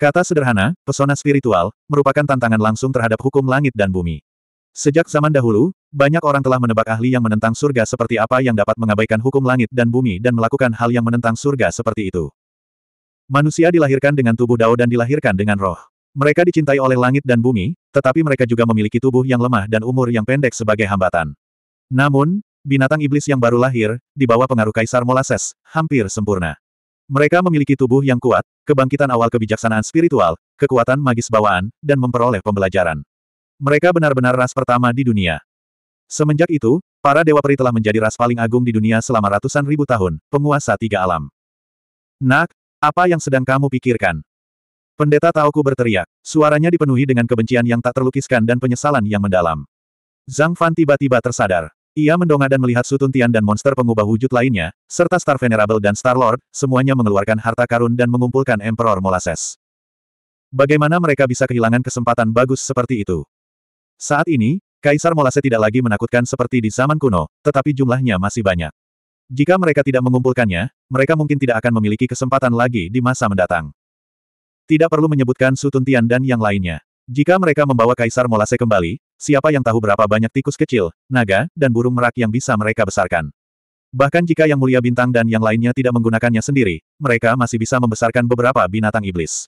Kata sederhana, pesona spiritual, merupakan tantangan langsung terhadap hukum langit dan bumi. Sejak zaman dahulu, banyak orang telah menebak ahli yang menentang surga seperti apa yang dapat mengabaikan hukum langit dan bumi dan melakukan hal yang menentang surga seperti itu. Manusia dilahirkan dengan tubuh dao dan dilahirkan dengan roh. Mereka dicintai oleh langit dan bumi, tetapi mereka juga memiliki tubuh yang lemah dan umur yang pendek sebagai hambatan. Namun, binatang iblis yang baru lahir, di bawah pengaruh Kaisar Molases, hampir sempurna. Mereka memiliki tubuh yang kuat, kebangkitan awal kebijaksanaan spiritual, kekuatan magis bawaan, dan memperoleh pembelajaran. Mereka benar-benar ras pertama di dunia. Semenjak itu, para Dewa Peri telah menjadi ras paling agung di dunia selama ratusan ribu tahun, penguasa tiga alam. Nak, apa yang sedang kamu pikirkan? Pendeta Taoku berteriak. Suaranya dipenuhi dengan kebencian yang tak terlukiskan dan penyesalan yang mendalam. Zhang Fan tiba-tiba tersadar. Ia mendongak dan melihat Sutun Tian dan monster pengubah wujud lainnya, serta Star Venerable dan Star Lord, semuanya mengeluarkan harta karun dan mengumpulkan Emperor Molasses. Bagaimana mereka bisa kehilangan kesempatan bagus seperti itu? Saat ini, Kaisar Molasses tidak lagi menakutkan seperti di zaman kuno, tetapi jumlahnya masih banyak. Jika mereka tidak mengumpulkannya, mereka mungkin tidak akan memiliki kesempatan lagi di masa mendatang. Tidak perlu menyebutkan Tian dan yang lainnya. Jika mereka membawa Kaisar Molase kembali, siapa yang tahu berapa banyak tikus kecil, naga, dan burung merak yang bisa mereka besarkan. Bahkan jika Yang Mulia Bintang dan yang lainnya tidak menggunakannya sendiri, mereka masih bisa membesarkan beberapa binatang iblis.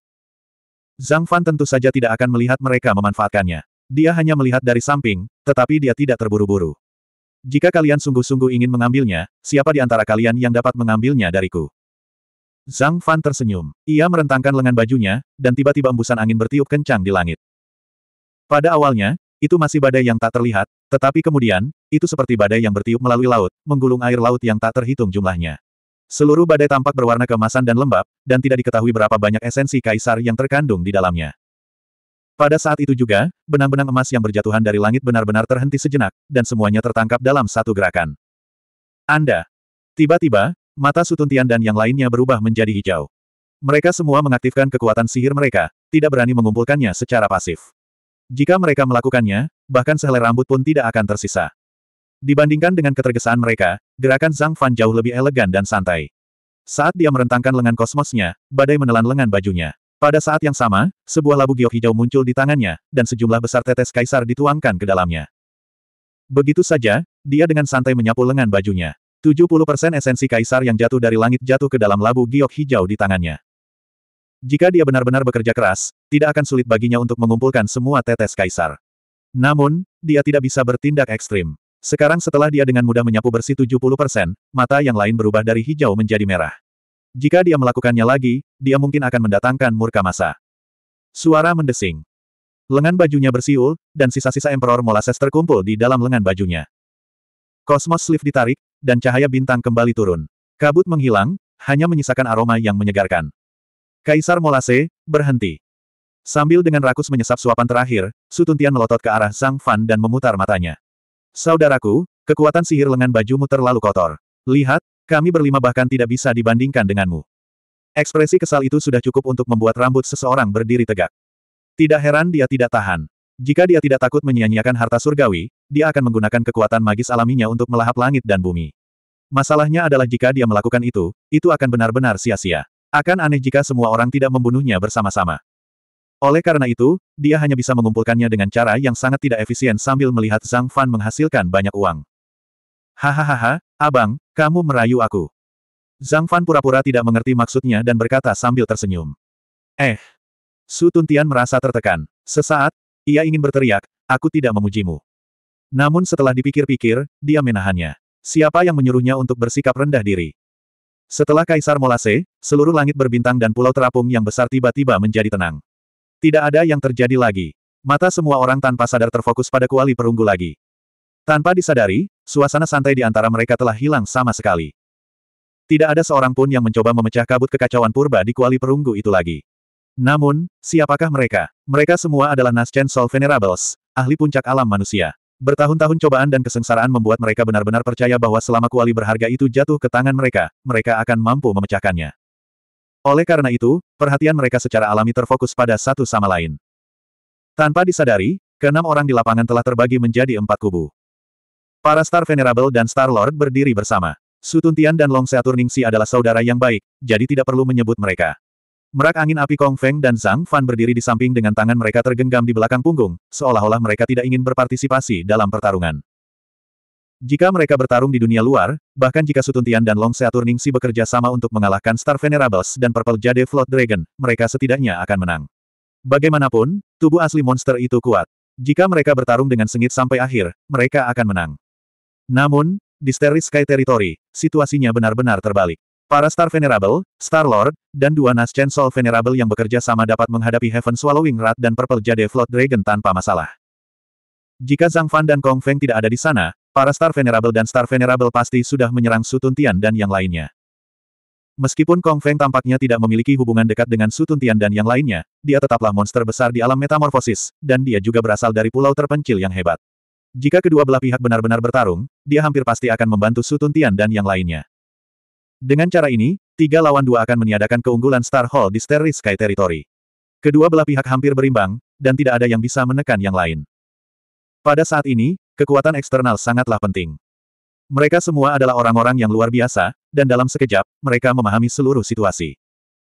Zhang Fan tentu saja tidak akan melihat mereka memanfaatkannya. Dia hanya melihat dari samping, tetapi dia tidak terburu-buru. Jika kalian sungguh-sungguh ingin mengambilnya, siapa di antara kalian yang dapat mengambilnya dariku? Zhang Fan tersenyum. Ia merentangkan lengan bajunya, dan tiba-tiba embusan angin bertiup kencang di langit. Pada awalnya, itu masih badai yang tak terlihat, tetapi kemudian, itu seperti badai yang bertiup melalui laut, menggulung air laut yang tak terhitung jumlahnya. Seluruh badai tampak berwarna kemasan dan lembab, dan tidak diketahui berapa banyak esensi kaisar yang terkandung di dalamnya. Pada saat itu juga, benang-benang emas yang berjatuhan dari langit benar-benar terhenti sejenak, dan semuanya tertangkap dalam satu gerakan. Anda. Tiba-tiba, mata Sutuntian dan yang lainnya berubah menjadi hijau. Mereka semua mengaktifkan kekuatan sihir mereka, tidak berani mengumpulkannya secara pasif. Jika mereka melakukannya, bahkan sehelai rambut pun tidak akan tersisa. Dibandingkan dengan ketergesaan mereka, gerakan Zhang Fan jauh lebih elegan dan santai. Saat dia merentangkan lengan kosmosnya, badai menelan lengan bajunya. Pada saat yang sama, sebuah labu giok hijau muncul di tangannya, dan sejumlah besar tetes kaisar dituangkan ke dalamnya. Begitu saja, dia dengan santai menyapu lengan bajunya. 70% esensi kaisar yang jatuh dari langit jatuh ke dalam labu giok hijau di tangannya. Jika dia benar-benar bekerja keras, tidak akan sulit baginya untuk mengumpulkan semua tetes kaisar. Namun, dia tidak bisa bertindak ekstrim. Sekarang setelah dia dengan mudah menyapu bersih 70%, mata yang lain berubah dari hijau menjadi merah. Jika dia melakukannya lagi, dia mungkin akan mendatangkan murka masa. Suara mendesing. Lengan bajunya bersiul, dan sisa-sisa Emperor Molasses terkumpul di dalam lengan bajunya. Kosmos sleeve ditarik, dan cahaya bintang kembali turun. Kabut menghilang, hanya menyisakan aroma yang menyegarkan. Kaisar Molase, berhenti. Sambil dengan rakus menyesap suapan terakhir, Sutuntian melotot ke arah sang Fan dan memutar matanya. Saudaraku, kekuatan sihir lengan bajumu terlalu kotor. Lihat, kami berlima bahkan tidak bisa dibandingkan denganmu. Ekspresi kesal itu sudah cukup untuk membuat rambut seseorang berdiri tegak. Tidak heran dia tidak tahan. Jika dia tidak takut menyia-nyiakan harta surgawi, dia akan menggunakan kekuatan magis alaminya untuk melahap langit dan bumi. Masalahnya adalah jika dia melakukan itu, itu akan benar-benar sia-sia. Akan aneh jika semua orang tidak membunuhnya bersama-sama. Oleh karena itu, dia hanya bisa mengumpulkannya dengan cara yang sangat tidak efisien sambil melihat Zhang Fan menghasilkan banyak uang. Hahaha, abang, kamu merayu aku. Zhang Fan pura-pura tidak mengerti maksudnya dan berkata sambil tersenyum. Eh. Su Tuntian merasa tertekan. Sesaat, ia ingin berteriak, aku tidak memujimu. Namun setelah dipikir-pikir, dia menahannya. Siapa yang menyuruhnya untuk bersikap rendah diri? Setelah Kaisar Molase, seluruh langit berbintang dan pulau terapung yang besar tiba-tiba menjadi tenang. Tidak ada yang terjadi lagi. Mata semua orang tanpa sadar terfokus pada kuali perunggu lagi. Tanpa disadari, suasana santai di antara mereka telah hilang sama sekali. Tidak ada seorang pun yang mencoba memecah kabut kekacauan purba di kuali perunggu itu lagi. Namun, siapakah mereka? Mereka semua adalah Naschen Soul Venerables, ahli puncak alam manusia. Bertahun-tahun cobaan dan kesengsaraan membuat mereka benar-benar percaya bahwa selama kuali berharga itu jatuh ke tangan mereka, mereka akan mampu memecahkannya. Oleh karena itu, perhatian mereka secara alami terfokus pada satu sama lain. Tanpa disadari, keenam orang di lapangan telah terbagi menjadi empat kubu. Para Star Venerable dan Star-Lord berdiri bersama. Sutuntian dan Long Seaturningsi adalah saudara yang baik, jadi tidak perlu menyebut mereka. Merak angin api Kong Feng dan Zhang Fan berdiri di samping dengan tangan mereka tergenggam di belakang punggung, seolah-olah mereka tidak ingin berpartisipasi dalam pertarungan. Jika mereka bertarung di dunia luar, bahkan jika Sutuntian dan Long Seaturningsi bekerja sama untuk mengalahkan Star Venerables dan Purple Jade Flood Dragon, mereka setidaknya akan menang. Bagaimanapun, tubuh asli monster itu kuat. Jika mereka bertarung dengan sengit sampai akhir, mereka akan menang. Namun, di Starry Sky Territory, situasinya benar-benar terbalik. Para Star Venerable, Star-Lord, dan dua Nas Soul Venerable yang bekerja sama dapat menghadapi Heaven Swallowing Rat dan Purple Jade Flood Dragon tanpa masalah. Jika Zhang Fan dan Kong Feng tidak ada di sana, para Star Venerable dan Star Venerable pasti sudah menyerang Su Tuntian dan yang lainnya. Meskipun Kong Feng tampaknya tidak memiliki hubungan dekat dengan Su Tuntian dan yang lainnya, dia tetaplah monster besar di alam metamorfosis, dan dia juga berasal dari pulau terpencil yang hebat. Jika kedua belah pihak benar-benar bertarung, dia hampir pasti akan membantu Sutun Tian dan yang lainnya. Dengan cara ini, tiga lawan dua akan meniadakan keunggulan Star Hall di Steris Sky Territory. Kedua belah pihak hampir berimbang, dan tidak ada yang bisa menekan yang lain. Pada saat ini, kekuatan eksternal sangatlah penting. Mereka semua adalah orang-orang yang luar biasa, dan dalam sekejap, mereka memahami seluruh situasi.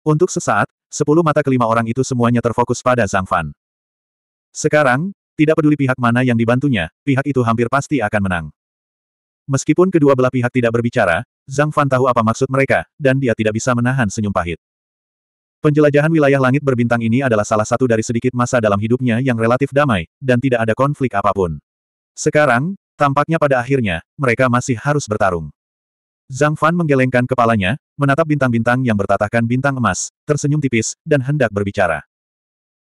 Untuk sesaat, sepuluh mata kelima orang itu semuanya terfokus pada Zhang Fan. Sekarang, tidak peduli pihak mana yang dibantunya, pihak itu hampir pasti akan menang. Meskipun kedua belah pihak tidak berbicara, Zhang Fan tahu apa maksud mereka, dan dia tidak bisa menahan senyum pahit. Penjelajahan wilayah langit berbintang ini adalah salah satu dari sedikit masa dalam hidupnya yang relatif damai, dan tidak ada konflik apapun. Sekarang, tampaknya pada akhirnya, mereka masih harus bertarung. Zhang Fan menggelengkan kepalanya, menatap bintang-bintang yang bertatahkan bintang emas, tersenyum tipis, dan hendak berbicara.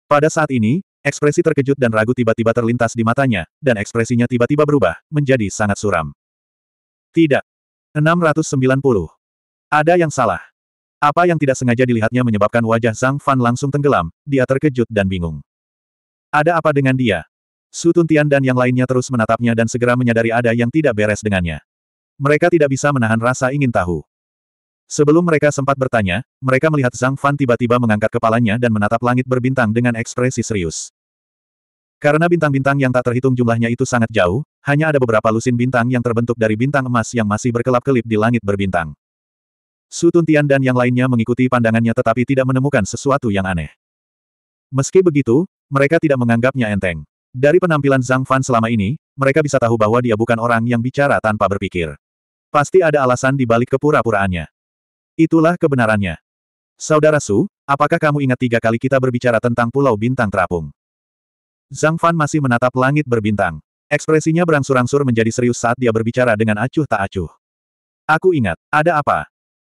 Pada saat ini, Ekspresi terkejut dan ragu tiba-tiba terlintas di matanya, dan ekspresinya tiba-tiba berubah, menjadi sangat suram. Tidak. 690. Ada yang salah. Apa yang tidak sengaja dilihatnya menyebabkan wajah Zhang Fan langsung tenggelam, dia terkejut dan bingung. Ada apa dengan dia? Su Tuntian dan yang lainnya terus menatapnya dan segera menyadari ada yang tidak beres dengannya. Mereka tidak bisa menahan rasa ingin tahu. Sebelum mereka sempat bertanya, mereka melihat Zhang Fan tiba-tiba mengangkat kepalanya dan menatap langit berbintang dengan ekspresi serius. Karena bintang-bintang yang tak terhitung jumlahnya itu sangat jauh, hanya ada beberapa lusin bintang yang terbentuk dari bintang emas yang masih berkelap-kelip di langit berbintang. Su Tuntian dan yang lainnya mengikuti pandangannya tetapi tidak menemukan sesuatu yang aneh. Meski begitu, mereka tidak menganggapnya enteng. Dari penampilan Zhang Fan selama ini, mereka bisa tahu bahwa dia bukan orang yang bicara tanpa berpikir. Pasti ada alasan di balik kepura-puraannya. Itulah kebenarannya. Saudara Su, apakah kamu ingat tiga kali kita berbicara tentang Pulau Bintang Terapung? Zhang Fan masih menatap langit berbintang. Ekspresinya berangsur-angsur menjadi serius saat dia berbicara dengan acuh tak acuh. Aku ingat, ada apa?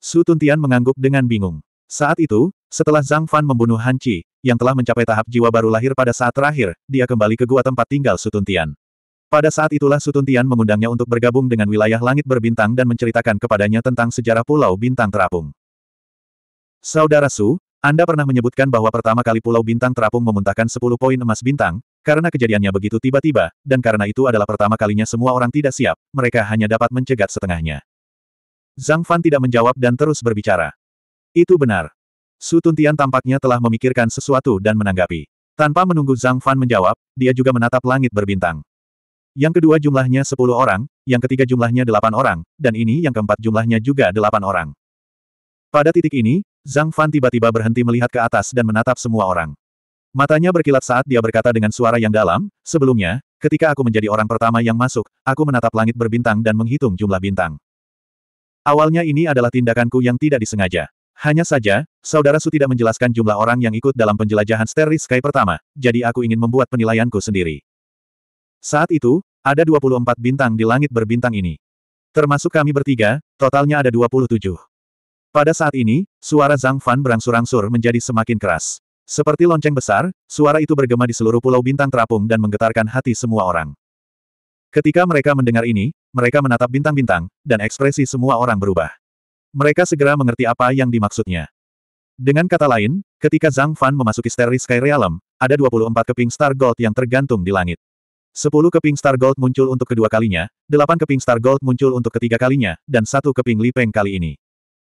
Su Tuntian mengangguk dengan bingung. Saat itu, setelah Zhang Fan membunuh Han Chi, yang telah mencapai tahap jiwa baru lahir pada saat terakhir, dia kembali ke gua tempat tinggal Su Tuntian. Pada saat itulah Su Tuntian mengundangnya untuk bergabung dengan wilayah langit berbintang dan menceritakan kepadanya tentang sejarah Pulau Bintang Terapung. Saudara Su, anda pernah menyebutkan bahwa pertama kali Pulau Bintang terapung memuntahkan 10 poin emas bintang, karena kejadiannya begitu tiba-tiba, dan karena itu adalah pertama kalinya semua orang tidak siap, mereka hanya dapat mencegat setengahnya. Zhang Fan tidak menjawab dan terus berbicara. Itu benar. Su Tuntian tampaknya telah memikirkan sesuatu dan menanggapi. Tanpa menunggu Zhang Fan menjawab, dia juga menatap langit berbintang. Yang kedua jumlahnya 10 orang, yang ketiga jumlahnya 8 orang, dan ini yang keempat jumlahnya juga 8 orang. Pada titik ini, Zhang Fan tiba-tiba berhenti melihat ke atas dan menatap semua orang. Matanya berkilat saat dia berkata dengan suara yang dalam, sebelumnya, ketika aku menjadi orang pertama yang masuk, aku menatap langit berbintang dan menghitung jumlah bintang. Awalnya ini adalah tindakanku yang tidak disengaja. Hanya saja, Saudara Su tidak menjelaskan jumlah orang yang ikut dalam penjelajahan Steris Sky pertama, jadi aku ingin membuat penilaianku sendiri. Saat itu, ada 24 bintang di langit berbintang ini. Termasuk kami bertiga, totalnya ada 27. Pada saat ini, suara Zhang Fan berangsur-angsur menjadi semakin keras. Seperti lonceng besar, suara itu bergema di seluruh pulau bintang terapung dan menggetarkan hati semua orang. Ketika mereka mendengar ini, mereka menatap bintang-bintang, dan ekspresi semua orang berubah. Mereka segera mengerti apa yang dimaksudnya. Dengan kata lain, ketika Zhang Fan memasuki Starry Sky Realm, ada 24 keping Star Gold yang tergantung di langit. 10 keping Star Gold muncul untuk kedua kalinya, 8 keping Star Gold muncul untuk ketiga kalinya, dan satu keping Lipeng kali ini.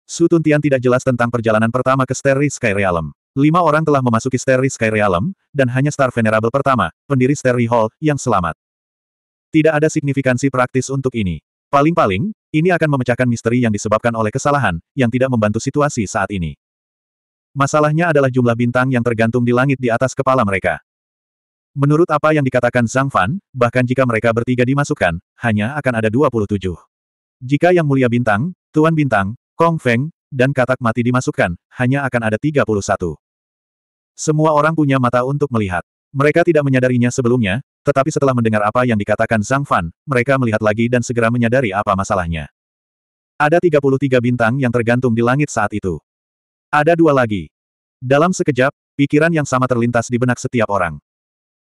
Sutun Tian tidak jelas tentang perjalanan pertama ke Starry Sky Realm. Lima orang telah memasuki Starry Sky Realm, dan hanya Star Venerable pertama, pendiri Starry Hall, yang selamat. Tidak ada signifikansi praktis untuk ini. Paling-paling, ini akan memecahkan misteri yang disebabkan oleh kesalahan, yang tidak membantu situasi saat ini. Masalahnya adalah jumlah bintang yang tergantung di langit di atas kepala mereka. Menurut apa yang dikatakan Zhang Fan, bahkan jika mereka bertiga dimasukkan, hanya akan ada 27. Jika Yang Mulia Bintang, Tuan Bintang, Kong Feng, dan katak mati dimasukkan, hanya akan ada 31. Semua orang punya mata untuk melihat. Mereka tidak menyadarinya sebelumnya, tetapi setelah mendengar apa yang dikatakan Zhang Fan, mereka melihat lagi dan segera menyadari apa masalahnya. Ada 33 bintang yang tergantung di langit saat itu. Ada dua lagi. Dalam sekejap, pikiran yang sama terlintas di benak setiap orang.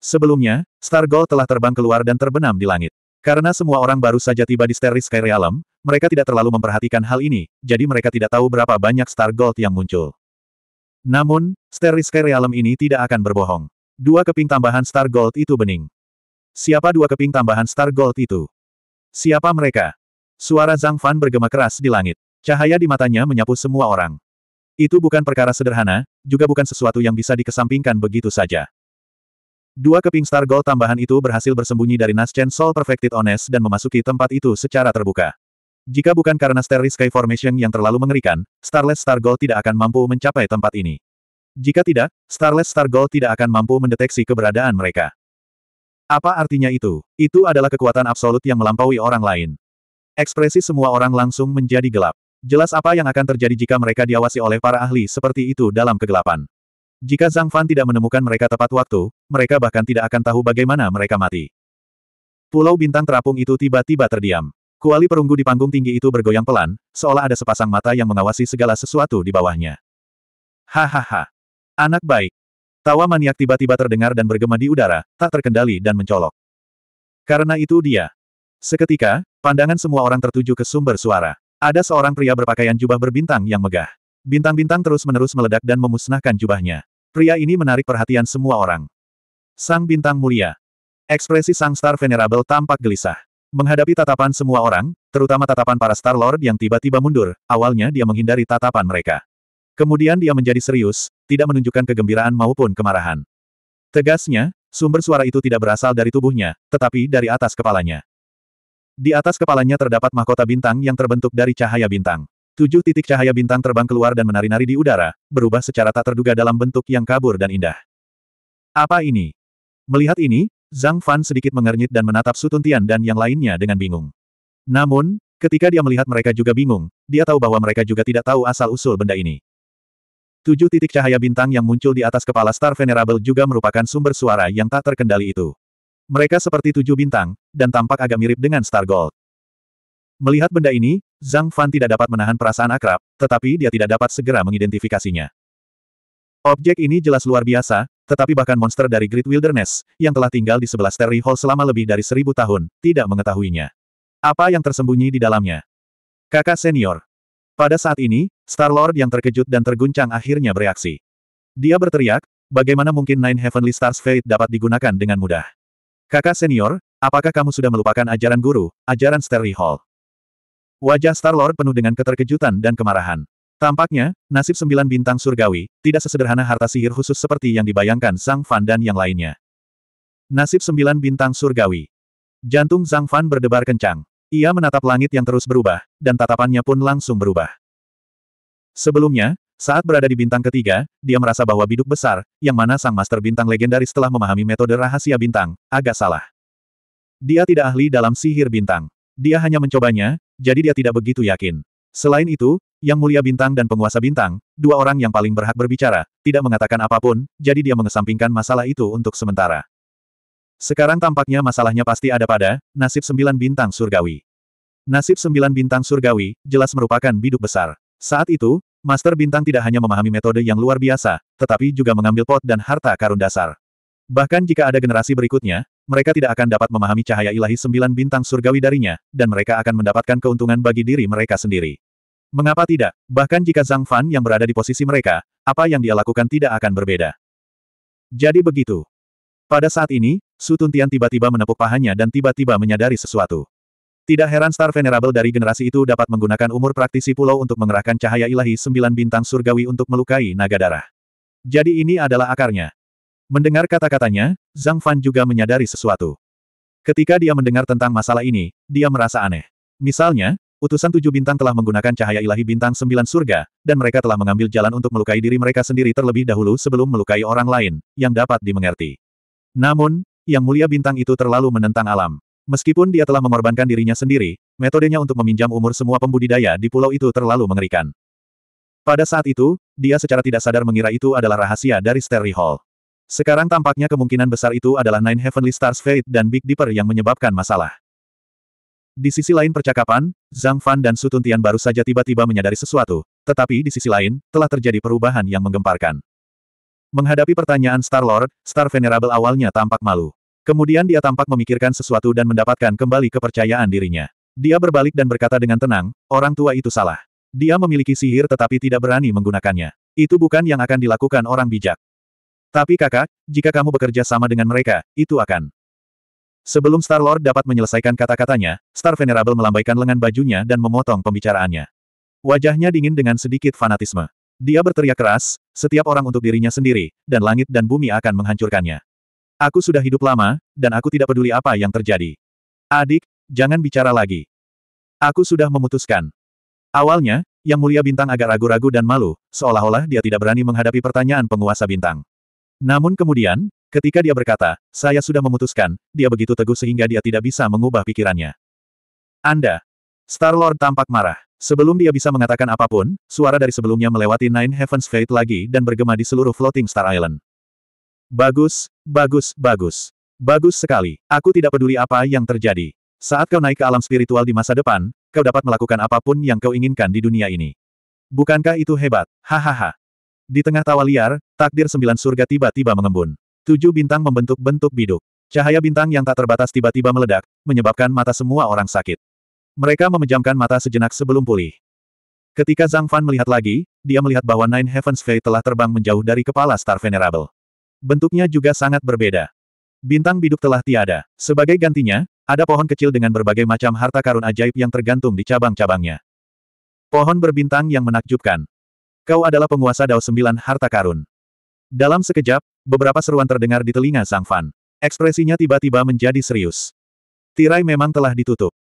Sebelumnya, Star Gold telah terbang keluar dan terbenam di langit. Karena semua orang baru saja tiba di Steris Sky Realm, mereka tidak terlalu memperhatikan hal ini, jadi mereka tidak tahu berapa banyak Star Gold yang muncul. Namun, Steriske Realm ini tidak akan berbohong. Dua keping tambahan Star Gold itu bening. Siapa dua keping tambahan Star Gold itu? Siapa mereka? Suara Zhang Fan bergema keras di langit. Cahaya di matanya menyapu semua orang. Itu bukan perkara sederhana, juga bukan sesuatu yang bisa dikesampingkan begitu saja. Dua keping Star Gold tambahan itu berhasil bersembunyi dari Naschen Soul Perfected Ones dan memasuki tempat itu secara terbuka. Jika bukan karena Starry Sky Formation yang terlalu mengerikan, Starless Star Gold tidak akan mampu mencapai tempat ini. Jika tidak, Starless Star Gold tidak akan mampu mendeteksi keberadaan mereka. Apa artinya itu? Itu adalah kekuatan absolut yang melampaui orang lain. Ekspresi semua orang langsung menjadi gelap. Jelas apa yang akan terjadi jika mereka diawasi oleh para ahli seperti itu dalam kegelapan. Jika Zhang Fan tidak menemukan mereka tepat waktu, mereka bahkan tidak akan tahu bagaimana mereka mati. Pulau bintang terapung itu tiba-tiba terdiam. Kuali perunggu di panggung tinggi itu bergoyang pelan, seolah ada sepasang mata yang mengawasi segala sesuatu di bawahnya. Hahaha. Anak baik. Tawa maniak tiba-tiba terdengar dan bergema di udara, tak terkendali dan mencolok. Karena itu dia. Seketika, pandangan semua orang tertuju ke sumber suara. Ada seorang pria berpakaian jubah berbintang yang megah. Bintang-bintang terus-menerus meledak dan memusnahkan jubahnya. Pria ini menarik perhatian semua orang. Sang bintang mulia. Ekspresi sang star venerable tampak gelisah. Menghadapi tatapan semua orang, terutama tatapan para Star-Lord yang tiba-tiba mundur, awalnya dia menghindari tatapan mereka. Kemudian dia menjadi serius, tidak menunjukkan kegembiraan maupun kemarahan. Tegasnya, sumber suara itu tidak berasal dari tubuhnya, tetapi dari atas kepalanya. Di atas kepalanya terdapat mahkota bintang yang terbentuk dari cahaya bintang. Tujuh titik cahaya bintang terbang keluar dan menari-nari di udara, berubah secara tak terduga dalam bentuk yang kabur dan indah. Apa ini? Melihat ini, Zhang Fan sedikit mengernyit dan menatap Sutun Tian dan yang lainnya dengan bingung. Namun, ketika dia melihat mereka juga bingung, dia tahu bahwa mereka juga tidak tahu asal-usul benda ini. Tujuh titik cahaya bintang yang muncul di atas kepala Star Venerable juga merupakan sumber suara yang tak terkendali itu. Mereka seperti tujuh bintang, dan tampak agak mirip dengan Star Gold. Melihat benda ini, Zhang Fan tidak dapat menahan perasaan akrab, tetapi dia tidak dapat segera mengidentifikasinya. Objek ini jelas luar biasa, tetapi bahkan monster dari Great Wilderness, yang telah tinggal di sebelah Sterry Hall selama lebih dari seribu tahun, tidak mengetahuinya. Apa yang tersembunyi di dalamnya? Kakak senior. Pada saat ini, Star-Lord yang terkejut dan terguncang akhirnya bereaksi. Dia berteriak, bagaimana mungkin Nine Heavenly Stars Fate dapat digunakan dengan mudah? Kakak senior, apakah kamu sudah melupakan ajaran guru, ajaran Sterry Hall? Wajah Star-Lord penuh dengan keterkejutan dan kemarahan. Tampaknya, nasib sembilan bintang surgawi, tidak sesederhana harta sihir khusus seperti yang dibayangkan sang Fan dan yang lainnya. Nasib sembilan bintang surgawi. Jantung Zhang Fan berdebar kencang. Ia menatap langit yang terus berubah, dan tatapannya pun langsung berubah. Sebelumnya, saat berada di bintang ketiga, dia merasa bahwa biduk besar, yang mana sang master bintang legendaris telah memahami metode rahasia bintang, agak salah. Dia tidak ahli dalam sihir bintang. Dia hanya mencobanya, jadi dia tidak begitu yakin. Selain itu, yang Mulia Bintang dan Penguasa Bintang, dua orang yang paling berhak berbicara, tidak mengatakan apapun, jadi dia mengesampingkan masalah itu untuk sementara. Sekarang tampaknya masalahnya pasti ada pada, nasib sembilan bintang surgawi. Nasib sembilan bintang surgawi, jelas merupakan biduk besar. Saat itu, Master Bintang tidak hanya memahami metode yang luar biasa, tetapi juga mengambil pot dan harta karun dasar. Bahkan jika ada generasi berikutnya, mereka tidak akan dapat memahami cahaya ilahi sembilan bintang surgawi darinya, dan mereka akan mendapatkan keuntungan bagi diri mereka sendiri. Mengapa tidak? Bahkan jika Zhang Fan yang berada di posisi mereka, apa yang dia lakukan tidak akan berbeda. Jadi begitu. Pada saat ini, Su Tuntian tiba-tiba menepuk pahanya dan tiba-tiba menyadari sesuatu. Tidak heran Star Venerable dari generasi itu dapat menggunakan umur praktisi pulau untuk mengerahkan cahaya ilahi sembilan bintang surgawi untuk melukai naga darah. Jadi ini adalah akarnya. Mendengar kata-katanya, Zhang Fan juga menyadari sesuatu. Ketika dia mendengar tentang masalah ini, dia merasa aneh. Misalnya, utusan tujuh bintang telah menggunakan cahaya ilahi bintang sembilan surga, dan mereka telah mengambil jalan untuk melukai diri mereka sendiri terlebih dahulu sebelum melukai orang lain, yang dapat dimengerti. Namun, yang mulia bintang itu terlalu menentang alam. Meskipun dia telah mengorbankan dirinya sendiri, metodenya untuk meminjam umur semua pembudidaya di pulau itu terlalu mengerikan. Pada saat itu, dia secara tidak sadar mengira itu adalah rahasia dari Sterry Hall. Sekarang tampaknya kemungkinan besar itu adalah Nine Heavenly Stars Fate dan Big Dipper yang menyebabkan masalah. Di sisi lain percakapan, Zhang Fan dan Su Tuntian baru saja tiba-tiba menyadari sesuatu, tetapi di sisi lain, telah terjadi perubahan yang menggemparkan. Menghadapi pertanyaan Star-Lord, Star Venerable awalnya tampak malu. Kemudian dia tampak memikirkan sesuatu dan mendapatkan kembali kepercayaan dirinya. Dia berbalik dan berkata dengan tenang, orang tua itu salah. Dia memiliki sihir tetapi tidak berani menggunakannya. Itu bukan yang akan dilakukan orang bijak. Tapi kakak, jika kamu bekerja sama dengan mereka, itu akan Sebelum Star-Lord dapat menyelesaikan kata-katanya, Star Venerable melambaikan lengan bajunya dan memotong pembicaraannya. Wajahnya dingin dengan sedikit fanatisme. Dia berteriak keras, setiap orang untuk dirinya sendiri, dan langit dan bumi akan menghancurkannya. Aku sudah hidup lama, dan aku tidak peduli apa yang terjadi. Adik, jangan bicara lagi. Aku sudah memutuskan. Awalnya, Yang Mulia Bintang agak ragu-ragu dan malu, seolah-olah dia tidak berani menghadapi pertanyaan penguasa bintang. Namun kemudian, Ketika dia berkata, saya sudah memutuskan, dia begitu teguh sehingga dia tidak bisa mengubah pikirannya. Anda. Star-Lord tampak marah. Sebelum dia bisa mengatakan apapun, suara dari sebelumnya melewati Nine Heavens Fate lagi dan bergema di seluruh floating Star Island. Bagus, bagus, bagus. Bagus sekali. Aku tidak peduli apa yang terjadi. Saat kau naik ke alam spiritual di masa depan, kau dapat melakukan apapun yang kau inginkan di dunia ini. Bukankah itu hebat? Hahaha. Di tengah tawa liar, takdir sembilan surga tiba-tiba mengembun. Tujuh bintang membentuk bentuk biduk. Cahaya bintang yang tak terbatas tiba-tiba meledak, menyebabkan mata semua orang sakit. Mereka memejamkan mata sejenak sebelum pulih. Ketika Zhang Fan melihat lagi, dia melihat bahwa Nine Heavens Fey telah terbang menjauh dari kepala Star Venerable. Bentuknya juga sangat berbeda. Bintang biduk telah tiada. Sebagai gantinya, ada pohon kecil dengan berbagai macam harta karun ajaib yang tergantung di cabang-cabangnya. Pohon berbintang yang menakjubkan. Kau adalah penguasa Dao Sembilan Harta Karun. Dalam sekejap, Beberapa seruan terdengar di telinga Sang Fan. Ekspresinya tiba-tiba menjadi serius. Tirai memang telah ditutup.